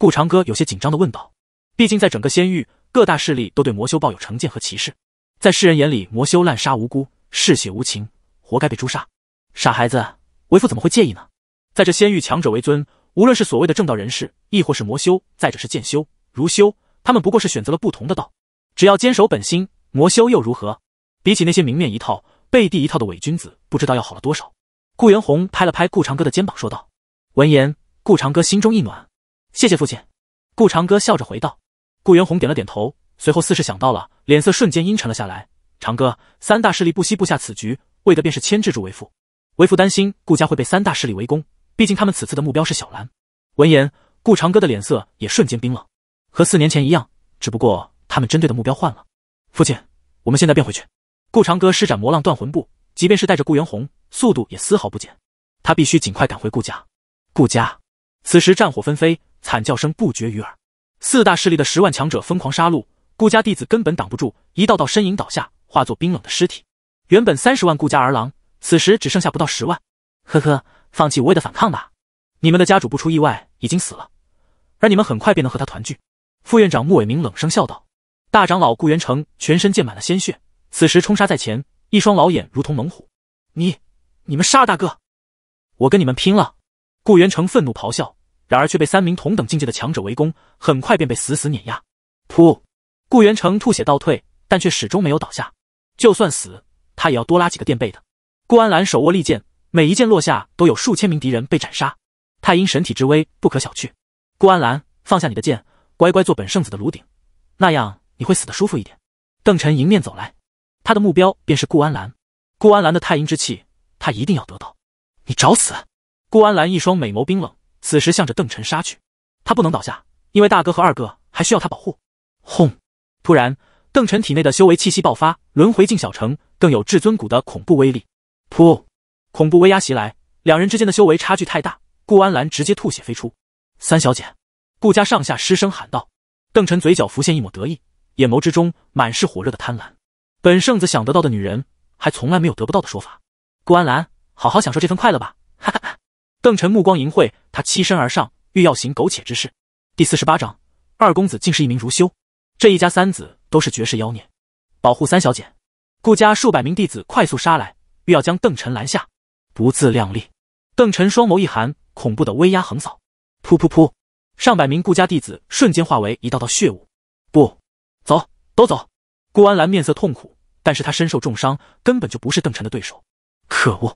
顾长歌有些紧张的问道：“毕竟在整个仙域，各大势力都对魔修抱有成见和歧视，在世人眼里，魔修滥杀无辜，嗜血无情，活该被诛杀。”“傻孩子，为父怎么会介意呢？在这仙域，强者为尊，无论是所谓的正道人士，亦或是魔修，再者是剑修、儒修，他们不过是选择了不同的道，只要坚守本心，魔修又如何？比起那些明面一套、背地一套的伪君子，不知道要好了多少。”顾元红拍了拍顾长歌的肩膀说道。闻言，顾长歌心中一暖。谢谢父亲，顾长歌笑着回道。顾元宏点了点头，随后似是想到了，脸色瞬间阴沉了下来。长哥，三大势力不惜布下此局，为的便是牵制住为父。为父担心顾家会被三大势力围攻，毕竟他们此次的目标是小兰。闻言，顾长歌的脸色也瞬间冰冷，和四年前一样，只不过他们针对的目标换了。父亲，我们现在变回去。顾长歌施展魔浪断魂步，即便是带着顾元宏，速度也丝毫不减。他必须尽快赶回顾家。顾家此时战火纷飞。惨叫声不绝于耳，四大势力的十万强者疯狂杀戮，顾家弟子根本挡不住，一道道身影倒下，化作冰冷的尸体。原本三十万顾家儿郎，此时只剩下不到十万。呵呵，放弃无谓的反抗吧，你们的家主不出意外已经死了，而你们很快便能和他团聚。副院长穆伟明冷声笑道。大长老顾元成全身溅满了鲜血，此时冲杀在前，一双老眼如同猛虎。你，你们杀大哥，我跟你们拼了！顾元成愤怒咆哮。然而却被三名同等境界的强者围攻，很快便被死死碾压。噗！顾元成吐血倒退，但却始终没有倒下。就算死，他也要多拉几个垫背的。顾安澜手握利剑，每一剑落下，都有数千名敌人被斩杀。太阴神体之威不可小觑。顾安澜，放下你的剑，乖乖做本圣子的炉鼎，那样你会死得舒服一点。邓晨迎面走来，他的目标便是顾安澜。顾安澜的太阴之气，他一定要得到。你找死！顾安澜一双美眸冰冷。此时向着邓晨杀去，他不能倒下，因为大哥和二哥还需要他保护。轰！突然，邓晨体内的修为气息爆发，轮回境小城更有至尊谷的恐怖威力。噗！恐怖威压袭来，两人之间的修为差距太大，顾安澜直接吐血飞出。三小姐，顾家上下失声喊道。邓晨嘴角浮现一抹得意，眼眸之中满是火热的贪婪。本圣子想得到的女人，还从来没有得不到的说法。顾安澜，好好享受这份快乐吧。邓晨目光淫秽，他欺身而上，欲要行苟且之事。第四十八章，二公子竟是一名如修，这一家三子都是绝世妖孽。保护三小姐，顾家数百名弟子快速杀来，欲要将邓晨拦下。不自量力！邓晨双眸一寒，恐怖的威压横扫，噗噗噗，上百名顾家弟子瞬间化为一道道血雾。不，走，都走！顾安澜面色痛苦，但是他身受重伤，根本就不是邓晨的对手。可恶，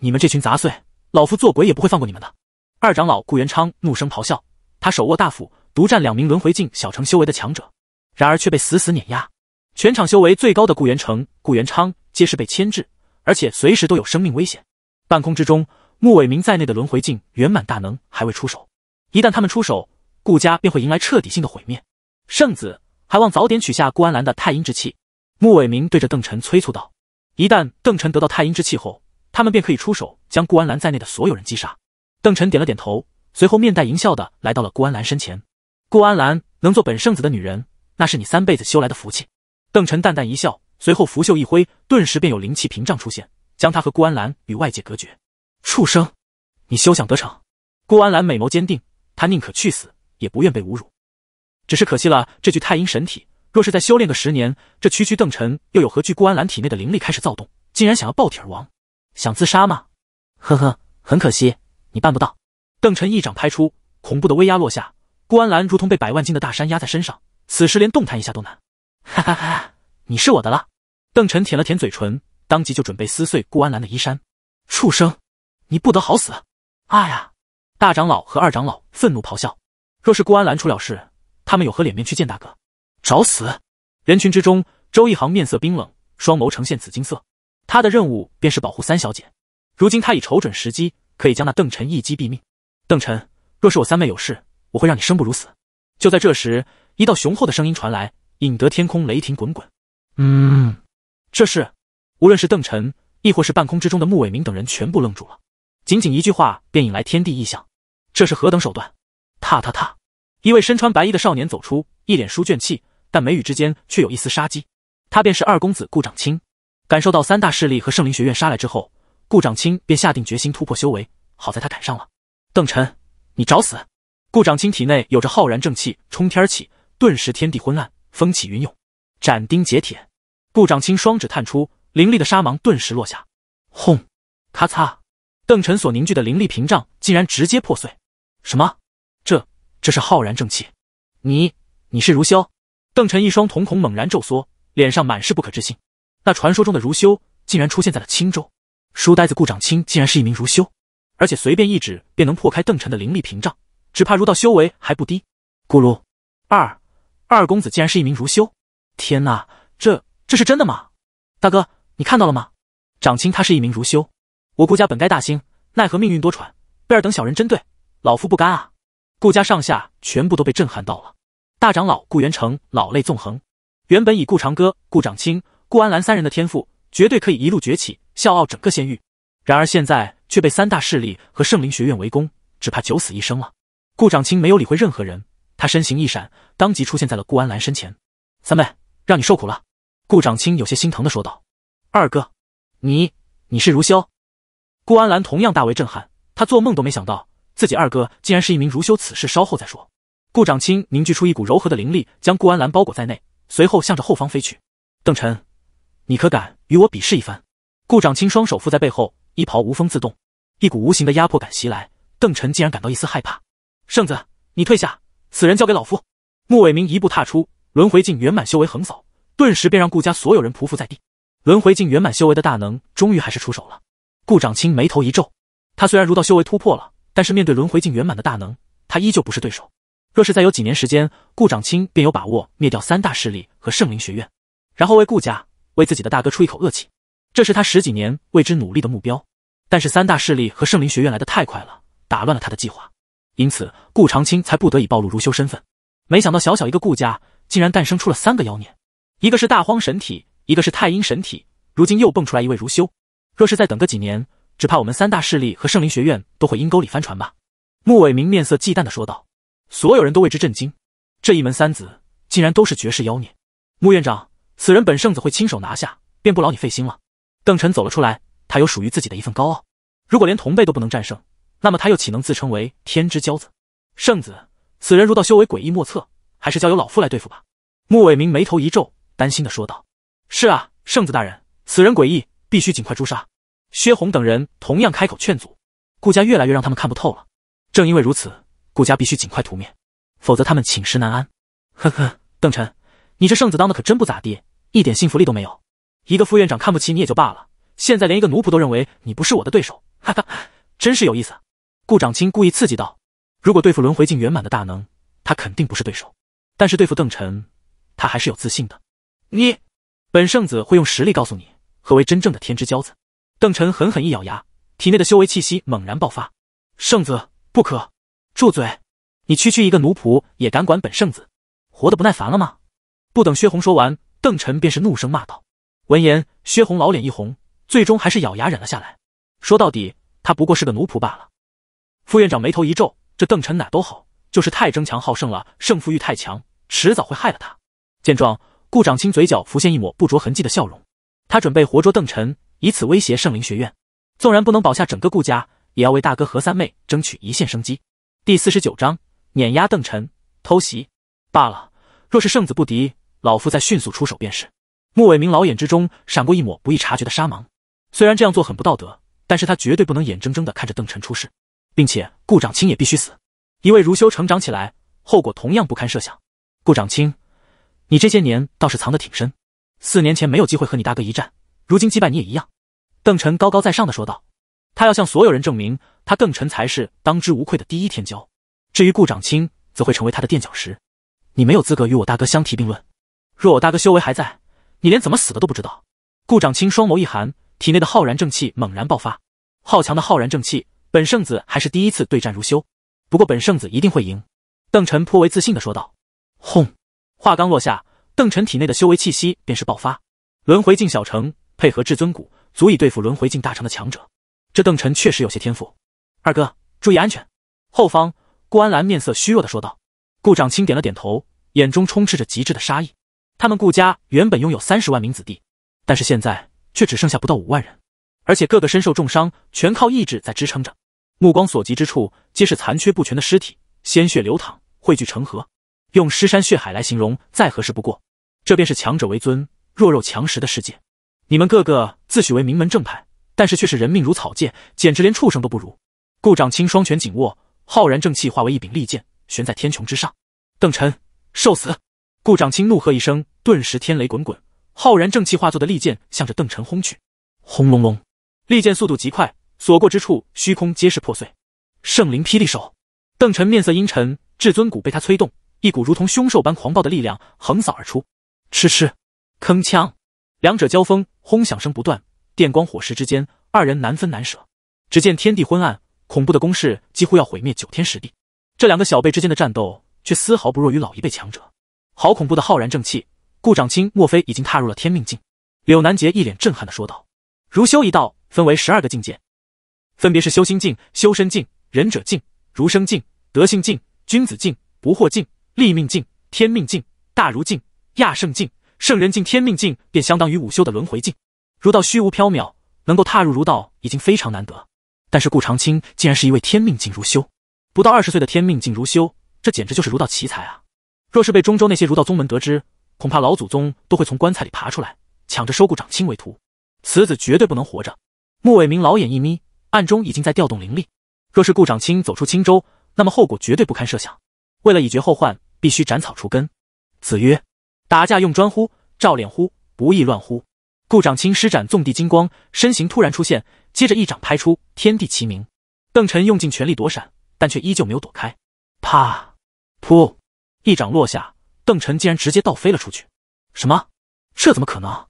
你们这群杂碎！老夫做鬼也不会放过你们的！二长老顾元昌怒声咆哮，他手握大斧，独占两名轮回境小城修为的强者，然而却被死死碾压。全场修为最高的顾元成、顾元昌皆是被牵制，而且随时都有生命危险。半空之中，穆伟明在内的轮回境圆满大能还未出手，一旦他们出手，顾家便会迎来彻底性的毁灭。圣子，还望早点取下顾安澜的太阴之气。穆伟明对着邓晨催促道：“一旦邓晨得到太阴之气后。”他们便可以出手将顾安澜在内的所有人击杀。邓晨点了点头，随后面带淫笑的来到了顾安澜身前。顾安澜能做本圣子的女人，那是你三辈子修来的福气。邓晨淡淡一笑，随后拂袖一挥，顿时便有灵气屏障出现，将他和顾安澜与外界隔绝。畜生，你休想得逞！顾安澜美眸坚定，她宁可去死，也不愿被侮辱。只是可惜了这具太阴神体，若是再修炼个十年，这区区邓晨又有何惧？顾安澜体内的灵力开始躁动，竟然想要爆体而亡。想自杀吗？呵呵，很可惜，你办不到。邓晨一掌拍出，恐怖的威压落下，顾安澜如同被百万斤的大山压在身上，此时连动弹一下都难。哈哈哈，你是我的了。邓晨舔了舔嘴唇，当即就准备撕碎顾安澜的衣衫。畜生，你不得好死！啊呀！大长老和二长老愤怒咆哮，若是顾安澜出了事，他们有何脸面去见大哥？找死！人群之中，周一航面色冰冷，双眸呈现紫金色。他的任务便是保护三小姐，如今他已瞅准时机，可以将那邓晨一击毙命。邓晨，若是我三妹有事，我会让你生不如死。就在这时，一道雄厚的声音传来，引得天空雷霆滚滚。嗯，这是？无论是邓晨，亦或是半空之中的穆伟明等人，全部愣住了。仅仅一句话，便引来天地异象。这是何等手段？踏踏踏！一位身穿白衣的少年走出，一脸书卷气，但眉宇之间却有一丝杀机。他便是二公子顾长青。感受到三大势力和圣灵学院杀来之后，顾长青便下定决心突破修为。好在他赶上了。邓晨，你找死！顾长青体内有着浩然正气冲天起，顿时天地昏暗，风起云涌。斩钉截铁，顾长青双指探出，凌厉的杀芒顿时落下。轰！咔嚓！邓晨所凝聚的灵力屏障竟然直接破碎。什么？这这是浩然正气？你你是如修？邓晨一双瞳孔猛然骤缩，脸上满是不可置信。那传说中的如修竟然出现在了青州，书呆子顾长青竟然是一名如修，而且随便一指便能破开邓晨的灵力屏障，只怕儒道修为还不低。咕噜，二二公子竟然是一名如修！天哪，这这是真的吗？大哥，你看到了吗？长青他是一名如修，我顾家本该大兴，奈何命运多舛，被尔等小人针对，老夫不甘啊！顾家上下全部都被震撼到了，大长老顾元成老泪纵横。原本以顾长歌、顾长青。顾安澜三人的天赋绝对可以一路崛起，笑傲整个仙域。然而现在却被三大势力和圣灵学院围攻，只怕九死一生了。顾长青没有理会任何人，他身形一闪，当即出现在了顾安澜身前。三妹，让你受苦了。顾长青有些心疼的说道。二哥，你你是如修？顾安澜同样大为震撼，他做梦都没想到自己二哥竟然是一名如修。此事稍后再说。顾长青凝聚出一股柔和的灵力，将顾安澜包裹在内，随后向着后方飞去。邓晨。你可敢与我比试一番？顾长青双手负在背后，衣袍无风自动，一股无形的压迫感袭来，邓晨竟然感到一丝害怕。圣子，你退下，此人交给老夫。穆伟明一步踏出，轮回境圆满修为横扫，顿时便让顾家所有人匍匐在地。轮回境圆满修为的大能，终于还是出手了。顾长青眉头一皱，他虽然儒道修为突破了，但是面对轮回境圆满的大能，他依旧不是对手。若是再有几年时间，顾长青便有把握灭掉三大势力和圣灵学院，然后为顾家。为自己的大哥出一口恶气，这是他十几年为之努力的目标。但是三大势力和圣灵学院来的太快了，打乱了他的计划，因此顾长青才不得已暴露如修身份。没想到小小一个顾家，竟然诞生出了三个妖孽，一个是大荒神体，一个是太阴神体，如今又蹦出来一位如修。若是再等个几年，只怕我们三大势力和圣灵学院都会阴沟里翻船吧。”穆伟明面色忌惮地说道。所有人都为之震惊，这一门三子竟然都是绝世妖孽。穆院长。此人本圣子会亲手拿下，便不劳你费心了。邓晨走了出来，他有属于自己的一份高傲。如果连同辈都不能战胜，那么他又岂能自称为天之骄子？圣子，此人如道修为诡异莫测，还是交由老夫来对付吧。穆伟明眉头一皱，担心的说道：“是啊，圣子大人，此人诡异，必须尽快诛杀。”薛红等人同样开口劝阻。顾家越来越让他们看不透了，正因为如此，顾家必须尽快屠灭，否则他们寝食难安。呵呵，邓晨。你这圣子当的可真不咋地，一点信服力都没有。一个副院长看不起你也就罢了，现在连一个奴仆都认为你不是我的对手，哈哈，真是有意思。顾长青故意刺激道：“如果对付轮回境圆满的大能，他肯定不是对手。但是对付邓晨，他还是有自信的。”你，本圣子会用实力告诉你何为真正的天之骄子。邓晨狠狠一咬牙，体内的修为气息猛然爆发。圣子不可，住嘴！你区区一个奴仆也敢管本圣子？活得不耐烦了吗？不等薛红说完，邓晨便是怒声骂道。闻言，薛红老脸一红，最终还是咬牙忍了下来。说到底，他不过是个奴仆罢了。副院长眉头一皱，这邓晨哪都好，就是太争强好胜了，胜负欲太强，迟早会害了他。见状，顾长青嘴角浮现一抹不着痕迹的笑容。他准备活捉邓晨，以此威胁圣灵学院。纵然不能保下整个顾家，也要为大哥和三妹争取一线生机。第四十九章：碾压邓晨，偷袭罢了。若是圣子不敌。老夫再迅速出手便是。穆伟明老眼之中闪过一抹不易察觉的杀芒。虽然这样做很不道德，但是他绝对不能眼睁睁的看着邓晨出事，并且顾长青也必须死。一位如修成长起来，后果同样不堪设想。顾长青，你这些年倒是藏得挺深。四年前没有机会和你大哥一战，如今击败你也一样。邓晨高高在上的说道，他要向所有人证明，他邓晨才是当之无愧的第一天骄。至于顾长青，则会成为他的垫脚石。你没有资格与我大哥相提并论。若我大哥修为还在，你连怎么死的都不知道。顾长青双眸一寒，体内的浩然正气猛然爆发。好强的浩然正气，本圣子还是第一次对战如修。不过本圣子一定会赢。邓晨颇为自信的说道。轰！话刚落下，邓晨体内的修为气息便是爆发。轮回境小城配合至尊骨，足以对付轮回境大成的强者。这邓晨确实有些天赋。二哥，注意安全。后方，顾安澜面色虚弱的说道。顾长青点了点头，眼中充斥着极致的杀意。他们顾家原本拥有三十万名子弟，但是现在却只剩下不到五万人，而且个个身受重伤，全靠意志在支撑着。目光所及之处，皆是残缺不全的尸体，鲜血流淌，汇聚成河，用尸山血海来形容再合适不过。这便是强者为尊、弱肉强食的世界。你们个个自诩为名门正派，但是却是人命如草芥，简直连畜生都不如。顾长青双拳紧握，浩然正气化为一柄利剑，悬在天穹之上。邓晨，受死！顾长青怒喝一声，顿时天雷滚滚，浩然正气化作的利剑向着邓晨轰去。轰隆隆，利剑速度极快，所过之处虚空皆是破碎。圣灵霹雳手，邓晨面色阴沉，至尊骨被他催动，一股如同凶兽般狂暴的力量横扫而出。嗤嗤，铿锵，两者交锋，轰响声不断。电光火石之间，二人难分难舍。只见天地昏暗，恐怖的攻势几乎要毁灭九天十地。这两个小辈之间的战斗，却丝毫不弱于老一辈强者。好恐怖的浩然正气！顾长青莫非已经踏入了天命境？柳南杰一脸震撼的说道：“儒修一道分为十二个境界，分别是修心境、修身境、仁者境、儒生境、德性境、君子境、不惑境、立命境、天命境、大儒境、亚圣境、圣人境。天命境便相当于武修的轮回境。儒道虚无缥缈，能够踏入儒道已经非常难得，但是顾长青竟然是一位天命境如修，不到二十岁的天命境如修，这简直就是儒道奇才啊！”若是被中州那些儒道宗门得知，恐怕老祖宗都会从棺材里爬出来，抢着收顾长青为徒。此子绝对不能活着。穆伟明老眼一眯，暗中已经在调动灵力。若是顾长青走出青州，那么后果绝对不堪设想。为了以绝后患，必须斩草除根。子曰：打架用专呼，照脸呼，不亦乱呼。顾长青施展纵地金光，身形突然出现，接着一掌拍出，天地齐鸣。邓晨用尽全力躲闪，但却依旧没有躲开。啪，噗。一掌落下，邓晨竟然直接倒飞了出去。什么？这怎么可能？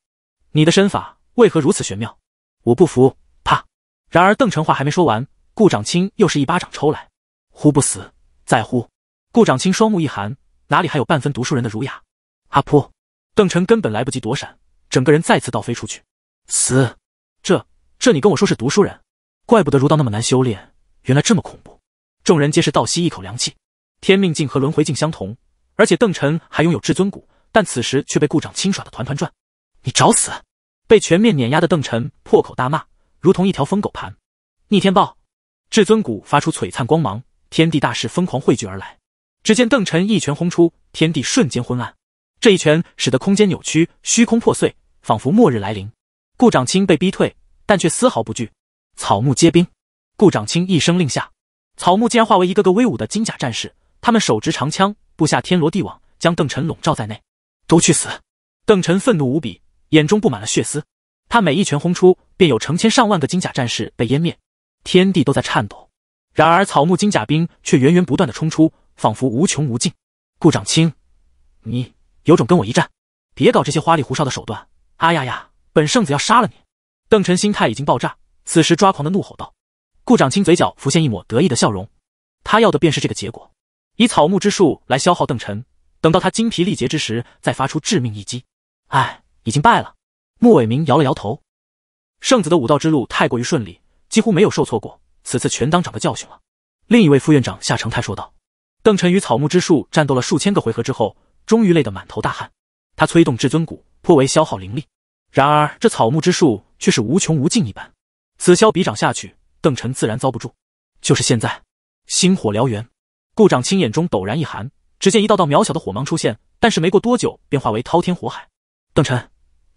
你的身法为何如此玄妙？我不服！啪！然而邓晨话还没说完，顾长青又是一巴掌抽来。呼不死，再呼！顾长青双目一寒，哪里还有半分读书人的儒雅？阿扑！邓晨根本来不及躲闪，整个人再次倒飞出去。死！这、这你跟我说是读书人，怪不得儒道那么难修炼，原来这么恐怖！众人皆是倒吸一口凉气。天命境和轮回境相同。而且邓晨还拥有至尊骨，但此时却被顾长青耍的团团转。你找死！被全面碾压的邓晨破口大骂，如同一条疯狗盘。逆天豹，至尊骨发出璀璨光芒，天地大势疯狂汇聚而来。只见邓晨一拳轰出，天地瞬间昏暗。这一拳使得空间扭曲，虚空破碎，仿佛末日来临。顾长青被逼退，但却丝毫不惧。草木皆兵！顾长青一声令下，草木竟然化为一个个威武的金甲战士，他们手执长枪。布下天罗地网，将邓晨笼罩在内，都去死！邓晨愤怒无比，眼中布满了血丝。他每一拳轰出，便有成千上万个金甲战士被湮灭，天地都在颤抖。然而草木金甲兵却源源不断的冲出，仿佛无穷无尽。顾长青，你有种跟我一战，别搞这些花里胡哨的手段！啊呀呀，本圣子要杀了你！邓晨心态已经爆炸，此时抓狂的怒吼道。顾长青嘴角浮现一抹得意的笑容，他要的便是这个结果。以草木之术来消耗邓晨，等到他精疲力竭之时，再发出致命一击。唉，已经败了。穆伟明摇了摇头。圣子的武道之路太过于顺利，几乎没有受挫过。此次全当长的教训了。另一位副院长夏承泰说道：“邓晨与草木之术战斗了数千个回合之后，终于累得满头大汗。他催动至尊骨，颇为消耗灵力。然而这草木之术却是无穷无尽一般，此消彼长下去，邓晨自然遭不住。就是现在，星火燎原。”顾长青眼中陡然一寒，只见一道道渺小的火芒出现，但是没过多久便化为滔天火海。邓晨，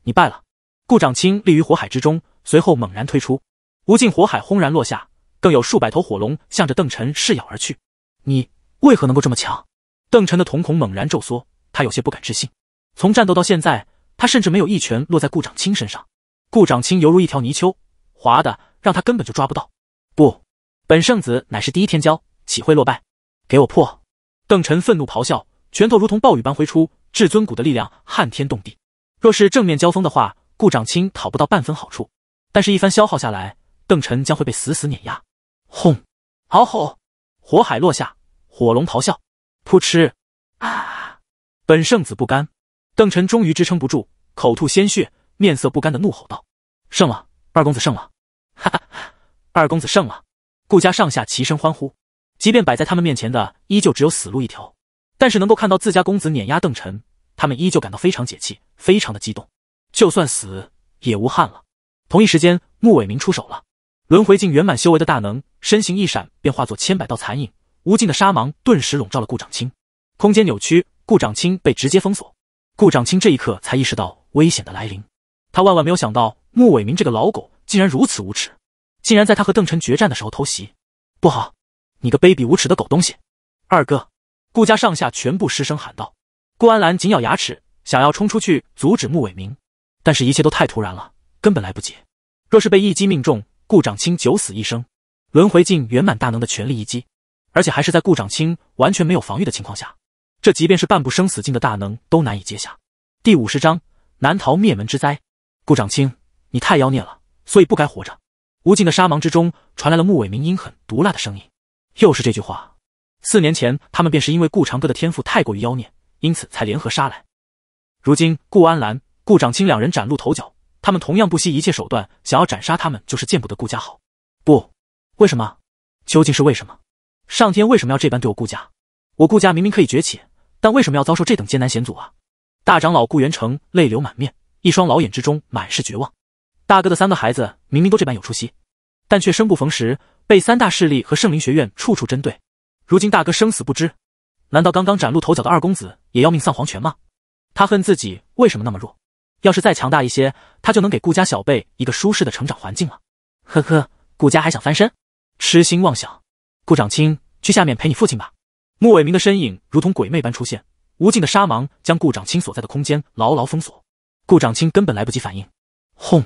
你败了！顾长青立于火海之中，随后猛然退出，无尽火海轰然落下，更有数百头火龙向着邓晨噬咬而去。你为何能够这么强？邓晨的瞳孔猛然骤缩，他有些不敢置信。从战斗到现在，他甚至没有一拳落在顾长青身上。顾长青犹如一条泥鳅，滑的让他根本就抓不到。不，本圣子乃是第一天骄，岂会落败？给我破！邓晨愤怒咆哮，拳头如同暴雨般挥出，至尊骨的力量撼天动地。若是正面交锋的话，顾长青讨不到半分好处。但是，一番消耗下来，邓晨将会被死死碾压。轰！嗷吼！火海落下，火龙咆哮。扑哧！啊！本圣子不甘，邓晨终于支撑不住，口吐鲜血，面色不甘的怒吼道：“胜了，二公子胜了！”哈哈，二公子胜了！顾家上下齐声欢呼。即便摆在他们面前的依旧只有死路一条，但是能够看到自家公子碾压邓晨，他们依旧感到非常解气，非常的激动。就算死也无憾了。同一时间，穆伟明出手了，轮回境圆满修为的大能，身形一闪，便化作千百道残影，无尽的杀芒顿时笼罩了顾长青。空间扭曲，顾长青被直接封锁。顾长青这一刻才意识到危险的来临，他万万没有想到穆伟明这个老狗竟然如此无耻，竟然在他和邓晨决战的时候偷袭，不好！你个卑鄙无耻的狗东西！二哥，顾家上下全部失声喊道。顾安澜紧咬牙齿，想要冲出去阻止穆伟明，但是一切都太突然了，根本来不及。若是被一击命中，顾长青九死一生。轮回境圆满大能的全力一击，而且还是在顾长青完全没有防御的情况下，这即便是半步生死境的大能都难以接下。第五十章难逃灭门之灾。顾长青，你太妖孽了，所以不该活着。无尽的沙芒之中，传来了穆伟明阴狠毒辣的声音。又是这句话。四年前，他们便是因为顾长歌的天赋太过于妖孽，因此才联合杀来。如今，顾安澜、顾长青两人崭露头角，他们同样不惜一切手段，想要斩杀他们，就是见不得顾家好。不，为什么？究竟是为什么？上天为什么要这般对我顾家？我顾家明明可以崛起，但为什么要遭受这等艰难险阻啊？大长老顾元成泪流满面，一双老眼之中满是绝望。大哥的三个孩子明明都这般有出息，但却生不逢时。被三大势力和圣灵学院处处针对，如今大哥生死不知，难道刚刚崭露头角的二公子也要命丧黄泉吗？他恨自己为什么那么弱，要是再强大一些，他就能给顾家小辈一个舒适的成长环境了。呵呵，顾家还想翻身，痴心妄想。顾长青，去下面陪你父亲吧。穆伟明的身影如同鬼魅般出现，无尽的沙芒将顾长青所在的空间牢牢封锁。顾长青根本来不及反应，轰！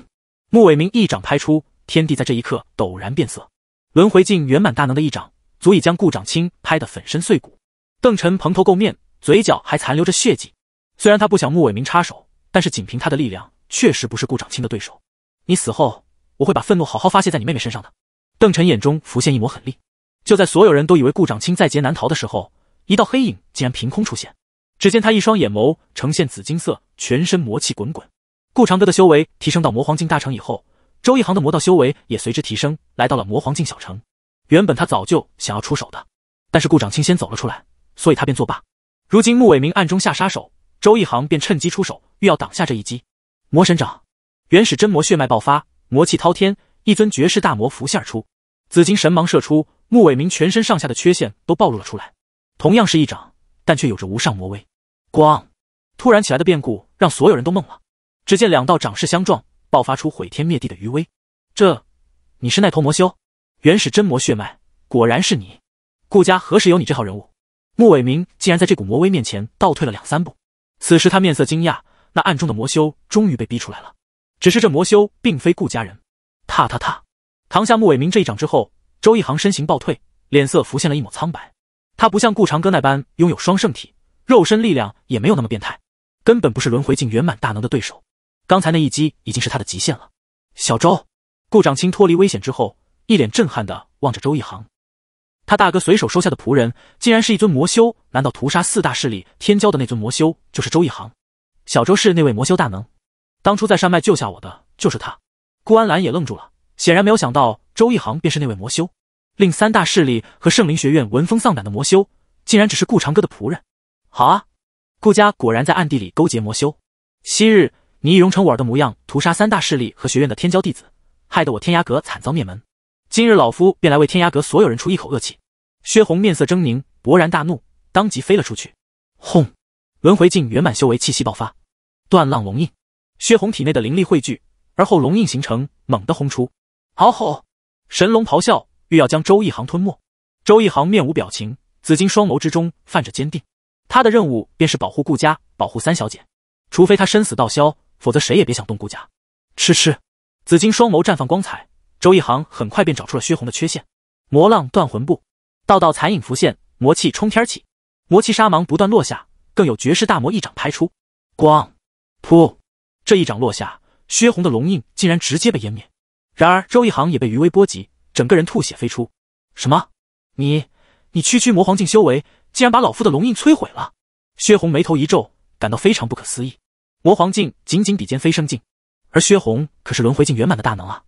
穆伟明一掌拍出，天地在这一刻陡然变色。轮回境圆满大能的一掌，足以将顾长青拍得粉身碎骨。邓晨蓬头垢面，嘴角还残留着血迹。虽然他不想穆伟明插手，但是仅凭他的力量，确实不是顾长青的对手。你死后，我会把愤怒好好发泄在你妹妹身上的。邓晨眼中浮现一抹狠厉。就在所有人都以为顾长青在劫难逃的时候，一道黑影竟然凭空出现。只见他一双眼眸呈现紫金色，全身魔气滚滚。顾长歌的修为提升到魔皇境大成以后。周一航的魔道修为也随之提升，来到了魔皇境小城。原本他早就想要出手的，但是顾长青先走了出来，所以他便作罢。如今穆伟明暗中下杀手，周一航便趁机出手，欲要挡下这一击。魔神掌，原始真魔血脉爆发，魔气滔天，一尊绝世大魔浮现而出。紫金神芒射出，穆伟明全身上下的缺陷都暴露了出来。同样是一掌，但却有着无上魔威。光，突然起来的变故让所有人都懵了。只见两道掌势相撞。爆发出毁天灭地的余威，这，你是那头魔修，原始真魔血脉，果然是你。顾家何时有你这号人物？穆伟明竟然在这股魔威面前倒退了两三步。此时他面色惊讶，那暗中的魔修终于被逼出来了。只是这魔修并非顾家人。踏踏踏，扛下穆伟明这一掌之后，周一航身形暴退，脸色浮现了一抹苍白。他不像顾长歌那般拥有双圣体，肉身力量也没有那么变态，根本不是轮回境圆满大能的对手。刚才那一击已经是他的极限了。小周，顾长青脱离危险之后，一脸震撼的望着周一行。他大哥随手收下的仆人，竟然是一尊魔修！难道屠杀四大势力天骄的那尊魔修，就是周一行？小周是那位魔修大能，当初在山脉救下我的就是他。顾安澜也愣住了，显然没有想到周一行便是那位魔修，令三大势力和圣灵学院闻风丧胆的魔修，竟然只是顾长歌的仆人。好啊，顾家果然在暗地里勾结魔修，昔日。你易容成我儿的模样，屠杀三大势力和学院的天骄弟子，害得我天涯阁惨遭灭门。今日老夫便来为天涯阁所有人出一口恶气。薛红面色狰狞，勃然大怒，当即飞了出去。轰！轮回境圆满修为气息爆发，断浪龙印。薛红体内的灵力汇聚，而后龙印形成，猛地轰出。嗷吼！神龙咆哮，欲要将周一航吞没。周一航面无表情，紫金双眸之中泛着坚定。他的任务便是保护顾家，保护三小姐。除非他生死道消。否则谁也别想动顾家。吃吃，紫金双眸绽放光彩。周一航很快便找出了薛红的缺陷。魔浪断魂步，道道残影浮现，魔气冲天起，魔气杀芒不断落下，更有绝世大魔一掌拍出。光，噗！这一掌落下，薛红的龙印竟然直接被湮灭。然而周一航也被余威波及，整个人吐血飞出。什么？你，你区区魔皇境修为，竟然把老夫的龙印摧毁了？薛红眉头一皱，感到非常不可思议。魔皇境仅仅比肩飞升境，而薛红可是轮回境圆满的大能啊，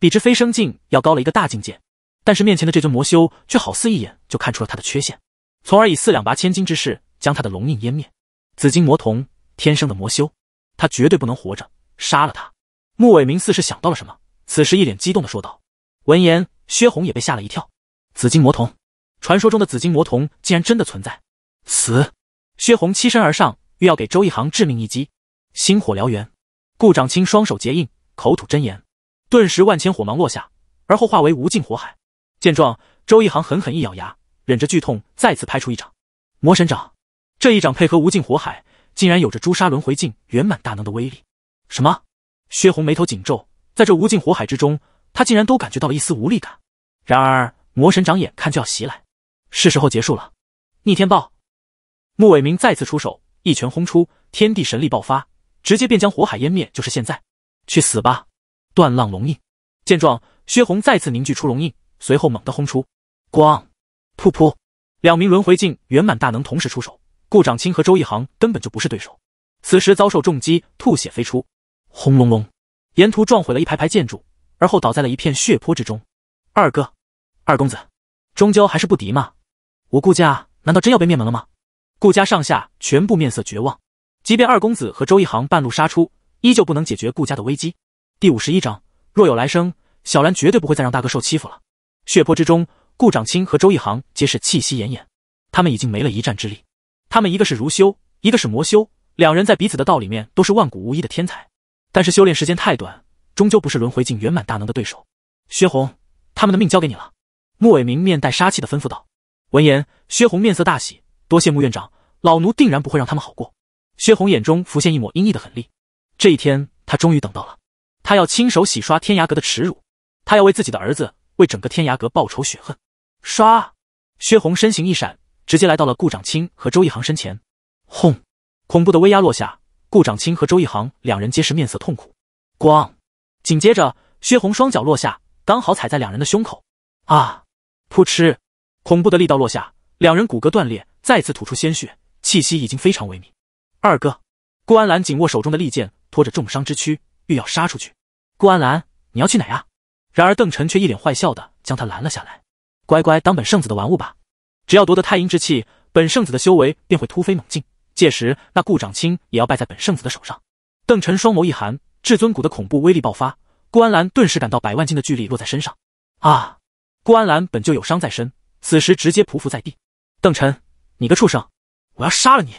比之飞升境要高了一个大境界。但是面前的这尊魔修却好似一眼就看出了他的缺陷，从而以四两拔千斤之势将他的龙印湮灭。紫金魔童，天生的魔修，他绝对不能活着，杀了他！穆伟明似是想到了什么，此时一脸激动的说道。闻言，薛红也被吓了一跳。紫金魔童，传说中的紫金魔童竟然真的存在！死！薛红欺身而上，欲要给周一航致命一击。星火燎原，顾长青双手结印，口吐真言，顿时万千火芒落下，而后化为无尽火海。见状，周一航狠狠一咬牙，忍着剧痛再次拍出一掌，魔神掌。这一掌配合无尽火海，竟然有着诛杀轮回境圆满大能的威力。什么？薛红眉头紧皱，在这无尽火海之中，他竟然都感觉到了一丝无力感。然而魔神掌眼看就要袭来，是时候结束了。逆天暴，穆伟明再次出手，一拳轰出，天地神力爆发。直接便将火海湮灭，就是现在，去死吧！断浪龙印。见状，薛红再次凝聚出龙印，随后猛地轰出。咣，噗噗！两名轮回境圆满大能同时出手，顾长青和周一航根本就不是对手。此时遭受重击，吐血飞出，轰隆隆，沿途撞毁了一排排建筑，而后倒在了一片血泊之中。二哥，二公子，终究还是不敌嘛？我顾家难道真要被灭门了吗？顾家上下全部面色绝望。即便二公子和周一行半路杀出，依旧不能解决顾家的危机。第五十一章，若有来生，小兰绝对不会再让大哥受欺负了。血泊之中，顾长青和周一行皆是气息奄奄，他们已经没了一战之力。他们一个是儒修，一个是魔修，两人在彼此的道里面都是万古无一的天才，但是修炼时间太短，终究不是轮回境圆满大能的对手。薛红，他们的命交给你了。穆伟明面带杀气的吩咐道。闻言，薛红面色大喜，多谢穆院长，老奴定然不会让他们好过。薛红眼中浮现一抹阴翳的狠戾，这一天他终于等到了，他要亲手洗刷天涯阁的耻辱，他要为自己的儿子，为整个天涯阁报仇雪恨。唰，薛红身形一闪，直接来到了顾长青和周一航身前。轰，恐怖的威压落下，顾长青和周一航两人皆是面色痛苦。咣，紧接着薛红双脚落下，刚好踩在两人的胸口。啊！扑哧，恐怖的力道落下，两人骨骼断裂，再次吐出鲜血，气息已经非常萎靡。二哥，顾安澜紧握手中的利剑，拖着重伤之躯，欲要杀出去。顾安澜，你要去哪啊？然而邓晨却一脸坏笑的将他拦了下来，乖乖当本圣子的玩物吧。只要夺得太阴之气，本圣子的修为便会突飞猛进，届时那顾长青也要败在本圣子的手上。邓晨双眸一寒，至尊谷的恐怖威力爆发，顾安澜顿时感到百万斤的巨力落在身上。啊！顾安澜本就有伤在身，此时直接匍匐在地。邓晨，你个畜生，我要杀了你！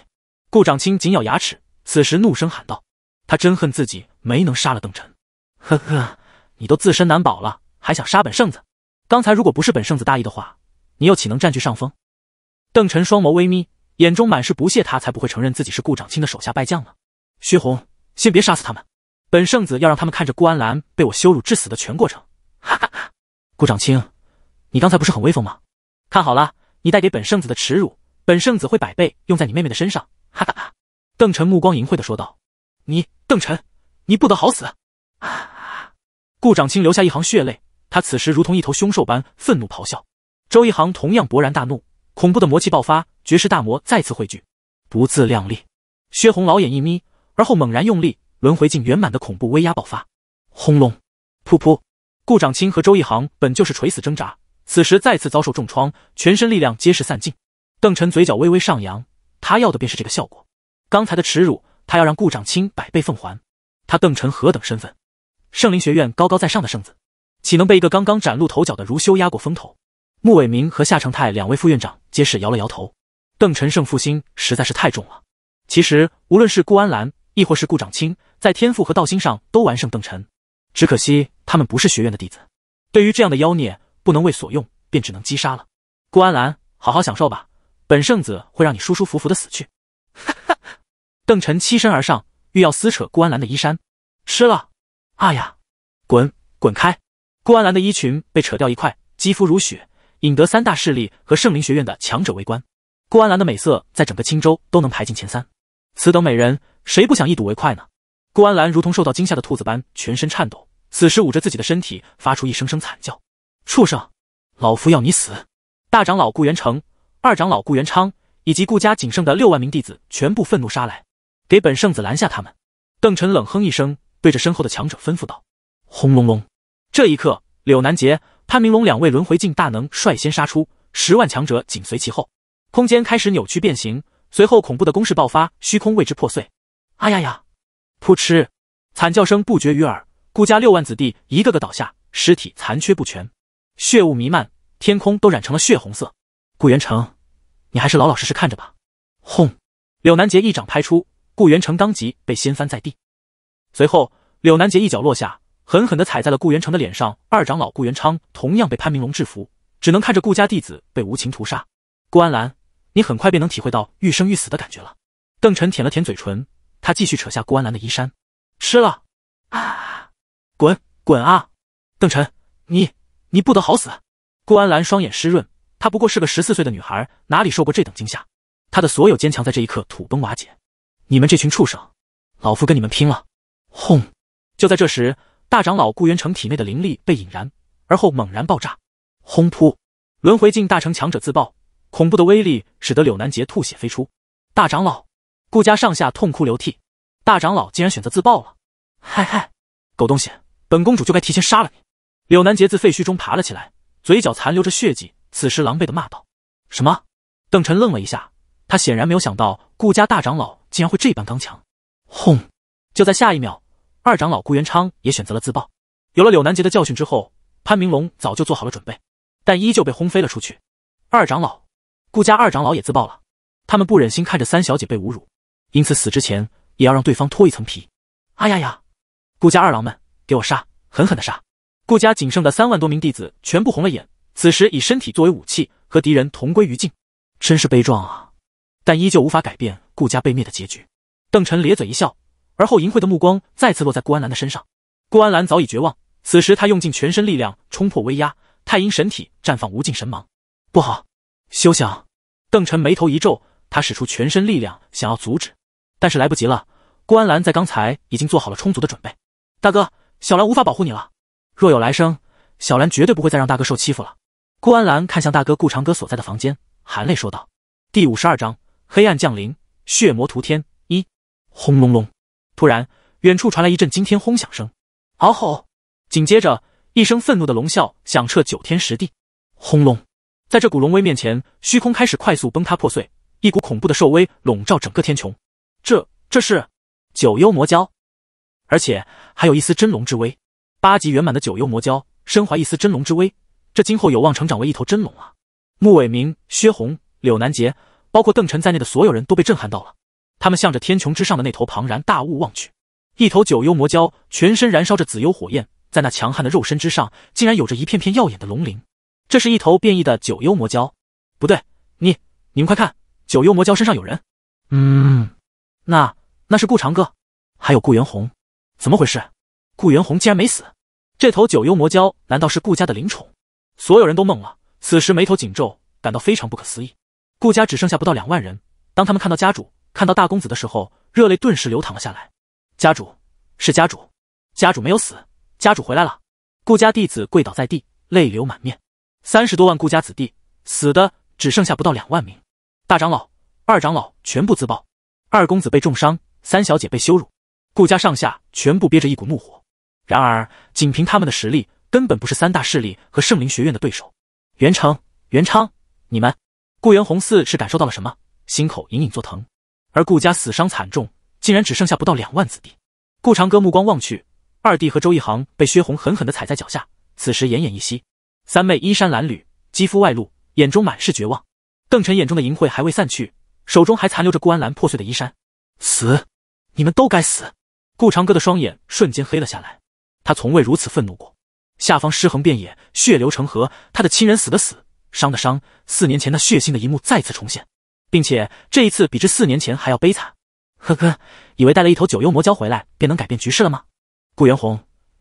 顾长青紧咬牙齿，此时怒声喊道：“他真恨自己没能杀了邓晨。呵呵，你都自身难保了，还想杀本圣子？刚才如果不是本圣子大意的话，你又岂能占据上风？”邓晨双眸微眯，眼中满是不屑。他才不会承认自己是顾长青的手下败将呢。薛红，先别杀死他们，本圣子要让他们看着顾安澜被我羞辱致死的全过程。哈哈哈！顾长青，你刚才不是很威风吗？看好了，你带给本圣子的耻辱，本圣子会百倍用在你妹妹的身上。哈哈哈！邓晨目光淫秽的说道：“你，邓晨，你不得好死！”啊！顾长青留下一行血泪，他此时如同一头凶兽般愤怒咆哮。周一航同样勃然大怒，恐怖的魔气爆发，绝世大魔再次汇聚。不自量力！薛红老眼一眯，而后猛然用力，轮回境圆满的恐怖威压爆发。轰隆！噗噗！顾长青和周一航本就是垂死挣扎，此时再次遭受重创，全身力量皆是散尽。邓晨嘴角微微上扬。他要的便是这个效果。刚才的耻辱，他要让顾长青百倍奉还。他邓晨何等身份，圣灵学院高高在上的圣子，岂能被一个刚刚崭露头角的儒修压过风头？穆伟明和夏承泰两位副院长皆是摇了摇头。邓晨胜负心实在是太重了。其实无论是顾安澜，亦或是顾长青，在天赋和道心上都完胜邓晨，只可惜他们不是学院的弟子。对于这样的妖孽，不能为所用，便只能击杀了。顾安澜，好好享受吧。本圣子会让你舒舒服服的死去，哈哈！邓晨欺身而上，欲要撕扯顾安兰的衣衫。吃了，啊呀！滚滚开！顾安兰的衣裙被扯掉一块，肌肤如雪，引得三大势力和圣灵学院的强者围观。顾安兰的美色在整个青州都能排进前三，此等美人，谁不想一睹为快呢？顾安兰如同受到惊吓的兔子般，全身颤抖，此时捂着自己的身体，发出一声声惨叫。畜生！老夫要你死！大长老顾元成。二长老顾元昌以及顾家仅剩的六万名弟子全部愤怒杀来，给本圣子拦下他们！邓晨冷哼一声，对着身后的强者吩咐道：“轰隆隆！”这一刻，柳南杰、潘明龙两位轮回境大能率先杀出，十万强者紧随其后，空间开始扭曲变形。随后，恐怖的攻势爆发，虚空为之破碎。啊呀呀！扑哧，惨叫声不绝于耳，顾家六万子弟一个个倒下，尸体残缺不全，血雾弥漫，天空都染成了血红色。顾元成，你还是老老实实看着吧。轰！柳南杰一掌拍出，顾元成当即被掀翻在地。随后，柳南杰一脚落下，狠狠的踩在了顾元成的脸上。二长老顾元昌同样被潘明龙制服，只能看着顾家弟子被无情屠杀。顾安澜，你很快便能体会到欲生欲死的感觉了。邓晨舔了舔嘴唇，他继续扯下顾安澜的衣衫，吃了。啊！滚滚啊！邓晨，你你不得好死！顾安澜双眼湿润。她不过是个十四岁的女孩，哪里受过这等惊吓？她的所有坚强在这一刻土崩瓦解。你们这群畜生，老夫跟你们拼了！轰！就在这时，大长老顾元成体内的灵力被引燃，而后猛然爆炸。轰！扑！轮回境大成强者自爆，恐怖的威力使得柳南杰吐血飞出。大长老，顾家上下痛哭流涕。大长老竟然选择自爆了！嗨嗨，狗东西，本公主就该提前杀了你！柳南杰自废墟中爬了起来，嘴角残留着血迹。此时狼狈的骂道：“什么？”邓晨愣了一下，他显然没有想到顾家大长老竟然会这般刚强。轰！就在下一秒，二长老顾元昌也选择了自爆。有了柳南杰的教训之后，潘明龙早就做好了准备，但依旧被轰飞了出去。二长老，顾家二长老也自爆了。他们不忍心看着三小姐被侮辱，因此死之前也要让对方脱一层皮。啊呀呀！顾家二郎们，给我杀，狠狠的杀！顾家仅剩的三万多名弟子全部红了眼。此时以身体作为武器，和敌人同归于尽，真是悲壮啊！但依旧无法改变顾家被灭的结局。邓晨咧嘴一笑，而后淫秽的目光再次落在顾安兰的身上。顾安兰早已绝望，此时他用尽全身力量冲破威压，太阴神体绽放无尽神芒。不好，休想！邓晨眉头一皱，他使出全身力量想要阻止，但是来不及了。顾安兰在刚才已经做好了充足的准备。大哥，小兰无法保护你了。若有来生，小兰绝对不会再让大哥受欺负了。顾安澜看向大哥顾长歌所在的房间，含泪说道：“第五十二章黑暗降临，血魔屠天。”一，轰隆隆！突然，远处传来一阵惊天轰响声，嗷吼！紧接着，一声愤怒的龙啸响彻九天十地。轰隆！在这股龙威面前，虚空开始快速崩塌破碎，一股恐怖的兽威笼罩整个天穹。这，这是九幽魔蛟，而且还有一丝真龙之威。八级圆满的九幽魔蛟，身怀一丝真龙之威。这今后有望成长为一头真龙啊！穆伟明、薛红、柳南杰，包括邓晨在内的所有人都被震撼到了。他们向着天穹之上的那头庞然大物望去，一头九幽魔蛟，全身燃烧着紫幽火焰，在那强悍的肉身之上，竟然有着一片片耀眼的龙鳞。这是一头变异的九幽魔蛟。不对，你你们快看，九幽魔蛟身上有人。嗯，那那是顾长歌，还有顾元红。怎么回事？顾元红竟然没死？这头九幽魔蛟难道是顾家的灵宠？所有人都懵了，此时眉头紧皱，感到非常不可思议。顾家只剩下不到两万人。当他们看到家主、看到大公子的时候，热泪顿时流淌了下来。家主是家主，家主没有死，家主回来了。顾家弟子跪倒在地，泪流满面。三十多万顾家子弟，死的只剩下不到两万名。大长老、二长老全部自爆，二公子被重伤，三小姐被羞辱。顾家上下全部憋着一股怒火。然而，仅凭他们的实力。根本不是三大势力和圣灵学院的对手。元成、元昌，你们，顾元宏四是感受到了什么？心口隐隐作疼。而顾家死伤惨重，竟然只剩下不到两万子弟。顾长歌目光望去，二弟和周一航被薛红狠狠地踩在脚下，此时奄奄一息。三妹衣衫褴褛，肌肤外露，眼中满是绝望。邓晨眼中的淫秽还未散去，手中还残留着顾安澜破碎的衣衫。死！你们都该死！顾长歌的双眼瞬间黑了下来，他从未如此愤怒过。下方尸横遍野，血流成河，他的亲人死的死，伤的伤。四年前那血腥的一幕再次重现，并且这一次比之四年前还要悲惨。呵呵，以为带了一头九幽魔蛟回来便能改变局势了吗？顾元宏，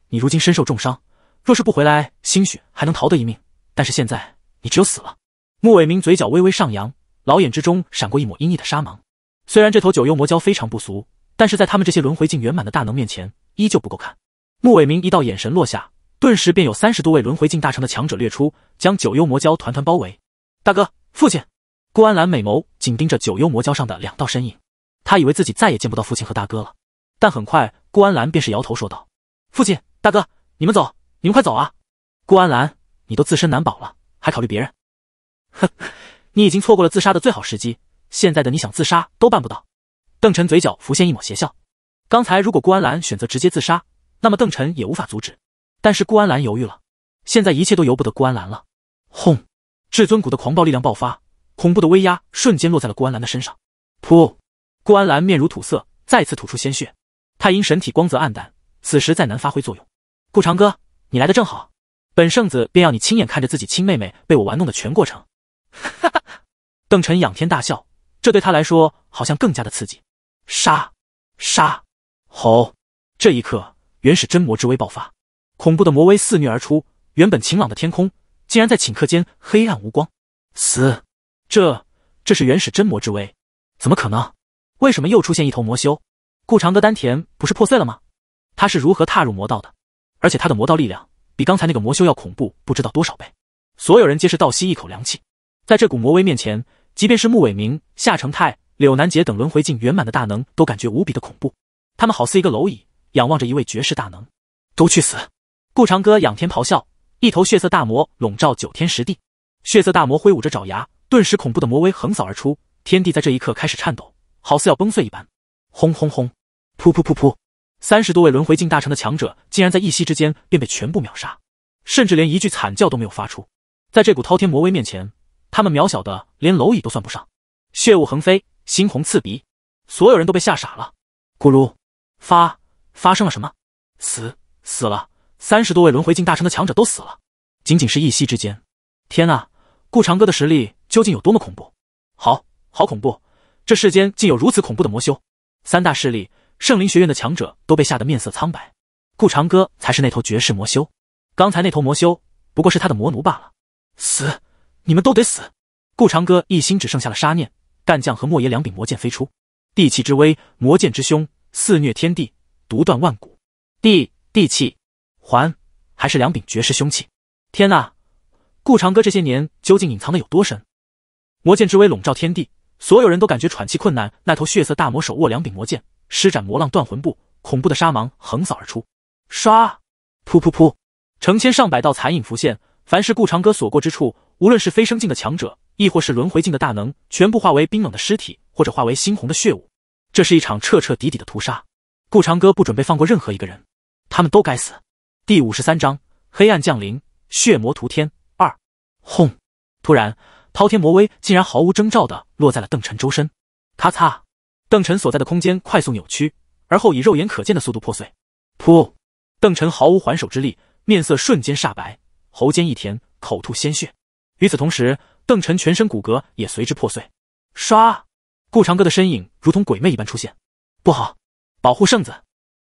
你如今身受重伤，若是不回来，兴许还能逃得一命。但是现在，你只有死了。穆伟明嘴角微微上扬，老眼之中闪过一抹阴翳的杀芒。虽然这头九幽魔蛟非常不俗，但是在他们这些轮回境圆满的大能面前，依旧不够看。穆伟明一道眼神落下。顿时便有三十多位轮回境大成的强者掠出，将九幽魔蛟团团包围。大哥，父亲，顾安澜美眸紧盯着九幽魔蛟上的两道身影，他以为自己再也见不到父亲和大哥了。但很快，顾安澜便是摇头说道：“父亲，大哥，你们走，你们快走啊！”顾安澜，你都自身难保了，还考虑别人？哼，你已经错过了自杀的最好时机，现在的你想自杀都办不到。邓晨嘴角浮现一抹邪笑，刚才如果顾安澜选择直接自杀，那么邓晨也无法阻止。但是顾安澜犹豫了，现在一切都由不得顾安澜了。轰！至尊谷的狂暴力量爆发，恐怖的威压瞬间落在了顾安澜的身上。噗！顾安澜面如土色，再次吐出鲜血。他因神体光泽暗淡，此时再难发挥作用。顾长哥，你来的正好，本圣子便要你亲眼看着自己亲妹妹被我玩弄的全过程。哈哈！邓晨仰天大笑，这对他来说好像更加的刺激。杀！杀！吼！这一刻，原始真魔之威爆发。恐怖的魔威肆虐而出，原本晴朗的天空竟然在顷刻间黑暗无光。死！这这是原始真魔之威？怎么可能？为什么又出现一头魔修？顾长歌丹田不是破碎了吗？他是如何踏入魔道的？而且他的魔道力量比刚才那个魔修要恐怖不知道多少倍。所有人皆是倒吸一口凉气，在这股魔威面前，即便是穆伟明、夏承泰、柳南杰等轮回境圆满的大能，都感觉无比的恐怖。他们好似一个蝼蚁，仰望着一位绝世大能，都去死！顾长歌仰天咆哮，一头血色大魔笼罩九天十地。血色大魔挥舞着爪牙，顿时恐怖的魔威横扫而出，天地在这一刻开始颤抖，好似要崩碎一般。轰轰轰！噗噗噗噗！三十多位轮回境大成的强者，竟然在一息之间便被全部秒杀，甚至连一句惨叫都没有发出。在这股滔天魔威面前，他们渺小的连蝼蚁都算不上。血雾横飞，猩红刺鼻，所有人都被吓傻了。咕噜！发发生了什么？死死了！三十多位轮回境大成的强者都死了，仅仅是一息之间。天啊，顾长歌的实力究竟有多么恐怖？好好恐怖！这世间竟有如此恐怖的魔修！三大势力圣灵学院的强者都被吓得面色苍白。顾长歌才是那头绝世魔修，刚才那头魔修不过是他的魔奴罢了。死！你们都得死！顾长歌一心只剩下了杀念，干将和莫邪两柄魔剑飞出，地气之威，魔剑之凶，肆虐天地，独断万古。地地气。还，还是两柄绝世凶器。天哪，顾长歌这些年究竟隐藏的有多深？魔剑之威笼罩天地，所有人都感觉喘气困难。那头血色大魔手握两柄魔剑，施展魔浪断魂步，恐怖的杀芒横扫而出。唰，噗噗噗，成千上百道残影浮现。凡是顾长歌所过之处，无论是飞升境的强者，亦或是轮回境的大能，全部化为冰冷的尸体，或者化为猩红的血雾。这是一场彻彻底底的屠杀。顾长歌不准备放过任何一个人，他们都该死。第五十三章黑暗降临，血魔屠天二。轰！突然，滔天魔威竟然毫无征兆的落在了邓晨周身。咔嚓！邓晨所在的空间快速扭曲，而后以肉眼可见的速度破碎。噗！邓晨毫无还手之力，面色瞬间煞白，喉间一甜，口吐鲜血。与此同时，邓晨全身骨骼也随之破碎。唰！顾长歌的身影如同鬼魅一般出现。不好！保护圣子，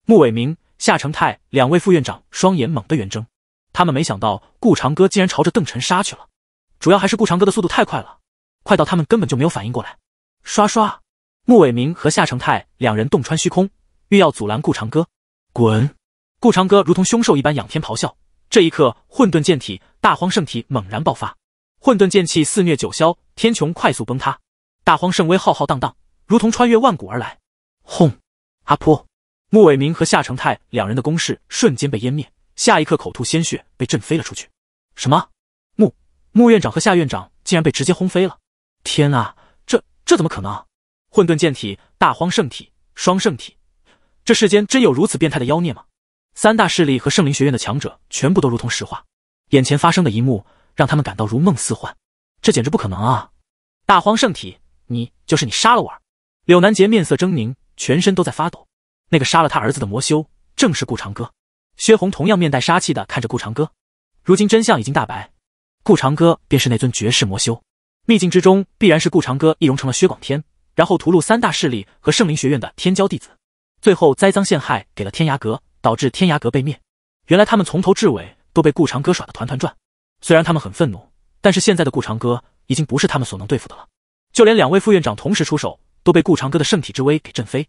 穆伟明。夏承泰两位副院长双眼猛地圆睁，他们没想到顾长歌竟然朝着邓晨杀去了，主要还是顾长歌的速度太快了，快到他们根本就没有反应过来。刷刷，穆伟明和夏承泰两人洞穿虚空，欲要阻拦顾长歌，滚！顾长歌如同凶兽一般仰天咆哮，这一刻，混沌剑体、大荒圣体猛然爆发，混沌剑气肆虐九霄，天穹快速崩塌，大荒圣威浩浩荡荡，如同穿越万古而来。轰！阿扑！穆伟明和夏承泰两人的攻势瞬间被湮灭，下一刻口吐鲜血，被震飞了出去。什么？穆穆院长和夏院长竟然被直接轰飞了！天啊，这这怎么可能？混沌剑体、大荒圣体、双圣体，这世间真有如此变态的妖孽吗？三大势力和圣灵学院的强者全部都如同石化，眼前发生的一幕让他们感到如梦似幻。这简直不可能啊！大荒圣体，你就是你杀了我！柳南杰面色狰狞，全身都在发抖。那个杀了他儿子的魔修正是顾长歌。薛红同样面带杀气的看着顾长歌。如今真相已经大白，顾长歌便是那尊绝世魔修。秘境之中必然是顾长歌易容成了薛广天，然后屠戮三大势力和圣灵学院的天骄弟子，最后栽赃陷害给了天涯阁，导致天涯阁被灭。原来他们从头至尾都被顾长歌耍的团团转。虽然他们很愤怒，但是现在的顾长歌已经不是他们所能对付的了。就连两位副院长同时出手，都被顾长歌的圣体之威给震飞。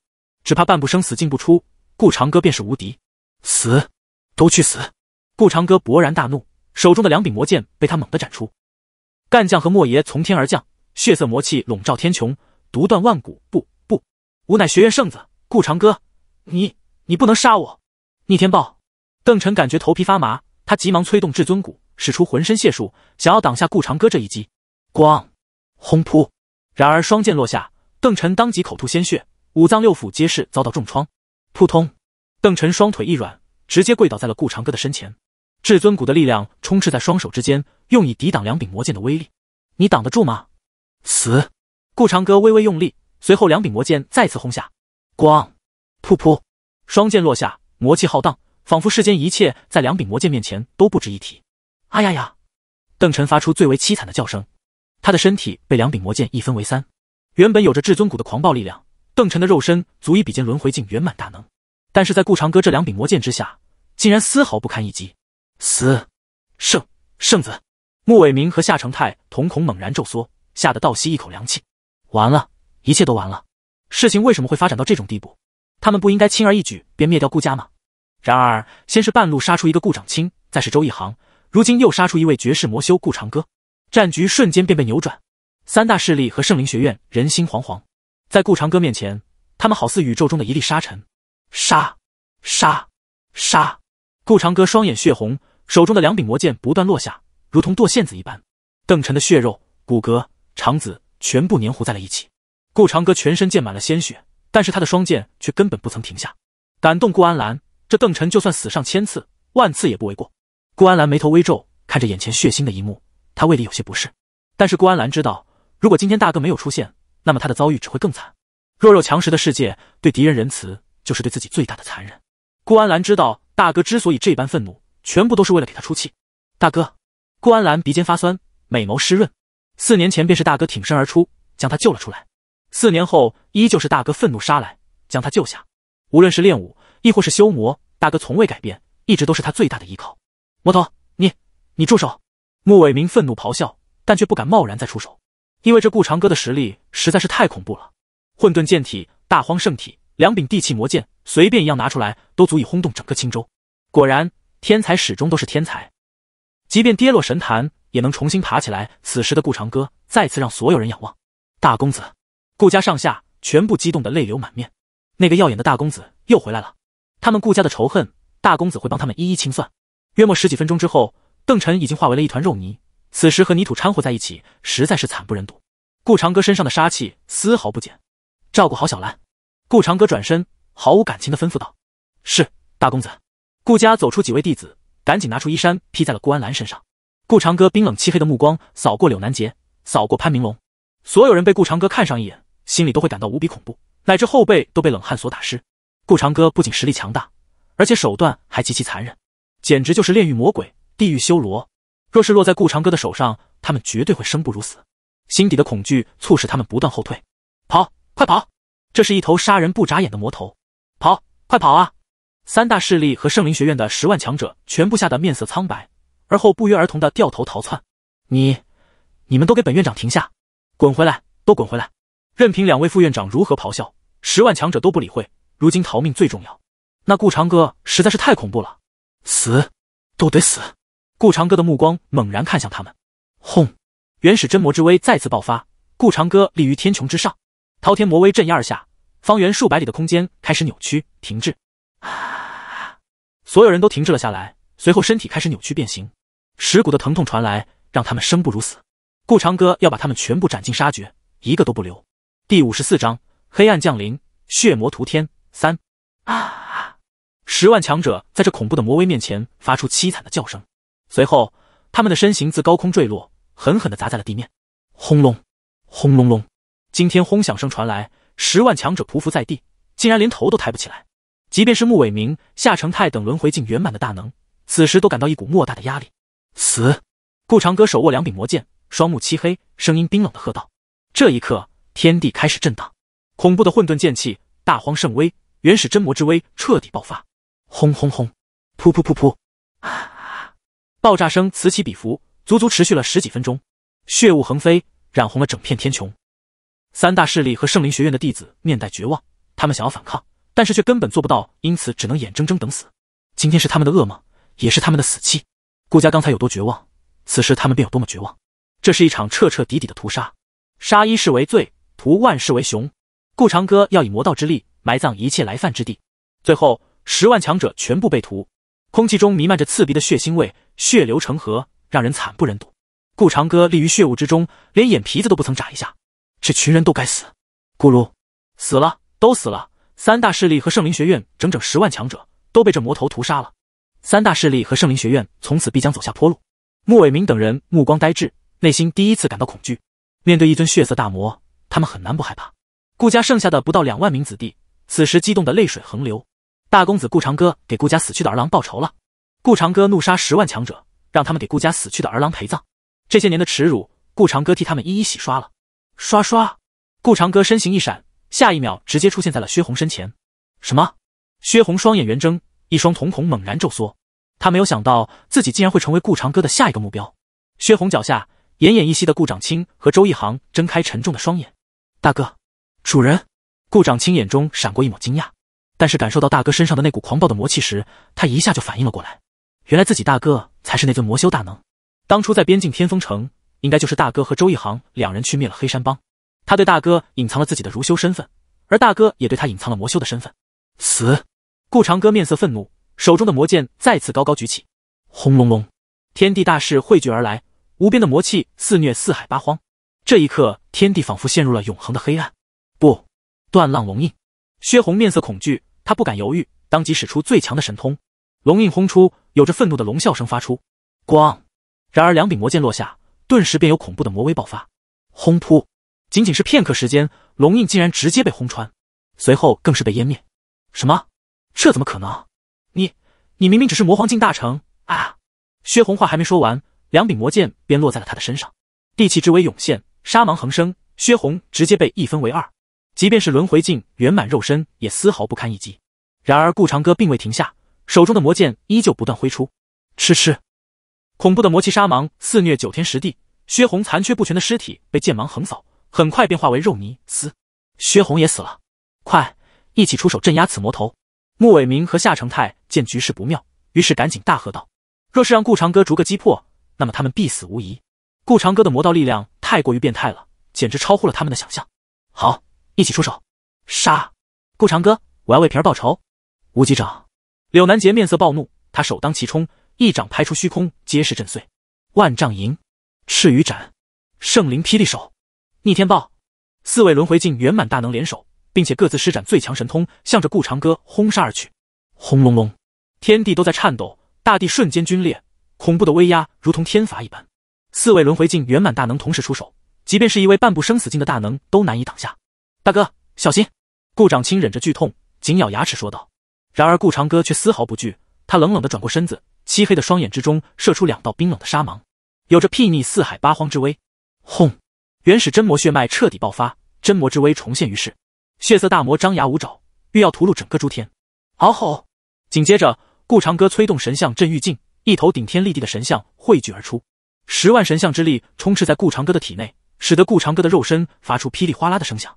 只怕半步生死进不出，顾长歌便是无敌。死，都去死！顾长歌勃然大怒，手中的两柄魔剑被他猛地斩出。干将和莫邪从天而降，血色魔气笼罩天穹，独断万古。不不，吾乃学院圣子，顾长歌，你你不能杀我！逆天豹，邓晨感觉头皮发麻，他急忙催动至尊骨，使出浑身解数，想要挡下顾长歌这一击。咣，轰扑！然而双剑落下，邓晨当即口吐鲜血。五脏六腑皆是遭到重创，扑通！邓晨双腿一软，直接跪倒在了顾长歌的身前。至尊骨的力量充斥在双手之间，用以抵挡两柄魔剑的威力。你挡得住吗？死！顾长歌微微用力，随后两柄魔剑再次轰下。咣！噗噗！双剑落下，魔气浩荡，仿佛世间一切在两柄魔剑面前都不值一提。哎呀呀！邓晨发出最为凄惨的叫声，他的身体被两柄魔剑一分为三。原本有着至尊骨的狂暴力量。邓晨的肉身足以比肩轮回境圆满大能，但是在顾长歌这两柄魔剑之下，竟然丝毫不堪一击。死圣圣子穆伟明和夏承泰瞳孔猛然骤缩，吓得倒吸一口凉气。完了，一切都完了。事情为什么会发展到这种地步？他们不应该轻而易举便灭掉顾家吗？然而，先是半路杀出一个顾长青，再是周一航，如今又杀出一位绝世魔修顾长歌，战局瞬间便被扭转。三大势力和圣灵学院人心惶惶。在顾长歌面前，他们好似宇宙中的一粒沙尘，杀，杀，杀！顾长歌双眼血红，手中的两柄魔剑不断落下，如同剁馅子一般。邓晨的血肉、骨骼、肠子全部粘糊在了一起。顾长歌全身溅满了鲜血，但是他的双剑却根本不曾停下。敢动顾安澜，这邓晨就算死上千次、万次也不为过。顾安澜眉头微皱，看着眼前血腥的一幕，他胃里有些不适。但是顾安澜知道，如果今天大哥没有出现，那么他的遭遇只会更惨。弱肉强食的世界，对敌人仁慈就是对自己最大的残忍。顾安兰知道大哥之所以这般愤怒，全部都是为了给他出气。大哥，顾安兰鼻尖发酸，美眸湿润。四年前便是大哥挺身而出，将他救了出来；四年后依旧是大哥愤怒杀来，将他救下。无论是练武亦或是修魔，大哥从未改变，一直都是他最大的依靠。魔头，你你住手！穆伟明愤怒咆哮，但却不敢贸然再出手。因为这顾长歌的实力实在是太恐怖了，混沌剑体、大荒圣体，两柄地气魔剑，随便一样拿出来，都足以轰动整个青州。果然，天才始终都是天才，即便跌落神坛，也能重新爬起来。此时的顾长歌再次让所有人仰望。大公子，顾家上下全部激动的泪流满面。那个耀眼的大公子又回来了，他们顾家的仇恨，大公子会帮他们一一清算。约莫十几分钟之后，邓晨已经化为了一团肉泥。此时和泥土掺和在一起，实在是惨不忍睹。顾长歌身上的杀气丝毫不减，照顾好小兰。顾长歌转身，毫无感情的吩咐道：“是，大公子。”顾家走出几位弟子，赶紧拿出衣衫披在了顾安澜身上。顾长歌冰冷漆黑的目光扫过柳南杰，扫过潘明龙，所有人被顾长歌看上一眼，心里都会感到无比恐怖，乃至后背都被冷汗所打湿。顾长歌不仅实力强大，而且手段还极其残忍，简直就是炼狱魔鬼、地狱修罗。若是落在顾长歌的手上，他们绝对会生不如死。心底的恐惧促使他们不断后退，跑，快跑！这是一头杀人不眨眼的魔头，跑，快跑啊！三大势力和圣灵学院的十万强者全部吓得面色苍白，而后不约而同的掉头逃窜。你，你们都给本院长停下，滚回来，都滚回来！任凭两位副院长如何咆哮，十万强者都不理会。如今逃命最重要。那顾长歌实在是太恐怖了，死，都得死。顾长歌的目光猛然看向他们，轰！原始真魔之威再次爆发。顾长歌立于天穹之上，滔天魔威镇压而下，方圆数百里的空间开始扭曲停滞。所有人都停滞了下来，随后身体开始扭曲变形，石骨的疼痛传来，让他们生不如死。顾长歌要把他们全部斩尽杀绝，一个都不留。第五十四章：黑暗降临，血魔屠天三。啊！十万强者在这恐怖的魔威面前发出凄惨的叫声。随后，他们的身形自高空坠落，狠狠的砸在了地面。轰隆，轰隆隆，惊天轰响声传来，十万强者匍匐在地，竟然连头都抬不起来。即便是穆伟明、夏承泰等轮回境圆满的大能，此时都感到一股莫大的压力。死！顾长歌手握两柄魔剑，双目漆黑，声音冰冷的喝道：“这一刻，天地开始震荡，恐怖的混沌剑气、大荒圣威、原始真魔之威彻底爆发！轰轰轰，噗噗噗噗！”爆炸声此起彼伏，足足持续了十几分钟，血雾横飞，染红了整片天穹。三大势力和圣灵学院的弟子面带绝望，他们想要反抗，但是却根本做不到，因此只能眼睁睁等死。今天是他们的噩梦，也是他们的死期。顾家刚才有多绝望，此时他们便有多么绝望。这是一场彻彻底底的屠杀，杀一世为罪，屠万世为雄。顾长歌要以魔道之力埋葬一切来犯之地，最后十万强者全部被屠。空气中弥漫着刺鼻的血腥味，血流成河，让人惨不忍睹。顾长歌立于血雾之中，连眼皮子都不曾眨一下。这群人都该死！咕噜，死了，都死了！三大势力和圣灵学院整整十万强者都被这魔头屠杀了。三大势力和圣灵学院从此必将走下坡路。穆伟明等人目光呆滞，内心第一次感到恐惧。面对一尊血色大魔，他们很难不害怕。顾家剩下的不到两万名子弟，此时激动的泪水横流。大公子顾长歌给顾家死去的儿郎报仇了。顾长歌怒杀十万强者，让他们给顾家死去的儿郎陪葬。这些年的耻辱，顾长歌替他们一一洗刷了。刷刷！顾长歌身形一闪，下一秒直接出现在了薛红身前。什么？薛红双眼圆睁，一双瞳孔猛然皱缩。他没有想到自己竟然会成为顾长歌的下一个目标。薛红脚下奄奄一息的顾长青和周一行睁开沉重的双眼。大哥，主人。顾长青眼中闪过一抹惊讶。但是感受到大哥身上的那股狂暴的魔气时，他一下就反应了过来，原来自己大哥才是那尊魔修大能。当初在边境天风城，应该就是大哥和周一行两人去灭了黑山帮。他对大哥隐藏了自己的儒修身份，而大哥也对他隐藏了魔修的身份。死！顾长歌面色愤怒，手中的魔剑再次高高举起。轰隆隆，天地大势汇聚而来，无边的魔气肆虐四海八荒。这一刻，天地仿佛陷入了永恒的黑暗。不，断浪龙印。薛红面色恐惧，他不敢犹豫，当即使出最强的神通，龙印轰出，有着愤怒的龙啸声发出。光，然而两柄魔剑落下，顿时便有恐怖的魔威爆发。轰！扑！仅仅是片刻时间，龙印竟然直接被轰穿，随后更是被湮灭。什么？这怎么可能？你，你明明只是魔皇境大成啊！薛红话还没说完，两柄魔剑便落在了他的身上，地气之威涌现，杀芒横生，薛红直接被一分为二。即便是轮回境圆满肉身也丝毫不堪一击。然而顾长歌并未停下，手中的魔剑依旧不断挥出。吃吃，恐怖的魔气杀芒肆虐九天十地，薛红残缺不全的尸体被剑芒横扫，很快便化为肉泥。嘶，薛红也死了！快，一起出手镇压此魔头！穆伟明和夏承泰见局势不妙，于是赶紧大喝道：“若是让顾长歌逐个击破，那么他们必死无疑。”顾长歌的魔道力量太过于变态了，简直超乎了他们的想象。好。一起出手，杀！顾长哥，我要为平儿报仇！吴极长，柳南杰面色暴怒，他首当其冲，一掌拍出，虚空皆是震碎。万丈银，赤羽斩，圣灵霹雳手，逆天暴！四位轮回境圆满大能联手，并且各自施展最强神通，向着顾长哥轰杀而去。轰隆隆，天地都在颤抖，大地瞬间龟裂，恐怖的威压如同天罚一般。四位轮回境圆满大能同时出手，即便是一位半步生死境的大能，都难以挡下。大哥，小心！顾长青忍着剧痛，紧咬牙齿说道。然而顾长歌却丝毫不惧，他冷冷的转过身子，漆黑的双眼之中射出两道冰冷的杀芒，有着睥睨四海八荒之威。轰！原始真魔血脉彻底爆发，真魔之威重现于世。血色大魔张牙舞爪，欲要屠戮整个诸天。嗷吼！紧接着，顾长歌催动神像镇狱境，一头顶天立地的神像汇聚而出，十万神像之力充斥在顾长歌的体内，使得顾长歌的肉身发出噼里哗啦的声响。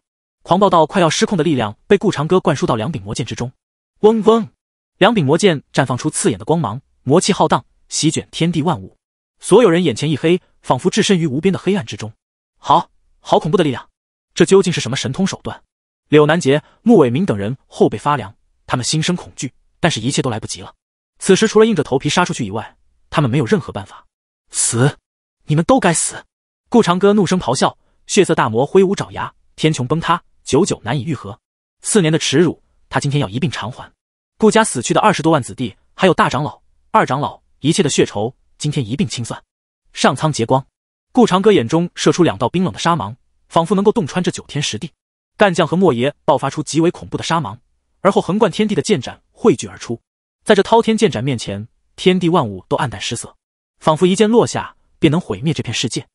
狂暴到快要失控的力量被顾长歌灌输到两柄魔剑之中，嗡嗡，两柄魔剑绽放出刺眼的光芒，魔气浩荡，席卷天地万物。所有人眼前一黑，仿佛置身于无边的黑暗之中。好，好恐怖的力量！这究竟是什么神通手段？柳南杰、穆伟明等人后背发凉，他们心生恐惧，但是一切都来不及了。此时除了硬着头皮杀出去以外，他们没有任何办法。死！你们都该死！顾长歌怒声咆哮，血色大魔挥舞爪牙，天穹崩塌。久久难以愈合，四年的耻辱，他今天要一并偿还。顾家死去的二十多万子弟，还有大长老、二长老，一切的血仇，今天一并清算。上苍劫光，顾长歌眼中射出两道冰冷的沙芒，仿佛能够洞穿这九天十地。干将和莫邪爆发出极为恐怖的沙芒，而后横贯天地的剑斩汇聚而出，在这滔天剑斩面前，天地万物都黯淡失色，仿佛一剑落下便能毁灭这片世界。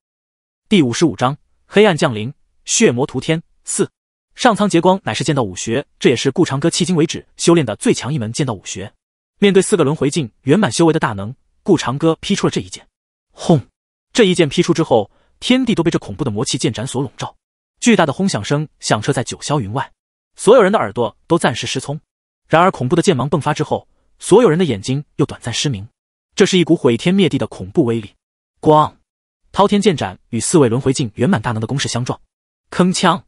第五十五章：黑暗降临，血魔屠天四。上苍劫光乃是剑道武学，这也是顾长歌迄今为止修炼的最强一门剑道武学。面对四个轮回境圆满修为的大能，顾长歌劈出了这一剑。轰！这一剑劈出之后，天地都被这恐怖的魔气剑斩所笼罩，巨大的轰响声响彻在九霄云外，所有人的耳朵都暂时失聪。然而，恐怖的剑芒迸发之后，所有人的眼睛又短暂失明。这是一股毁天灭地的恐怖威力。光，滔天剑斩与四位轮回境圆满大能的攻势相撞，铿锵。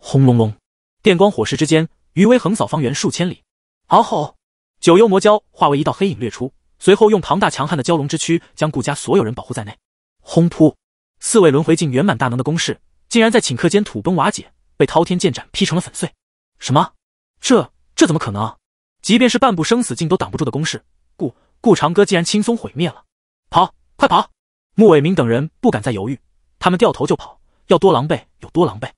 轰隆隆，电光火石之间，余威横扫方圆数千里。嗷吼！九幽魔蛟化为一道黑影掠出，随后用庞大强悍的蛟龙之躯将顾家所有人保护在内。轰扑！四位轮回境圆满大能的攻势，竟然在顷刻间土崩瓦解，被滔天剑斩劈成了粉碎。什么？这这怎么可能？即便是半步生死境都挡不住的攻势，顾顾长歌竟然轻松毁灭了！跑！快跑！穆伟明等人不敢再犹豫，他们掉头就跑，要多狼狈有多狼狈。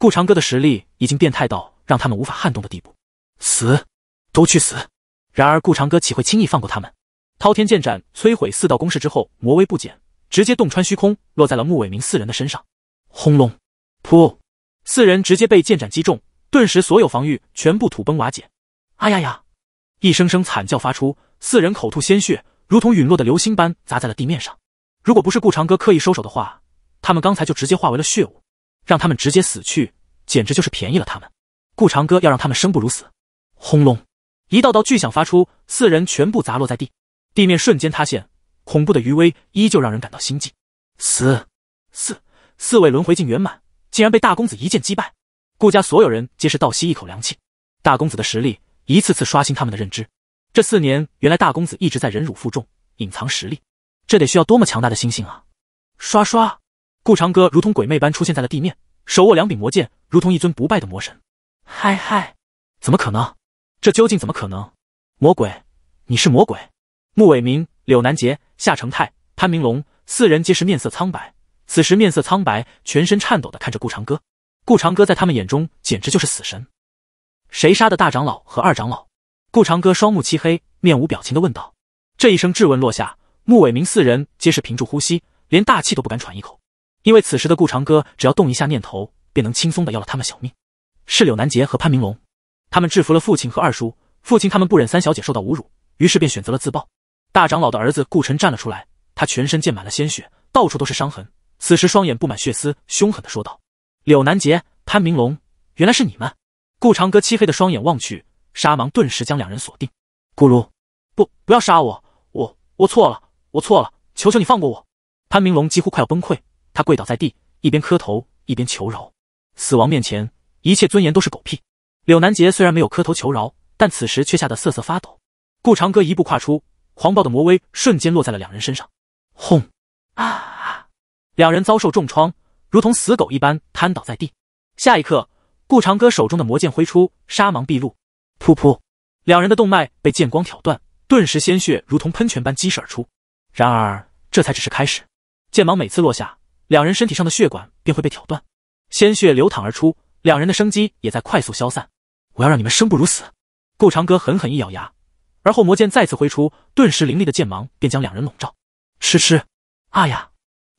顾长歌的实力已经变态到让他们无法撼动的地步，死，都去死！然而顾长歌岂会轻易放过他们？滔天剑斩摧毁四道攻势之后，魔威不减，直接洞穿虚空，落在了穆伟明四人的身上。轰隆！噗！四人直接被剑斩击中，顿时所有防御全部土崩瓦解。啊呀呀！一声声惨叫发出，四人口吐鲜血，如同陨落的流星般砸在了地面上。如果不是顾长歌刻意收手的话，他们刚才就直接化为了血雾。让他们直接死去，简直就是便宜了他们。顾长歌要让他们生不如死。轰隆，一道道巨响发出，四人全部砸落在地，地面瞬间塌陷，恐怖的余威依旧让人感到心悸。死四四位轮回境圆满，竟然被大公子一剑击败。顾家所有人皆是倒吸一口凉气，大公子的实力一次次刷新他们的认知。这四年，原来大公子一直在忍辱负重，隐藏实力，这得需要多么强大的心性啊！刷刷。顾长歌如同鬼魅般出现在了地面，手握两柄魔剑，如同一尊不败的魔神。嗨嗨，怎么可能？这究竟怎么可能？魔鬼，你是魔鬼！穆伟明、柳南杰、夏成泰、潘明龙四人皆是面色苍白，此时面色苍白，全身颤抖的看着顾长歌。顾长歌在他们眼中简直就是死神。谁杀的大长老和二长老？顾长歌双目漆黑，面无表情的问道。这一声质问落下，穆伟明四人皆是屏住呼吸，连大气都不敢喘一口。因为此时的顾长歌，只要动一下念头，便能轻松的要了他们小命。是柳南杰和潘明龙，他们制服了父亲和二叔，父亲他们不忍三小姐受到侮辱，于是便选择了自爆。大长老的儿子顾晨站了出来，他全身溅满了鲜血，到处都是伤痕，此时双眼布满血丝，凶狠的说道：“柳南杰，潘明龙，原来是你们！”顾长歌漆黑的双眼望去，杀芒顿时将两人锁定。咕噜，不，不要杀我，我，我错了，我错了，求求你放过我！潘明龙几乎快要崩溃。他跪倒在地，一边磕头一边求饶。死亡面前，一切尊严都是狗屁。柳南杰虽然没有磕头求饶，但此时却吓得瑟瑟发抖。顾长歌一步跨出，狂暴的魔威瞬间落在了两人身上。轰！啊！两人遭受重创，如同死狗一般瘫倒在地。下一刻，顾长歌手中的魔剑挥出，杀芒毕露。噗噗！两人的动脉被剑光挑断，顿时鲜血如同喷泉般激射而出。然而，这才只是开始。剑芒每次落下。两人身体上的血管便会被挑断，鲜血流淌而出，两人的生机也在快速消散。我要让你们生不如死！顾长歌狠狠一咬牙，而后魔剑再次挥出，顿时凌厉的剑芒便将两人笼罩。吃吃，啊呀！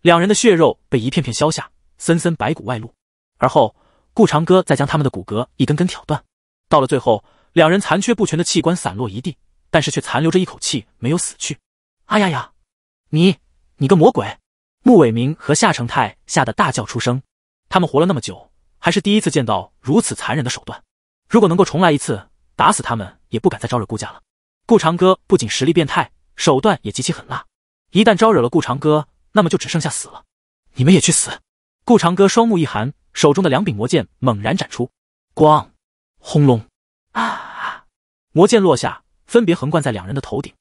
两人的血肉被一片片削下，森森白骨外露。而后，顾长歌再将他们的骨骼一根根挑断。到了最后，两人残缺不全的器官散落一地，但是却残留着一口气没有死去。啊呀呀！你，你个魔鬼！穆伟明和夏成泰吓得大叫出声，他们活了那么久，还是第一次见到如此残忍的手段。如果能够重来一次，打死他们也不敢再招惹顾家了。顾长歌不仅实力变态，手段也极其狠辣，一旦招惹了顾长歌，那么就只剩下死了。你们也去死！顾长歌双目一寒，手中的两柄魔剑猛然展出，光，轰隆！啊！魔剑落下，分别横贯在两人的头顶，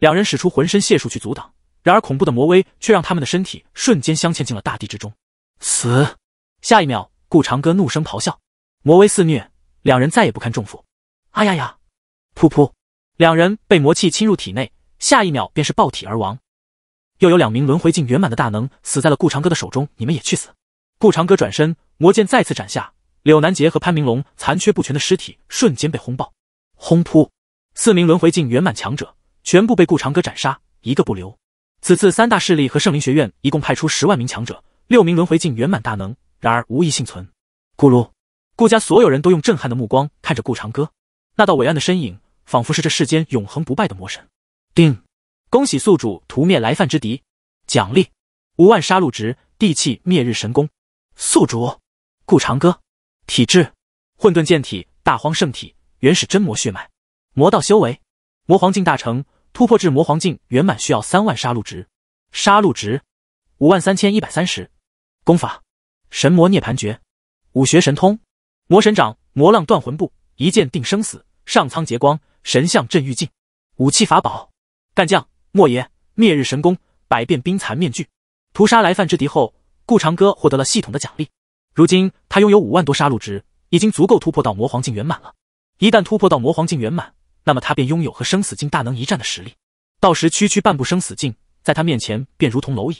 两人使出浑身解数去阻挡。然而，恐怖的魔威却让他们的身体瞬间镶嵌进了大地之中，死！下一秒，顾长歌怒声咆哮，魔威肆虐，两人再也不堪重负。哎呀呀！噗噗！两人被魔气侵入体内，下一秒便是爆体而亡。又有两名轮回境圆满的大能死在了顾长歌的手中，你们也去死！顾长歌转身，魔剑再次斩下，柳南杰和潘明龙残缺不全的尸体瞬间被轰爆，轰扑！四名轮回境圆满强者全部被顾长歌斩杀，一个不留。此次三大势力和圣灵学院一共派出十万名强者，六名轮回境圆满大能，然而无一幸存。咕噜，顾家所有人都用震撼的目光看着顾长歌，那道伟岸的身影仿佛是这世间永恒不败的魔神。定，恭喜宿主屠灭来犯之敌，奖励五万杀戮值，地气灭日神功。宿主，顾长歌，体质混沌剑体，大荒圣体，原始真魔血脉，魔道修为魔皇境大成。突破至魔皇境圆满需要三万杀戮值，杀戮值五万三千一百三十。功法：神魔涅盘诀，武学神通：魔神掌、魔浪断魂步、一剑定生死、上苍劫光、神像镇狱镜。武器法宝：干将、莫邪、灭日神功、百变冰蚕面具。屠杀来犯之敌后，顾长歌获得了系统的奖励。如今他拥有五万多杀戮值，已经足够突破到魔皇境圆满了。一旦突破到魔皇境圆满，那么他便拥有和生死境大能一战的实力，到时区区半步生死境，在他面前便如同蝼蚁。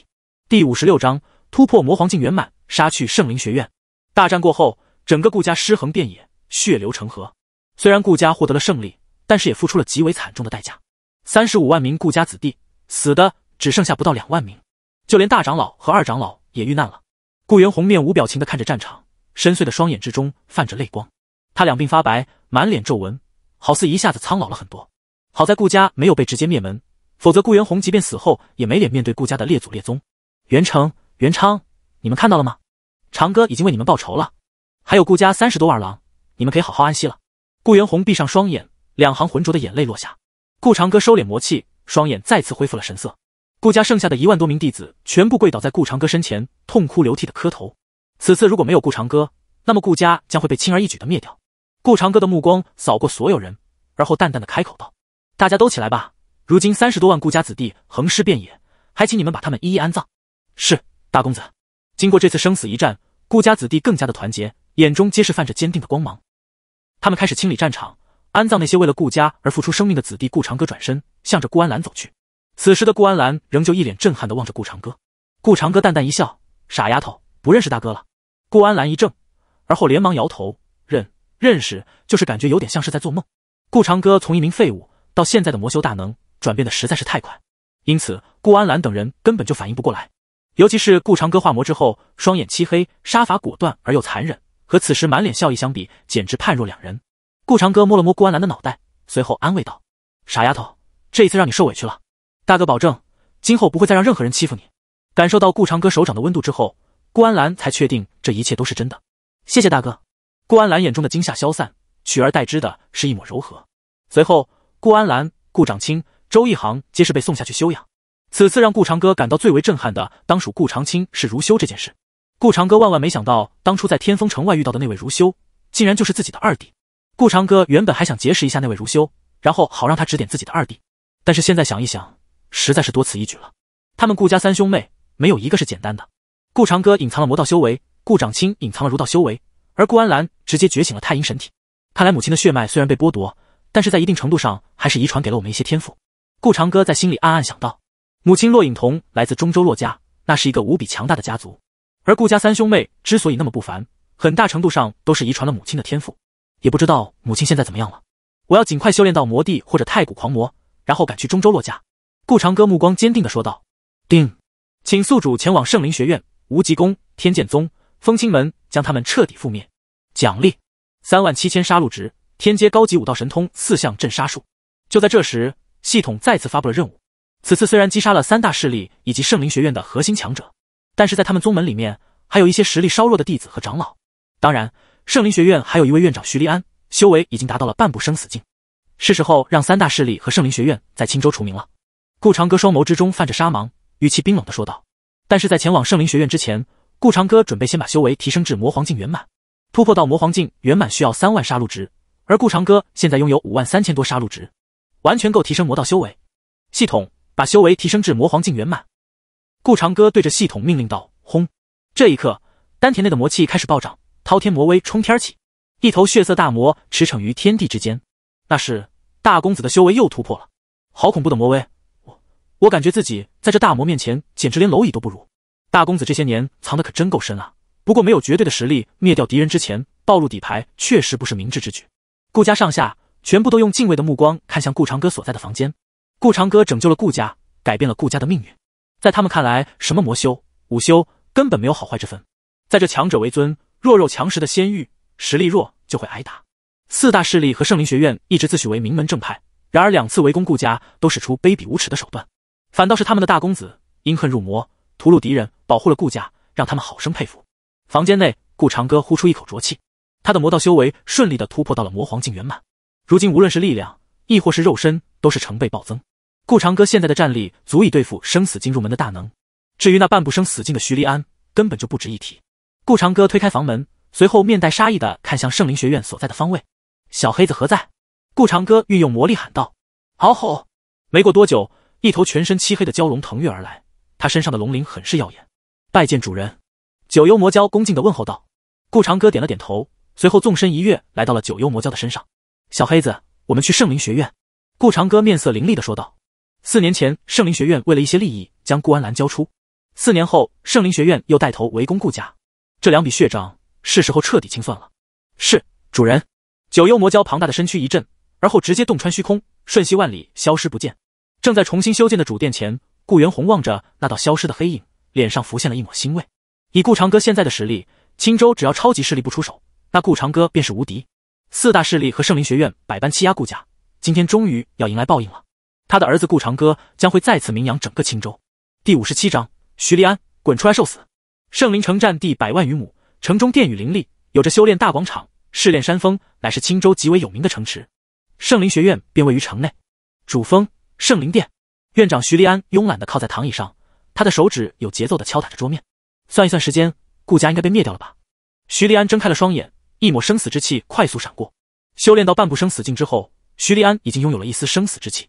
第五十六章突破魔皇境圆满，杀去圣灵学院。大战过后，整个顾家尸横遍野，血流成河。虽然顾家获得了胜利，但是也付出了极为惨重的代价。三十五万名顾家子弟死的只剩下不到两万名，就连大长老和二长老也遇难了。顾元红面无表情的看着战场，深邃的双眼之中泛着泪光。他两鬓发白，满脸皱纹。好似一下子苍老了很多。好在顾家没有被直接灭门，否则顾元宏即便死后也没脸面对顾家的列祖列宗。元成、元昌，你们看到了吗？长哥已经为你们报仇了。还有顾家三十多万儿郎，你们可以好好安息了。顾元宏闭上双眼，两行浑浊的眼泪落下。顾长歌收敛魔气，双眼再次恢复了神色。顾家剩下的一万多名弟子全部跪倒在顾长歌身前，痛哭流涕的磕头。此次如果没有顾长歌，那么顾家将会被轻而易举的灭掉。顾长歌的目光扫过所有人，而后淡淡的开口道：“大家都起来吧，如今三十多万顾家子弟横尸遍野，还请你们把他们一一安葬。”是大公子。经过这次生死一战，顾家子弟更加的团结，眼中皆是泛着坚定的光芒。他们开始清理战场，安葬那些为了顾家而付出生命的子弟。顾长歌转身向着顾安澜走去，此时的顾安澜仍旧一脸震撼的望着顾长歌。顾长歌淡淡一笑：“傻丫头，不认识大哥了。”顾安澜一怔，而后连忙摇头。认识就是感觉有点像是在做梦。顾长歌从一名废物到现在的魔修大能，转变的实在是太快，因此顾安澜等人根本就反应不过来。尤其是顾长歌化魔之后，双眼漆黑，杀伐果断而又残忍，和此时满脸笑意相比，简直判若两人。顾长歌摸了摸顾安澜的脑袋，随后安慰道：“傻丫头，这一次让你受委屈了，大哥保证今后不会再让任何人欺负你。”感受到顾长歌手掌的温度之后，顾安澜才确定这一切都是真的。谢谢大哥。顾安澜眼中的惊吓消散，取而代之的是一抹柔和。随后，顾安澜、顾长青、周一航皆是被送下去休养。此次让顾长歌感到最为震撼的，当属顾长青是如修这件事。顾长歌万万没想到，当初在天风城外遇到的那位如修，竟然就是自己的二弟。顾长歌原本还想结识一下那位如修，然后好让他指点自己的二弟。但是现在想一想，实在是多此一举了。他们顾家三兄妹，没有一个是简单的。顾长歌隐藏了魔道修为，顾长青隐藏了儒道修为。而顾安澜直接觉醒了太阴神体，看来母亲的血脉虽然被剥夺，但是在一定程度上还是遗传给了我们一些天赋。顾长歌在心里暗暗想到，母亲洛影彤来自中州洛家，那是一个无比强大的家族。而顾家三兄妹之所以那么不凡，很大程度上都是遗传了母亲的天赋。也不知道母亲现在怎么样了，我要尽快修炼到魔帝或者太古狂魔，然后赶去中州洛家。顾长歌目光坚定地说道：“定，请宿主前往圣灵学院、无极宫、天剑宗、风清门，将他们彻底覆灭。”奖励三万七千杀戮值，天阶高级武道神通四象镇杀术。就在这时，系统再次发布了任务。此次虽然击杀了三大势力以及圣灵学院的核心强者，但是在他们宗门里面还有一些实力稍弱的弟子和长老。当然，圣灵学院还有一位院长徐立安，修为已经达到了半步生死境。是时候让三大势力和圣灵学院在青州除名了。顾长歌双眸之中泛着杀芒，语气冰冷的说道。但是在前往圣灵学院之前，顾长歌准备先把修为提升至魔皇境圆满。突破到魔皇境圆满需要三万杀戮值，而顾长歌现在拥有五万三千多杀戮值，完全够提升魔道修为。系统，把修为提升至魔皇境圆满。顾长歌对着系统命令道：“轰！”这一刻，丹田内的魔气开始暴涨，滔天魔威冲天起，一头血色大魔驰骋于天地之间。那是大公子的修为又突破了，好恐怖的魔威！我我感觉自己在这大魔面前简直连蝼蚁都不如。大公子这些年藏得可真够深啊！不过，没有绝对的实力灭掉敌人之前，暴露底牌确实不是明智之举。顾家上下全部都用敬畏的目光看向顾长歌所在的房间。顾长歌拯救了顾家，改变了顾家的命运。在他们看来，什么魔修、武修根本没有好坏之分。在这强者为尊、弱肉强食的仙域，实力弱就会挨打。四大势力和圣灵学院一直自诩为名门正派，然而两次围攻顾家都使出卑鄙无耻的手段，反倒是他们的大公子因恨入魔，屠戮敌人，保护了顾家，让他们好生佩服。房间内，顾长歌呼出一口浊气，他的魔道修为顺利的突破到了魔皇境圆满。如今无论是力量，亦或是肉身，都是成倍暴增。顾长歌现在的战力足以对付生死境入门的大能，至于那半步生死境的徐立安，根本就不值一提。顾长歌推开房门，随后面带杀意的看向圣灵学院所在的方位：“小黑子何在？”顾长歌运用魔力喊道：“好吼！”没过多久，一头全身漆黑的蛟龙腾跃而来，他身上的龙鳞很是耀眼。“拜见主人。”九幽魔蛟恭敬地问候道：“顾长歌点了点头，随后纵身一跃，来到了九幽魔蛟的身上。小黑子，我们去圣灵学院。”顾长歌面色凌厉地说道：“四年前，圣灵学院为了一些利益，将顾安澜交出；四年后，圣灵学院又带头围攻顾家，这两笔血账是时候彻底清算了。”是主人。九幽魔蛟庞大的身躯一震，而后直接洞穿虚空，瞬息万里，消失不见。正在重新修建的主殿前，顾元宏望着那道消失的黑影，脸上浮现了一抹欣慰。以顾长歌现在的实力，青州只要超级势力不出手，那顾长歌便是无敌。四大势力和圣灵学院百般欺压顾家，今天终于要迎来报应了。他的儿子顾长歌将会再次名扬整个青州。第五十七章：徐立安，滚出来受死！圣灵城占地百万余亩，城中殿宇林立，有着修炼大广场、试炼山峰，乃是青州极为有名的城池。圣灵学院便位于城内主峰圣灵殿。院长徐立安慵懒地靠在躺椅上，他的手指有节奏地敲打着桌面。算一算时间，顾家应该被灭掉了吧？徐立安睁开了双眼，一抹生死之气快速闪过。修炼到半步生死境之后，徐立安已经拥有了一丝生死之气。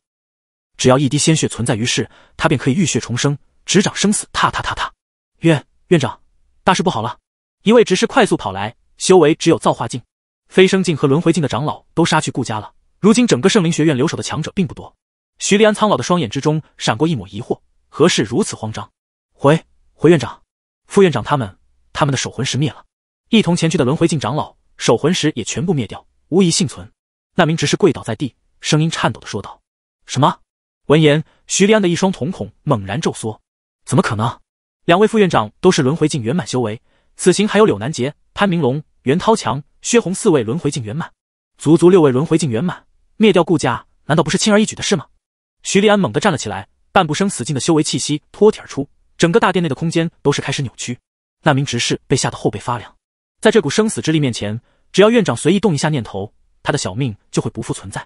只要一滴鲜血存在于世，他便可以浴血重生，执掌生死。踏踏踏踏！院院长，大事不好了！一位执事快速跑来，修为只有造化境、飞升境和轮回境的长老都杀去顾家了。如今整个圣灵学院留守的强者并不多。徐立安苍老的双眼之中闪过一抹疑惑：何事如此慌张？回回院长。副院长他们，他们的守魂石灭了，一同前去的轮回境长老守魂石也全部灭掉，无一幸存。那名执事跪倒在地，声音颤抖的说道：“什么？”闻言，徐立安的一双瞳孔猛然骤缩，怎么可能？两位副院长都是轮回境圆满修为，此行还有柳南杰、潘明龙、袁涛强、薛红四位轮回境圆满，足足六位轮回境圆满，灭掉顾家，难道不是轻而易举的事吗？徐立安猛地站了起来，半步生死境的修为气息脱体而出。整个大殿内的空间都是开始扭曲，那名执事被吓得后背发凉，在这股生死之力面前，只要院长随意动一下念头，他的小命就会不复存在。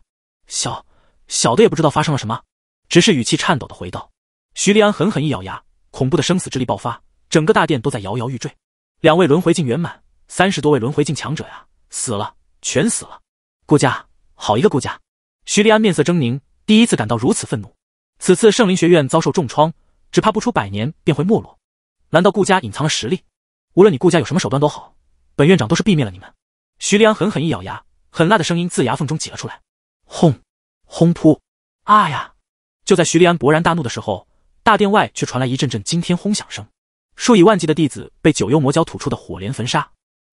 小小的也不知道发生了什么，执事语气颤抖的回道。徐立安狠狠一咬牙，恐怖的生死之力爆发，整个大殿都在摇摇欲坠。两位轮回境圆满，三十多位轮回境强者呀，死了，全死了。顾家，好一个顾家！徐立安面色狰狞，第一次感到如此愤怒。此次圣灵学院遭受重创。只怕不出百年便会没落，难道顾家隐藏了实力？无论你顾家有什么手段都好，本院长都是必灭了你们！徐立安狠狠一咬牙，狠辣的声音自牙缝中挤了出来。轰，轰扑！啊呀！就在徐立安勃然大怒的时候，大殿外却传来一阵阵惊天轰响声，数以万计的弟子被九幽魔蛟吐出的火莲焚杀，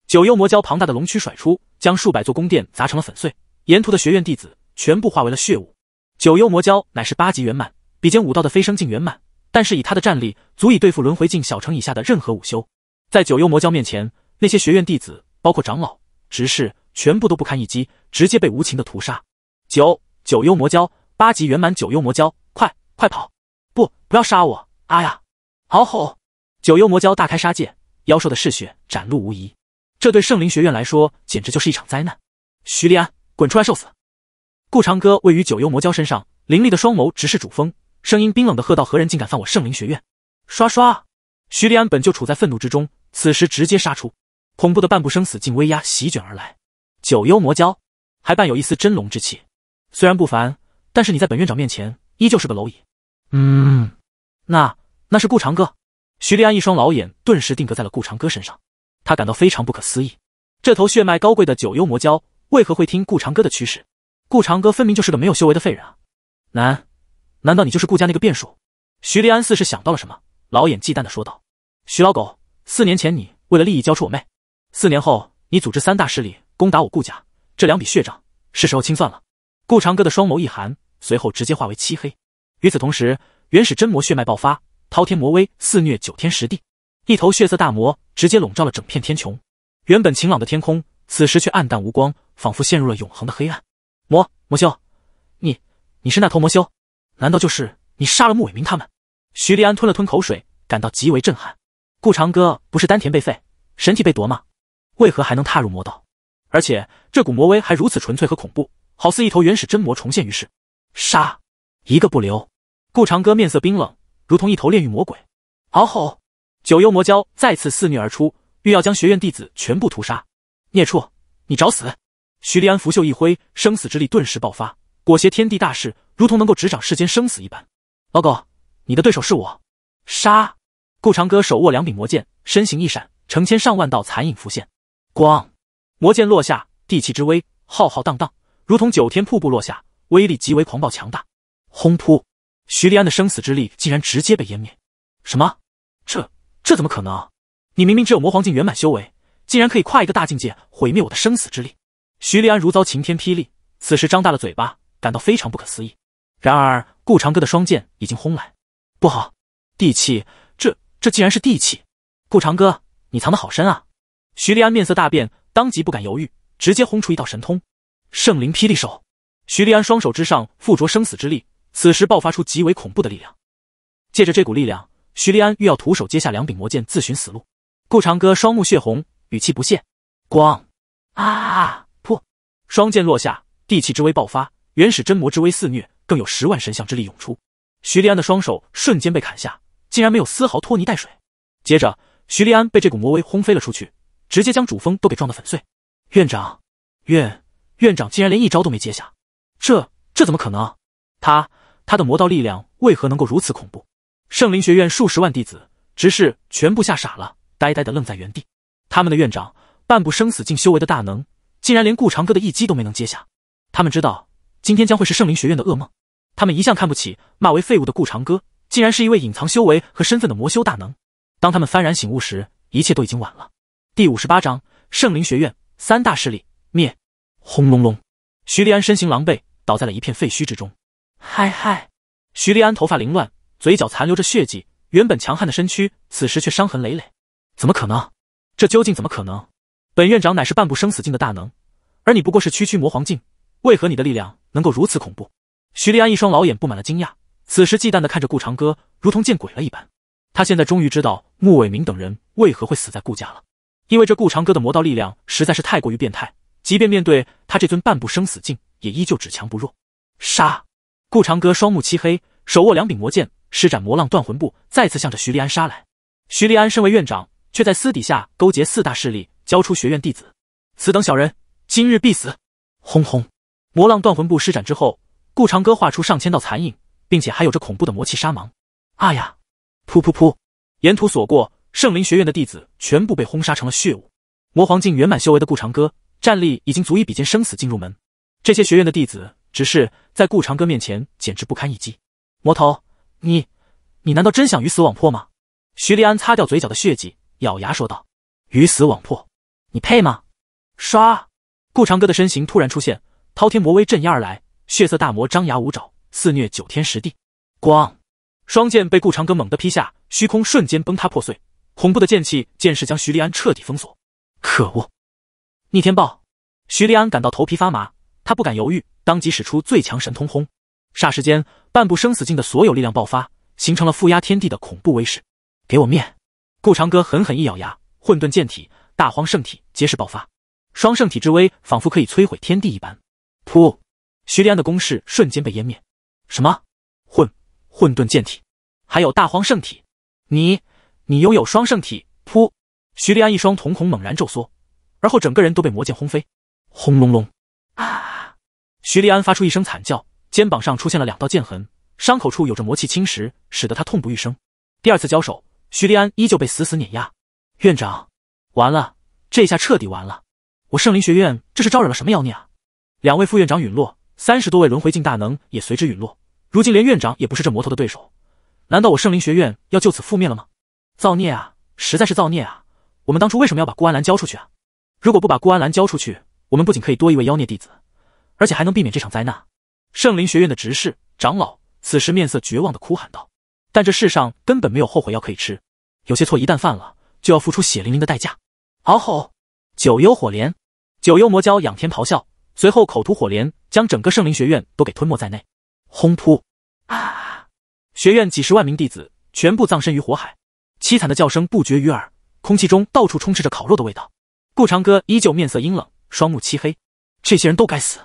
九幽魔蛟庞大的龙躯甩出，将数百座宫殿砸成了粉碎，沿途的学院弟子全部化为了血雾。九幽魔蛟乃是八级圆满，比肩武道的飞升境圆满。但是以他的战力，足以对付轮回境小城以下的任何武修。在九幽魔蛟面前，那些学院弟子，包括长老、执事，全部都不堪一击，直接被无情的屠杀。九九幽魔蛟，八级圆满。九幽魔蛟，快快跑！不，不要杀我！啊呀！好吼！九幽魔蛟大开杀戒，妖兽的嗜血展露无遗。这对圣灵学院来说，简直就是一场灾难。徐立安，滚出来受死！顾长歌位于九幽魔蛟身上，凌厉的双眸直视主峰。声音冰冷的喝道：“何人竟敢犯我圣灵学院？”刷刷，徐立安本就处在愤怒之中，此时直接杀出，恐怖的半步生死境威压席卷而来。九幽魔蛟，还伴有一丝真龙之气，虽然不凡，但是你在本院长面前依旧是个蝼蚁。嗯，那那是顾长歌。徐立安一双老眼顿时定格在了顾长歌身上，他感到非常不可思议，这头血脉高贵的九幽魔蛟为何会听顾长歌的驱使？顾长歌分明就是个没有修为的废人啊！难。难道你就是顾家那个变数？徐立安似是想到了什么，老眼忌惮的说道：“徐老狗，四年前你为了利益交出我妹，四年后你组织三大势力攻打我顾家，这两笔血账是时候清算了。”顾长歌的双眸一寒，随后直接化为漆黑。与此同时，原始真魔血脉爆发，滔天魔威肆虐九天十地，一头血色大魔直接笼罩了整片天穹。原本晴朗的天空，此时却暗淡无光，仿佛陷入了永恒的黑暗。魔魔修，你你是那头魔修？难道就是你杀了穆伟明他们？徐立安吞了吞口水，感到极为震撼。顾长歌不是丹田被废，神体被夺吗？为何还能踏入魔道？而且这股魔威还如此纯粹和恐怖，好似一头原始真魔重现于世。杀一个不留！顾长歌面色冰冷，如同一头炼狱魔鬼，嗷吼！九幽魔蛟再次肆虐而出，欲要将学院弟子全部屠杀。孽畜，你找死！徐立安拂袖一挥，生死之力顿时爆发，裹挟天地大势。如同能够执掌世间生死一般，老狗，你的对手是我。杀！顾长歌手握两柄魔剑，身形一闪，成千上万道残影浮现。光，魔剑落下，地气之威浩浩荡荡，如同九天瀑布落下，威力极为狂暴强大。轰！扑！徐立安的生死之力竟然直接被湮灭。什么？这这怎么可能？你明明只有魔皇境圆满修为，竟然可以跨一个大境界毁灭我的生死之力？徐立安如遭晴天霹雳，此时张大了嘴巴，感到非常不可思议。然而，顾长歌的双剑已经轰来，不好！地气，这这竟然是地气！顾长歌，你藏的好深啊！徐立安面色大变，当即不敢犹豫，直接轰出一道神通——圣灵霹雳手。徐立安双手之上附着生死之力，此时爆发出极为恐怖的力量。借着这股力量，徐立安欲要徒手接下两柄魔剑，自寻死路。顾长歌双目血红，语气不屑：光啊！破！双剑落下，地气之威爆发，原始真魔之威肆虐。更有十万神像之力涌出，徐立安的双手瞬间被砍下，竟然没有丝毫拖泥带水。接着，徐立安被这股魔威轰飞了出去，直接将主峰都给撞得粉碎。院长，院院长竟然连一招都没接下，这这怎么可能？他他的魔道力量为何能够如此恐怖？圣灵学院数十万弟子、执事全部吓傻了，呆呆的愣在原地。他们的院长，半步生死境修为的大能，竟然连顾长歌的一击都没能接下。他们知道。今天将会是圣灵学院的噩梦。他们一向看不起、骂为废物的顾长歌，竟然是一位隐藏修为和身份的魔修大能。当他们幡然醒悟时，一切都已经晚了。第五十八章：圣灵学院三大势力灭。轰隆隆！徐立安身形狼狈，倒在了一片废墟之中。嗨嗨！徐立安头发凌乱，嘴角残留着血迹，原本强悍的身躯此时却伤痕累累。怎么可能？这究竟怎么可能？本院长乃是半步生死境的大能，而你不过是区区魔皇境，为何你的力量？能够如此恐怖，徐立安一双老眼布满了惊讶，此时忌惮的看着顾长歌，如同见鬼了一般。他现在终于知道穆伟明等人为何会死在顾家了，因为这顾长歌的魔道力量实在是太过于变态，即便面对他这尊半步生死境，也依旧只强不弱。杀！顾长歌双目漆黑，手握两柄魔剑，施展魔浪断魂步，再次向着徐立安杀来。徐立安身为院长，却在私底下勾结四大势力，交出学院弟子，此等小人，今日必死！轰轰！魔浪断魂步施展之后，顾长歌画出上千道残影，并且还有着恐怖的魔气杀芒。啊呀！噗噗噗！沿途所过，圣灵学院的弟子全部被轰杀成了血雾。魔皇境圆满修为的顾长歌，战力已经足以比肩生死境入门。这些学院的弟子，只是在顾长歌面前简直不堪一击。魔头，你，你难道真想鱼死网破吗？徐立安擦掉嘴角的血迹，咬牙说道：“鱼死网破，你配吗？”刷，顾长歌的身形突然出现。滔天魔威镇压而来，血色大魔张牙舞爪，肆虐九天十地。咣！双剑被顾长歌猛地劈下，虚空瞬间崩塌破碎，恐怖的剑气剑势将徐立安彻底封锁。可恶！逆天豹！徐立安感到头皮发麻，他不敢犹豫，当即使出最强神通轰。霎时间，半步生死境的所有力量爆发，形成了覆压天地的恐怖威势。给我灭！顾长歌狠狠一咬牙，混沌剑体、大荒圣体皆是爆发，双圣体之威仿佛可以摧毁天地一般。噗！徐立安的攻势瞬间被湮灭。什么？混混沌剑体，还有大荒圣体？你，你拥有双圣体？噗！徐立安一双瞳孔猛然骤缩，而后整个人都被魔剑轰飞。轰隆隆！啊！徐立安发出一声惨叫，肩膀上出现了两道剑痕，伤口处有着魔气侵蚀，使得他痛不欲生。第二次交手，徐立安依旧被死死碾压。院长，完了，这下彻底完了！我圣灵学院这是招惹了什么妖孽啊？两位副院长陨落，三十多位轮回境大能也随之陨落。如今连院长也不是这魔头的对手，难道我圣灵学院要就此覆灭了吗？造孽啊！实在是造孽啊！我们当初为什么要把顾安澜交出去啊？如果不把顾安澜交出去，我们不仅可以多一位妖孽弟子，而且还能避免这场灾难。圣灵学院的执事长老此时面色绝望的哭喊道：“但这世上根本没有后悔药可以吃，有些错一旦犯了，就要付出血淋淋的代价。”嗷吼！九幽火莲，九幽魔蛟仰天咆哮。随后口吐火莲，将整个圣灵学院都给吞没在内。轰！扑！啊！学院几十万名弟子全部葬身于火海，凄惨的叫声不绝于耳，空气中到处充斥着烤肉的味道。顾长歌依旧面色阴冷，双目漆黑。这些人都该死，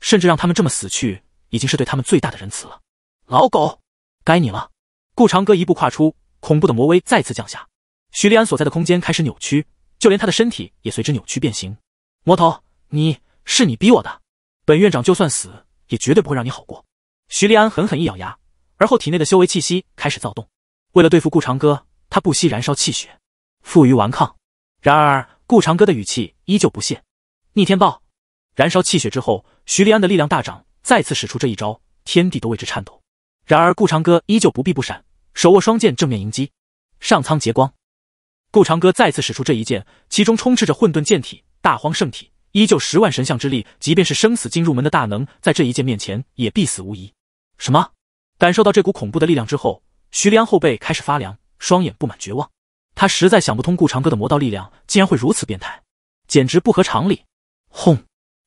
甚至让他们这么死去，已经是对他们最大的仁慈了。老狗，该你了。顾长歌一步跨出，恐怖的魔威再次降下，徐立安所在的空间开始扭曲，就连他的身体也随之扭曲变形。魔头，你！是你逼我的，本院长就算死也绝对不会让你好过。徐立安狠狠一咬牙，而后体内的修为气息开始躁动。为了对付顾长歌，他不惜燃烧气血，负隅顽抗。然而，顾长歌的语气依旧不屑。逆天暴，燃烧气血之后，徐立安的力量大涨，再次使出这一招，天地都为之颤抖。然而，顾长歌依旧不避不闪，手握双剑正面迎击。上苍劫光，顾长歌再次使出这一剑，其中充斥着混沌剑体、大荒圣体。依旧十万神像之力，即便是生死境入门的大能，在这一剑面前也必死无疑。什么？感受到这股恐怖的力量之后，徐立安后背开始发凉，双眼布满绝望。他实在想不通，顾长歌的魔道力量竟然会如此变态，简直不合常理。轰！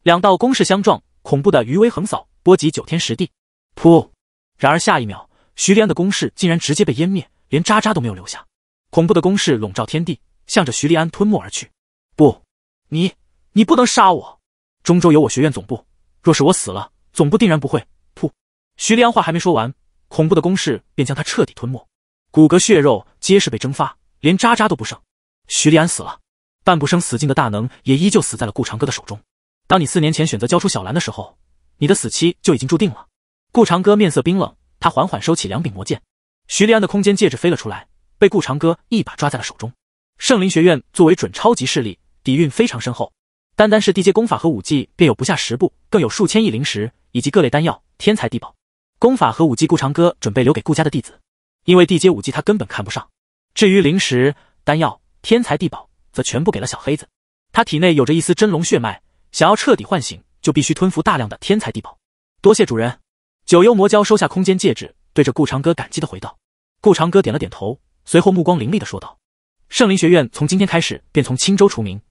两道攻势相撞，恐怖的余威横扫，波及九天十地。噗！然而下一秒，徐立安的攻势竟然直接被湮灭，连渣渣都没有留下。恐怖的攻势笼罩天地，向着徐立安吞没而去。不，你！你不能杀我！中州有我学院总部，若是我死了，总部定然不会。噗！徐立安话还没说完，恐怖的攻势便将他彻底吞没，骨骼血肉皆是被蒸发，连渣渣都不剩。徐立安死了，半步生死境的大能也依旧死在了顾长歌的手中。当你四年前选择交出小兰的时候，你的死期就已经注定了。顾长歌面色冰冷，他缓缓收起两柄魔剑，徐立安的空间戒指飞了出来，被顾长歌一把抓在了手中。圣灵学院作为准超级势力，底蕴非常深厚。单单是地阶功法和武技便有不下十部，更有数千亿灵石以及各类丹药、天才地宝、功法和武技。顾长歌准备留给顾家的弟子，因为地阶武技他根本看不上。至于灵石、丹药、天才地宝，则全部给了小黑子。他体内有着一丝真龙血脉，想要彻底唤醒，就必须吞服大量的天才地宝。多谢主人。九幽魔蛟收下空间戒指，对着顾长歌感激的回道。顾长歌点了点头，随后目光凌厉的说道：“圣灵学院从今天开始便从青州除名，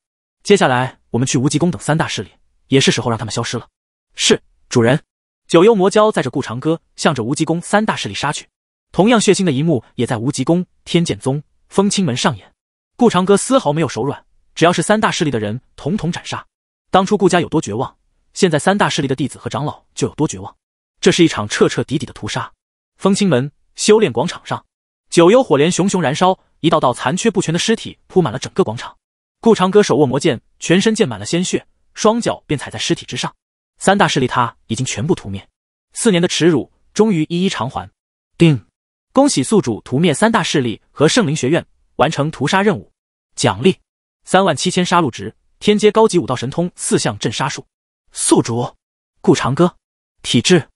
接下来。”我们去无极宫等三大势力，也是时候让他们消失了。是主人。九幽魔蛟载着顾长歌，向着无极宫三大势力杀去。同样血腥的一幕也在无极宫、天剑宗、风清门上演。顾长歌丝毫没有手软，只要是三大势力的人，统统斩杀。当初顾家有多绝望，现在三大势力的弟子和长老就有多绝望。这是一场彻彻底底的屠杀。风清门修炼广场上，九幽火莲熊熊燃烧，一道道残缺不全的尸体铺满了整个广场。顾长歌手握魔剑，全身溅满了鲜血，双脚便踩在尸体之上。三大势力他已经全部屠灭，四年的耻辱终于一一偿还。定，恭喜宿主屠灭三大势力和圣灵学院，完成屠杀任务，奖励三万七千杀戮值，天阶高级武道神通四项镇杀术。宿主，顾长歌，体质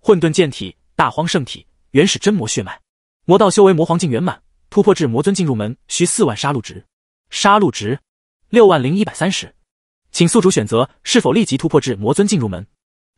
混沌剑体，大荒圣体，原始真魔血脉，魔道修为魔皇境圆满，突破至魔尊境入门需四万杀戮值。杀戮值六万零一百三十，请宿主选择是否立即突破至魔尊进入门。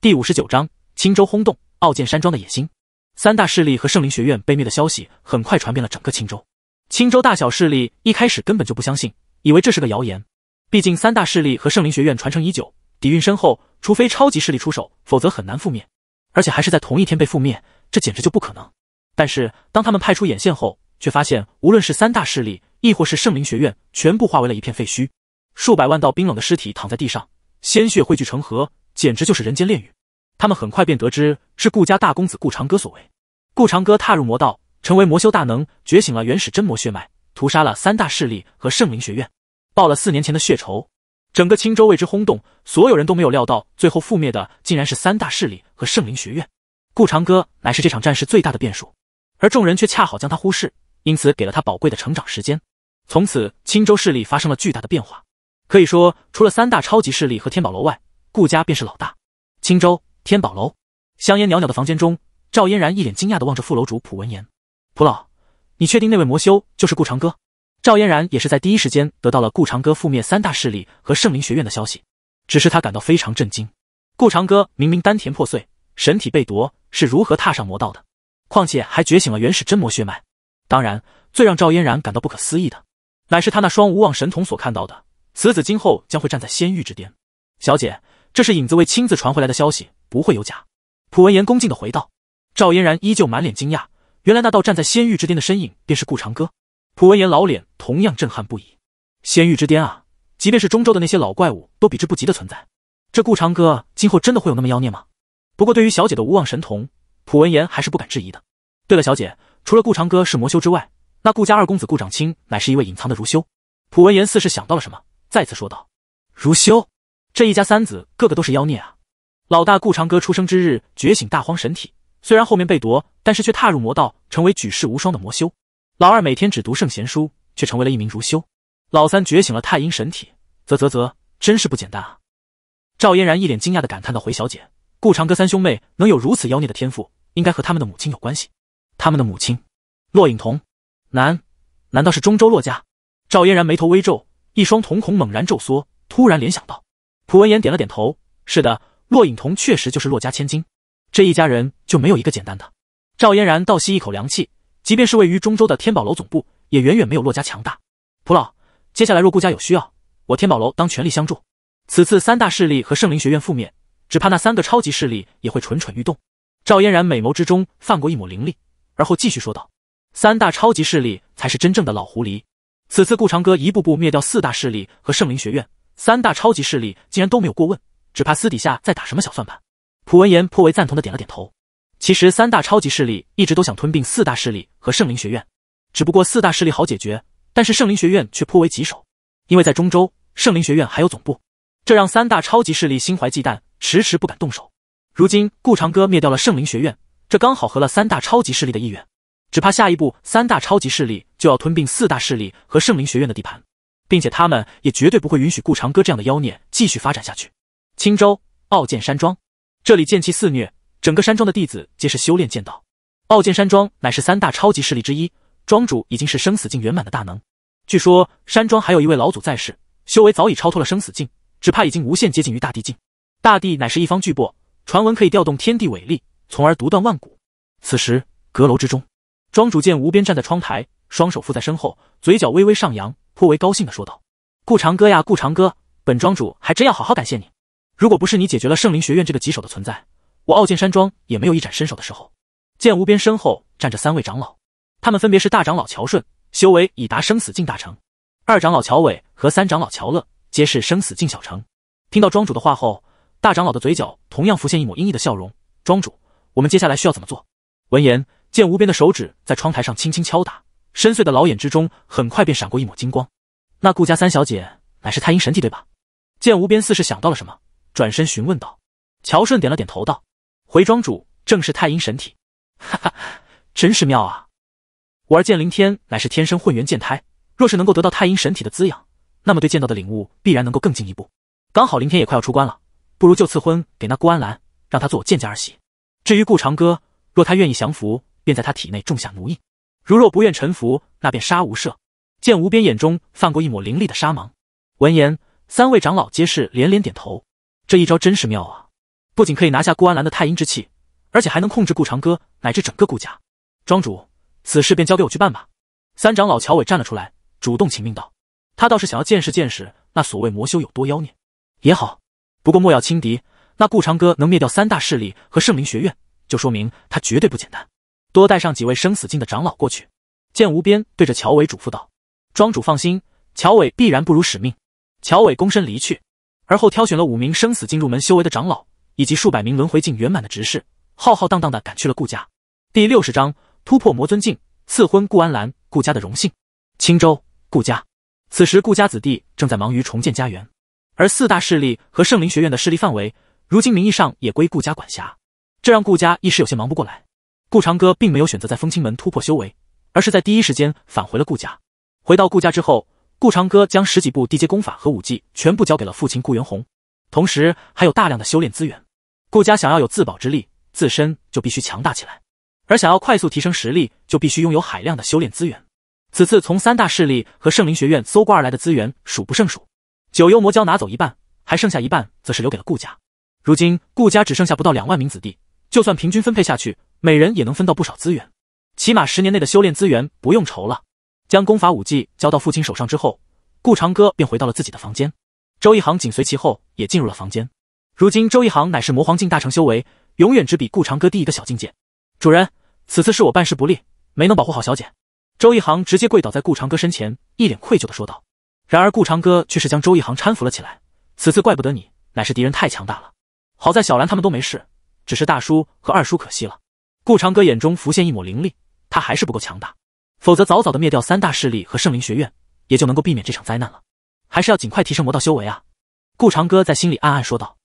第五十九章：青州轰动，傲剑山庄的野心。三大势力和圣灵学院被灭的消息很快传遍了整个青州。青州大小势力一开始根本就不相信，以为这是个谣言。毕竟三大势力和圣灵学院传承已久，底蕴深厚，除非超级势力出手，否则很难覆灭。而且还是在同一天被覆灭，这简直就不可能。但是当他们派出眼线后，却发现无论是三大势力。亦或是圣灵学院全部化为了一片废墟，数百万道冰冷的尸体躺在地上，鲜血汇聚成河，简直就是人间炼狱。他们很快便得知是顾家大公子顾长歌所为。顾长歌踏入魔道，成为魔修大能，觉醒了原始真魔血脉，屠杀了三大势力和圣灵学院，报了四年前的血仇。整个青州为之轰动，所有人都没有料到最后覆灭的竟然是三大势力和圣灵学院。顾长歌乃是这场战事最大的变数，而众人却恰好将他忽视，因此给了他宝贵的成长时间。从此青州势力发生了巨大的变化，可以说除了三大超级势力和天宝楼外，顾家便是老大。青州天宝楼，香烟袅袅的房间中，赵嫣然一脸惊讶的望着副楼主普文言：“普老，你确定那位魔修就是顾长歌？”赵嫣然也是在第一时间得到了顾长歌覆灭三大势力和圣灵学院的消息，只是他感到非常震惊。顾长歌明明丹田破碎，神体被夺，是如何踏上魔道的？况且还觉醒了原始真魔血脉。当然，最让赵嫣然感到不可思议的。乃是他那双无望神瞳所看到的，此子今后将会站在仙域之巅。小姐，这是影子卫亲自传回来的消息，不会有假。普文言恭敬地回道。赵嫣然依旧满脸惊讶，原来那道站在仙域之巅的身影便是顾长歌。普文言老脸同样震撼不已。仙域之巅啊，即便是中州的那些老怪物都比之不及的存在。这顾长歌今后真的会有那么妖孽吗？不过对于小姐的无望神瞳，普文言还是不敢质疑的。对了，小姐，除了顾长歌是魔修之外，那顾家二公子顾长青乃是一位隐藏的如修。普闻言似是想到了什么，再次说道：“如修，这一家三子个个都是妖孽啊！老大顾长歌出生之日觉醒大荒神体，虽然后面被夺，但是却踏入魔道，成为举世无双的魔修。老二每天只读圣贤书，却成为了一名如修。老三觉醒了太阴神体，啧啧啧，真是不简单啊！”赵嫣然一脸惊讶的感叹道：“回小姐，顾长歌三兄妹能有如此妖孽的天赋，应该和他们的母亲有关系。他们的母亲，洛影桐。”难，难道是中州洛家？赵嫣然眉头微皱，一双瞳孔猛然皱缩，突然联想到。蒲文言点了点头：“是的，洛隐童确实就是洛家千金，这一家人就没有一个简单的。”赵嫣然倒吸一口凉气，即便是位于中州的天宝楼总部，也远远没有洛家强大。蒲老，接下来若顾家有需要，我天宝楼当全力相助。此次三大势力和圣灵学院覆灭，只怕那三个超级势力也会蠢蠢欲动。赵嫣然美眸之中泛过一抹凌厉，而后继续说道。三大超级势力才是真正的老狐狸。此次顾长歌一步步灭掉四大势力和圣灵学院，三大超级势力竟然都没有过问，只怕私底下在打什么小算盘。蒲文言颇为赞同的点了点头。其实三大超级势力一直都想吞并四大势力和圣灵学院，只不过四大势力好解决，但是圣灵学院却颇为棘手，因为在中州圣灵学院还有总部，这让三大超级势力心怀忌惮，迟迟不敢动手。如今顾长歌灭掉了圣灵学院，这刚好合了三大超级势力的意愿。只怕下一步三大超级势力就要吞并四大势力和圣灵学院的地盘，并且他们也绝对不会允许顾长歌这样的妖孽继续发展下去。青州傲剑山庄，这里剑气肆虐，整个山庄的弟子皆是修炼剑道。傲剑山庄乃是三大超级势力之一，庄主已经是生死境圆满的大能。据说山庄还有一位老祖在世，修为早已超脱了生死境，只怕已经无限接近于大地境。大地乃是一方巨擘，传闻可以调动天地伟力，从而独断万古。此时阁楼之中。庄主见无边站在窗台，双手负在身后，嘴角微微上扬，颇为高兴的说道：“顾长哥呀，顾长哥，本庄主还真要好好感谢你。如果不是你解决了圣灵学院这个棘手的存在，我傲剑山庄也没有一展身手的时候。”见无边身后站着三位长老，他们分别是大长老乔顺，修为已达生死境大成；二长老乔伟和三长老乔乐皆是生死境小成。听到庄主的话后，大长老的嘴角同样浮现一抹阴翳的笑容。庄主，我们接下来需要怎么做？闻言。见无边的手指在窗台上轻轻敲打，深邃的老眼之中很快便闪过一抹金光。那顾家三小姐乃是太阴神体，对吧？见无边似是想到了什么，转身询问道。乔顺点了点头，道：“回庄主，正是太阴神体。”哈哈，真是妙啊！我儿剑灵天乃是天生混元剑胎，若是能够得到太阴神体的滋养，那么对剑道的领悟必然能够更进一步。刚好灵天也快要出关了，不如就赐婚给那顾安澜，让她做我剑家儿媳。至于顾长歌，若他愿意降服，便在他体内种下奴印，如若不愿臣服，那便杀无赦。见无边眼中泛过一抹凌厉的杀芒。闻言，三位长老皆是连连点头。这一招真是妙啊！不仅可以拿下顾安澜的太阴之气，而且还能控制顾长歌乃至整个顾家。庄主，此事便交给我去办吧。三长老乔伟站了出来，主动请命道：“他倒是想要见识见识那所谓魔修有多妖孽。”也好，不过莫要轻敌。那顾长歌能灭掉三大势力和圣灵学院，就说明他绝对不简单。多带上几位生死境的长老过去。见无边对着乔伟嘱咐道：“庄主放心，乔伟必然不辱使命。”乔伟躬身离去，而后挑选了五名生死境入门修为的长老，以及数百名轮回境圆满的执事，浩浩荡荡的赶去了顾家。第六十章突破魔尊境，赐婚顾安澜，顾家的荣幸。青州，顾家。此时，顾家子弟正在忙于重建家园，而四大势力和圣灵学院的势力范围，如今名义上也归顾家管辖，这让顾家一时有些忙不过来。顾长歌并没有选择在风清门突破修为，而是在第一时间返回了顾家。回到顾家之后，顾长歌将十几部地阶功法和武技全部交给了父亲顾元宏，同时还有大量的修炼资源。顾家想要有自保之力，自身就必须强大起来，而想要快速提升实力，就必须拥有海量的修炼资源。此次从三大势力和圣灵学院搜刮而来的资源数不胜数，九幽魔教拿走一半，还剩下一半则是留给了顾家。如今顾家只剩下不到两万名子弟，就算平均分配下去。每人也能分到不少资源，起码十年内的修炼资源不用愁了。将功法武技交到父亲手上之后，顾长歌便回到了自己的房间，周一航紧随其后也进入了房间。如今周一航乃是魔皇境大成修为，永远只比顾长歌低一个小境界。主人，此次是我办事不力，没能保护好小姐。周一航直接跪倒在顾长歌身前，一脸愧疚的说道。然而顾长歌却是将周一航搀扶了起来。此次怪不得你，乃是敌人太强大了。好在小兰他们都没事，只是大叔和二叔可惜了。顾长歌眼中浮现一抹凌厉，他还是不够强大，否则早早的灭掉三大势力和圣灵学院，也就能够避免这场灾难了。还是要尽快提升魔道修为啊！顾长歌在心里暗暗说道。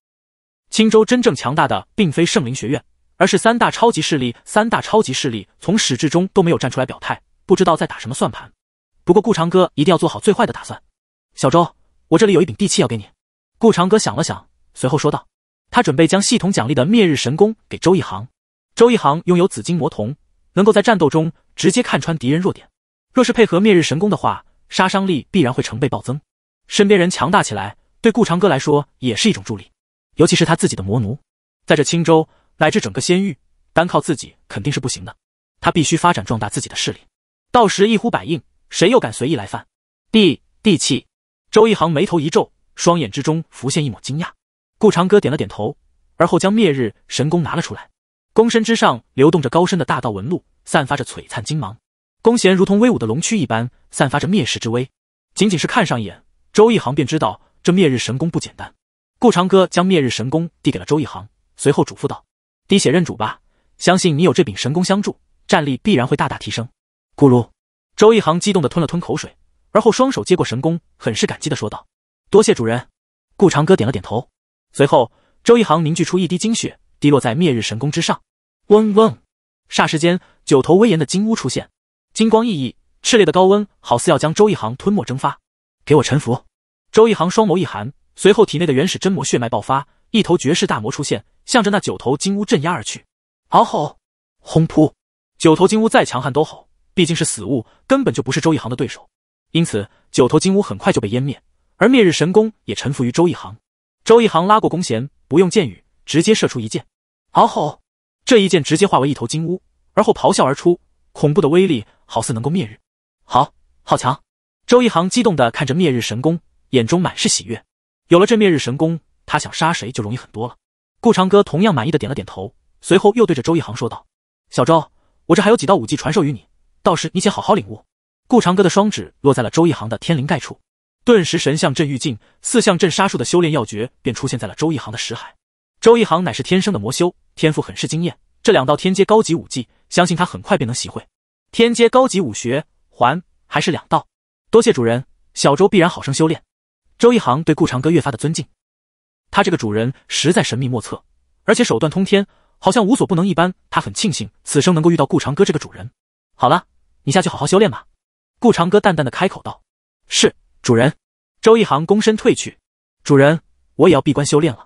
青州真正强大的并非圣灵学院，而是三大超级势力。三大超级势力从始至终都没有站出来表态，不知道在打什么算盘。不过顾长歌一定要做好最坏的打算。小周，我这里有一柄地契要给你。顾长歌想了想，随后说道，他准备将系统奖励的灭日神功给周一航。周一行拥有紫金魔瞳，能够在战斗中直接看穿敌人弱点。若是配合灭日神功的话，杀伤力必然会成倍暴增。身边人强大起来，对顾长歌来说也是一种助力。尤其是他自己的魔奴，在这青州乃至整个仙域，单靠自己肯定是不行的。他必须发展壮大自己的势力，到时一呼百应，谁又敢随意来犯？地地气，周一行眉头一皱，双眼之中浮现一抹惊讶。顾长歌点了点头，而后将灭日神功拿了出来。弓身之上流动着高深的大道纹路，散发着璀璨金芒。弓弦如同威武的龙躯一般，散发着灭世之威。仅仅是看上一眼，周一航便知道这灭日神弓不简单。顾长歌将灭日神弓递给了周一航，随后嘱咐道：“滴血认主吧，相信你有这柄神弓相助，战力必然会大大提升。”咕噜，周一航激动的吞了吞口水，而后双手接过神弓，很是感激的说道：“多谢主人。”顾长歌点了点头，随后周一航凝聚出一滴精血。滴落在灭日神宫之上，嗡嗡。霎时间，九头威严的金乌出现，金光熠熠，炽烈的高温好似要将周一航吞没蒸发。给我臣服！周一航双眸一寒，随后体内的原始真魔血脉爆发，一头绝世大魔出现，向着那九头金乌镇压而去。嗷吼！轰扑！九头金乌再强悍都好，毕竟是死物，根本就不是周一航的对手。因此，九头金乌很快就被湮灭，而灭日神功也臣服于周一航。周一航拉过弓弦，不用箭雨，直接射出一箭，嗷吼！这一箭直接化为一头金乌，而后咆哮而出，恐怖的威力好似能够灭日。好，好强！周一航激动的看着灭日神功，眼中满是喜悦。有了这灭日神功，他想杀谁就容易很多了。顾长歌同样满意的点了点头，随后又对着周一航说道：“小周，我这还有几道武技传授于你，到时你且好好领悟。”顾长歌的双指落在了周一航的天灵盖处，顿时神像镇狱镜、四象镇杀术的修炼要诀便出现在了周一航的识海。周一航乃是天生的魔修，天赋很是惊艳。这两道天阶高级武技，相信他很快便能习会。天阶高级武学，还还是两道。多谢主人，小周必然好生修炼。周一航对顾长歌越发的尊敬，他这个主人实在神秘莫测，而且手段通天，好像无所不能一般。他很庆幸此生能够遇到顾长歌这个主人。好了，你下去好好修炼吧。顾长歌淡淡的开口道：“是，主人。”周一航躬身退去。主人，我也要闭关修炼了。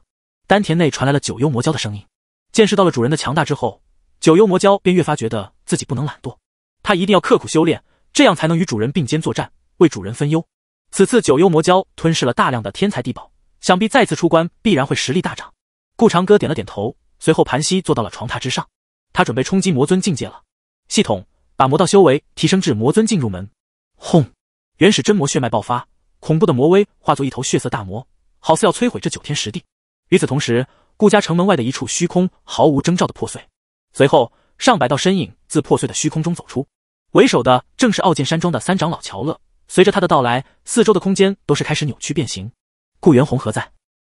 丹田内传来了九幽魔蛟的声音。见识到了主人的强大之后，九幽魔蛟便越发觉得自己不能懒惰，他一定要刻苦修炼，这样才能与主人并肩作战，为主人分忧。此次九幽魔蛟吞噬了大量的天才地宝，想必再次出关必然会实力大涨。顾长歌点了点头，随后盘膝坐到了床榻之上，他准备冲击魔尊境界了。系统，把魔道修为提升至魔尊进入门。轰！原始真魔血脉爆发，恐怖的魔威化作一头血色大魔，好似要摧毁这九天十地。与此同时，顾家城门外的一处虚空毫无征兆的破碎，随后上百道身影自破碎的虚空中走出，为首的正是傲剑山庄的三长老乔乐。随着他的到来，四周的空间都是开始扭曲变形。顾元宏何在？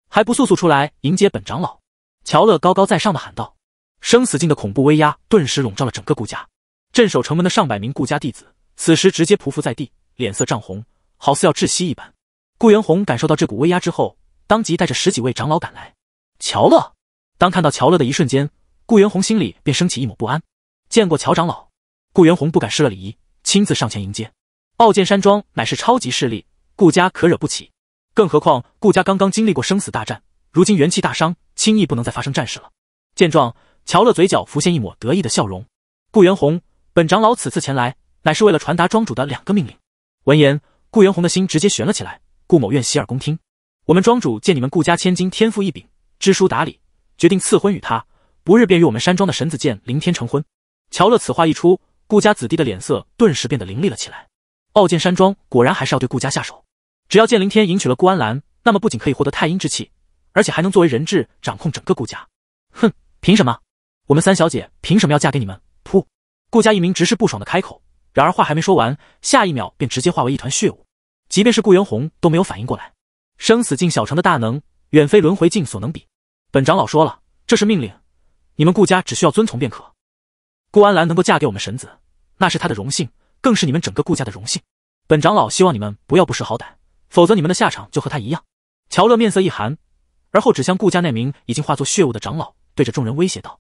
还不速速出来迎接本长老？乔乐高高在上的喊道。生死境的恐怖威压顿时笼罩了整个顾家，镇守城门的上百名顾家弟子此时直接匍匐在地，脸色涨红，好似要窒息一般。顾元宏感受到这股威压之后。当即带着十几位长老赶来。乔乐，当看到乔乐的一瞬间，顾元宏心里便升起一抹不安。见过乔长老，顾元宏不敢失了礼仪，亲自上前迎接。傲剑山庄乃是超级势力，顾家可惹不起。更何况顾家刚刚经历过生死大战，如今元气大伤，轻易不能再发生战事了。见状，乔乐嘴角浮现一抹得意的笑容。顾元红，本长老此次前来，乃是为了传达庄主的两个命令。闻言，顾元红的心直接悬了起来。顾某愿洗耳恭听。我们庄主见你们顾家千金天赋异禀，知书达理，决定赐婚与她，不日便与我们山庄的神子剑凌天成婚。乔乐此话一出，顾家子弟的脸色顿时变得凌厉了起来。傲剑山庄果然还是要对顾家下手，只要剑凌天迎娶了顾安澜，那么不仅可以获得太阴之气，而且还能作为人质掌控整个顾家。哼，凭什么？我们三小姐凭什么要嫁给你们？噗！顾家一名执事不爽的开口，然而话还没说完，下一秒便直接化为一团血雾，即便是顾元红都没有反应过来。生死境小城的大能远非轮回境所能比，本长老说了，这是命令，你们顾家只需要遵从便可。顾安澜能够嫁给我们神子，那是她的荣幸，更是你们整个顾家的荣幸。本长老希望你们不要不识好歹，否则你们的下场就和他一样。乔乐面色一寒，而后指向顾家那名已经化作血雾的长老，对着众人威胁道。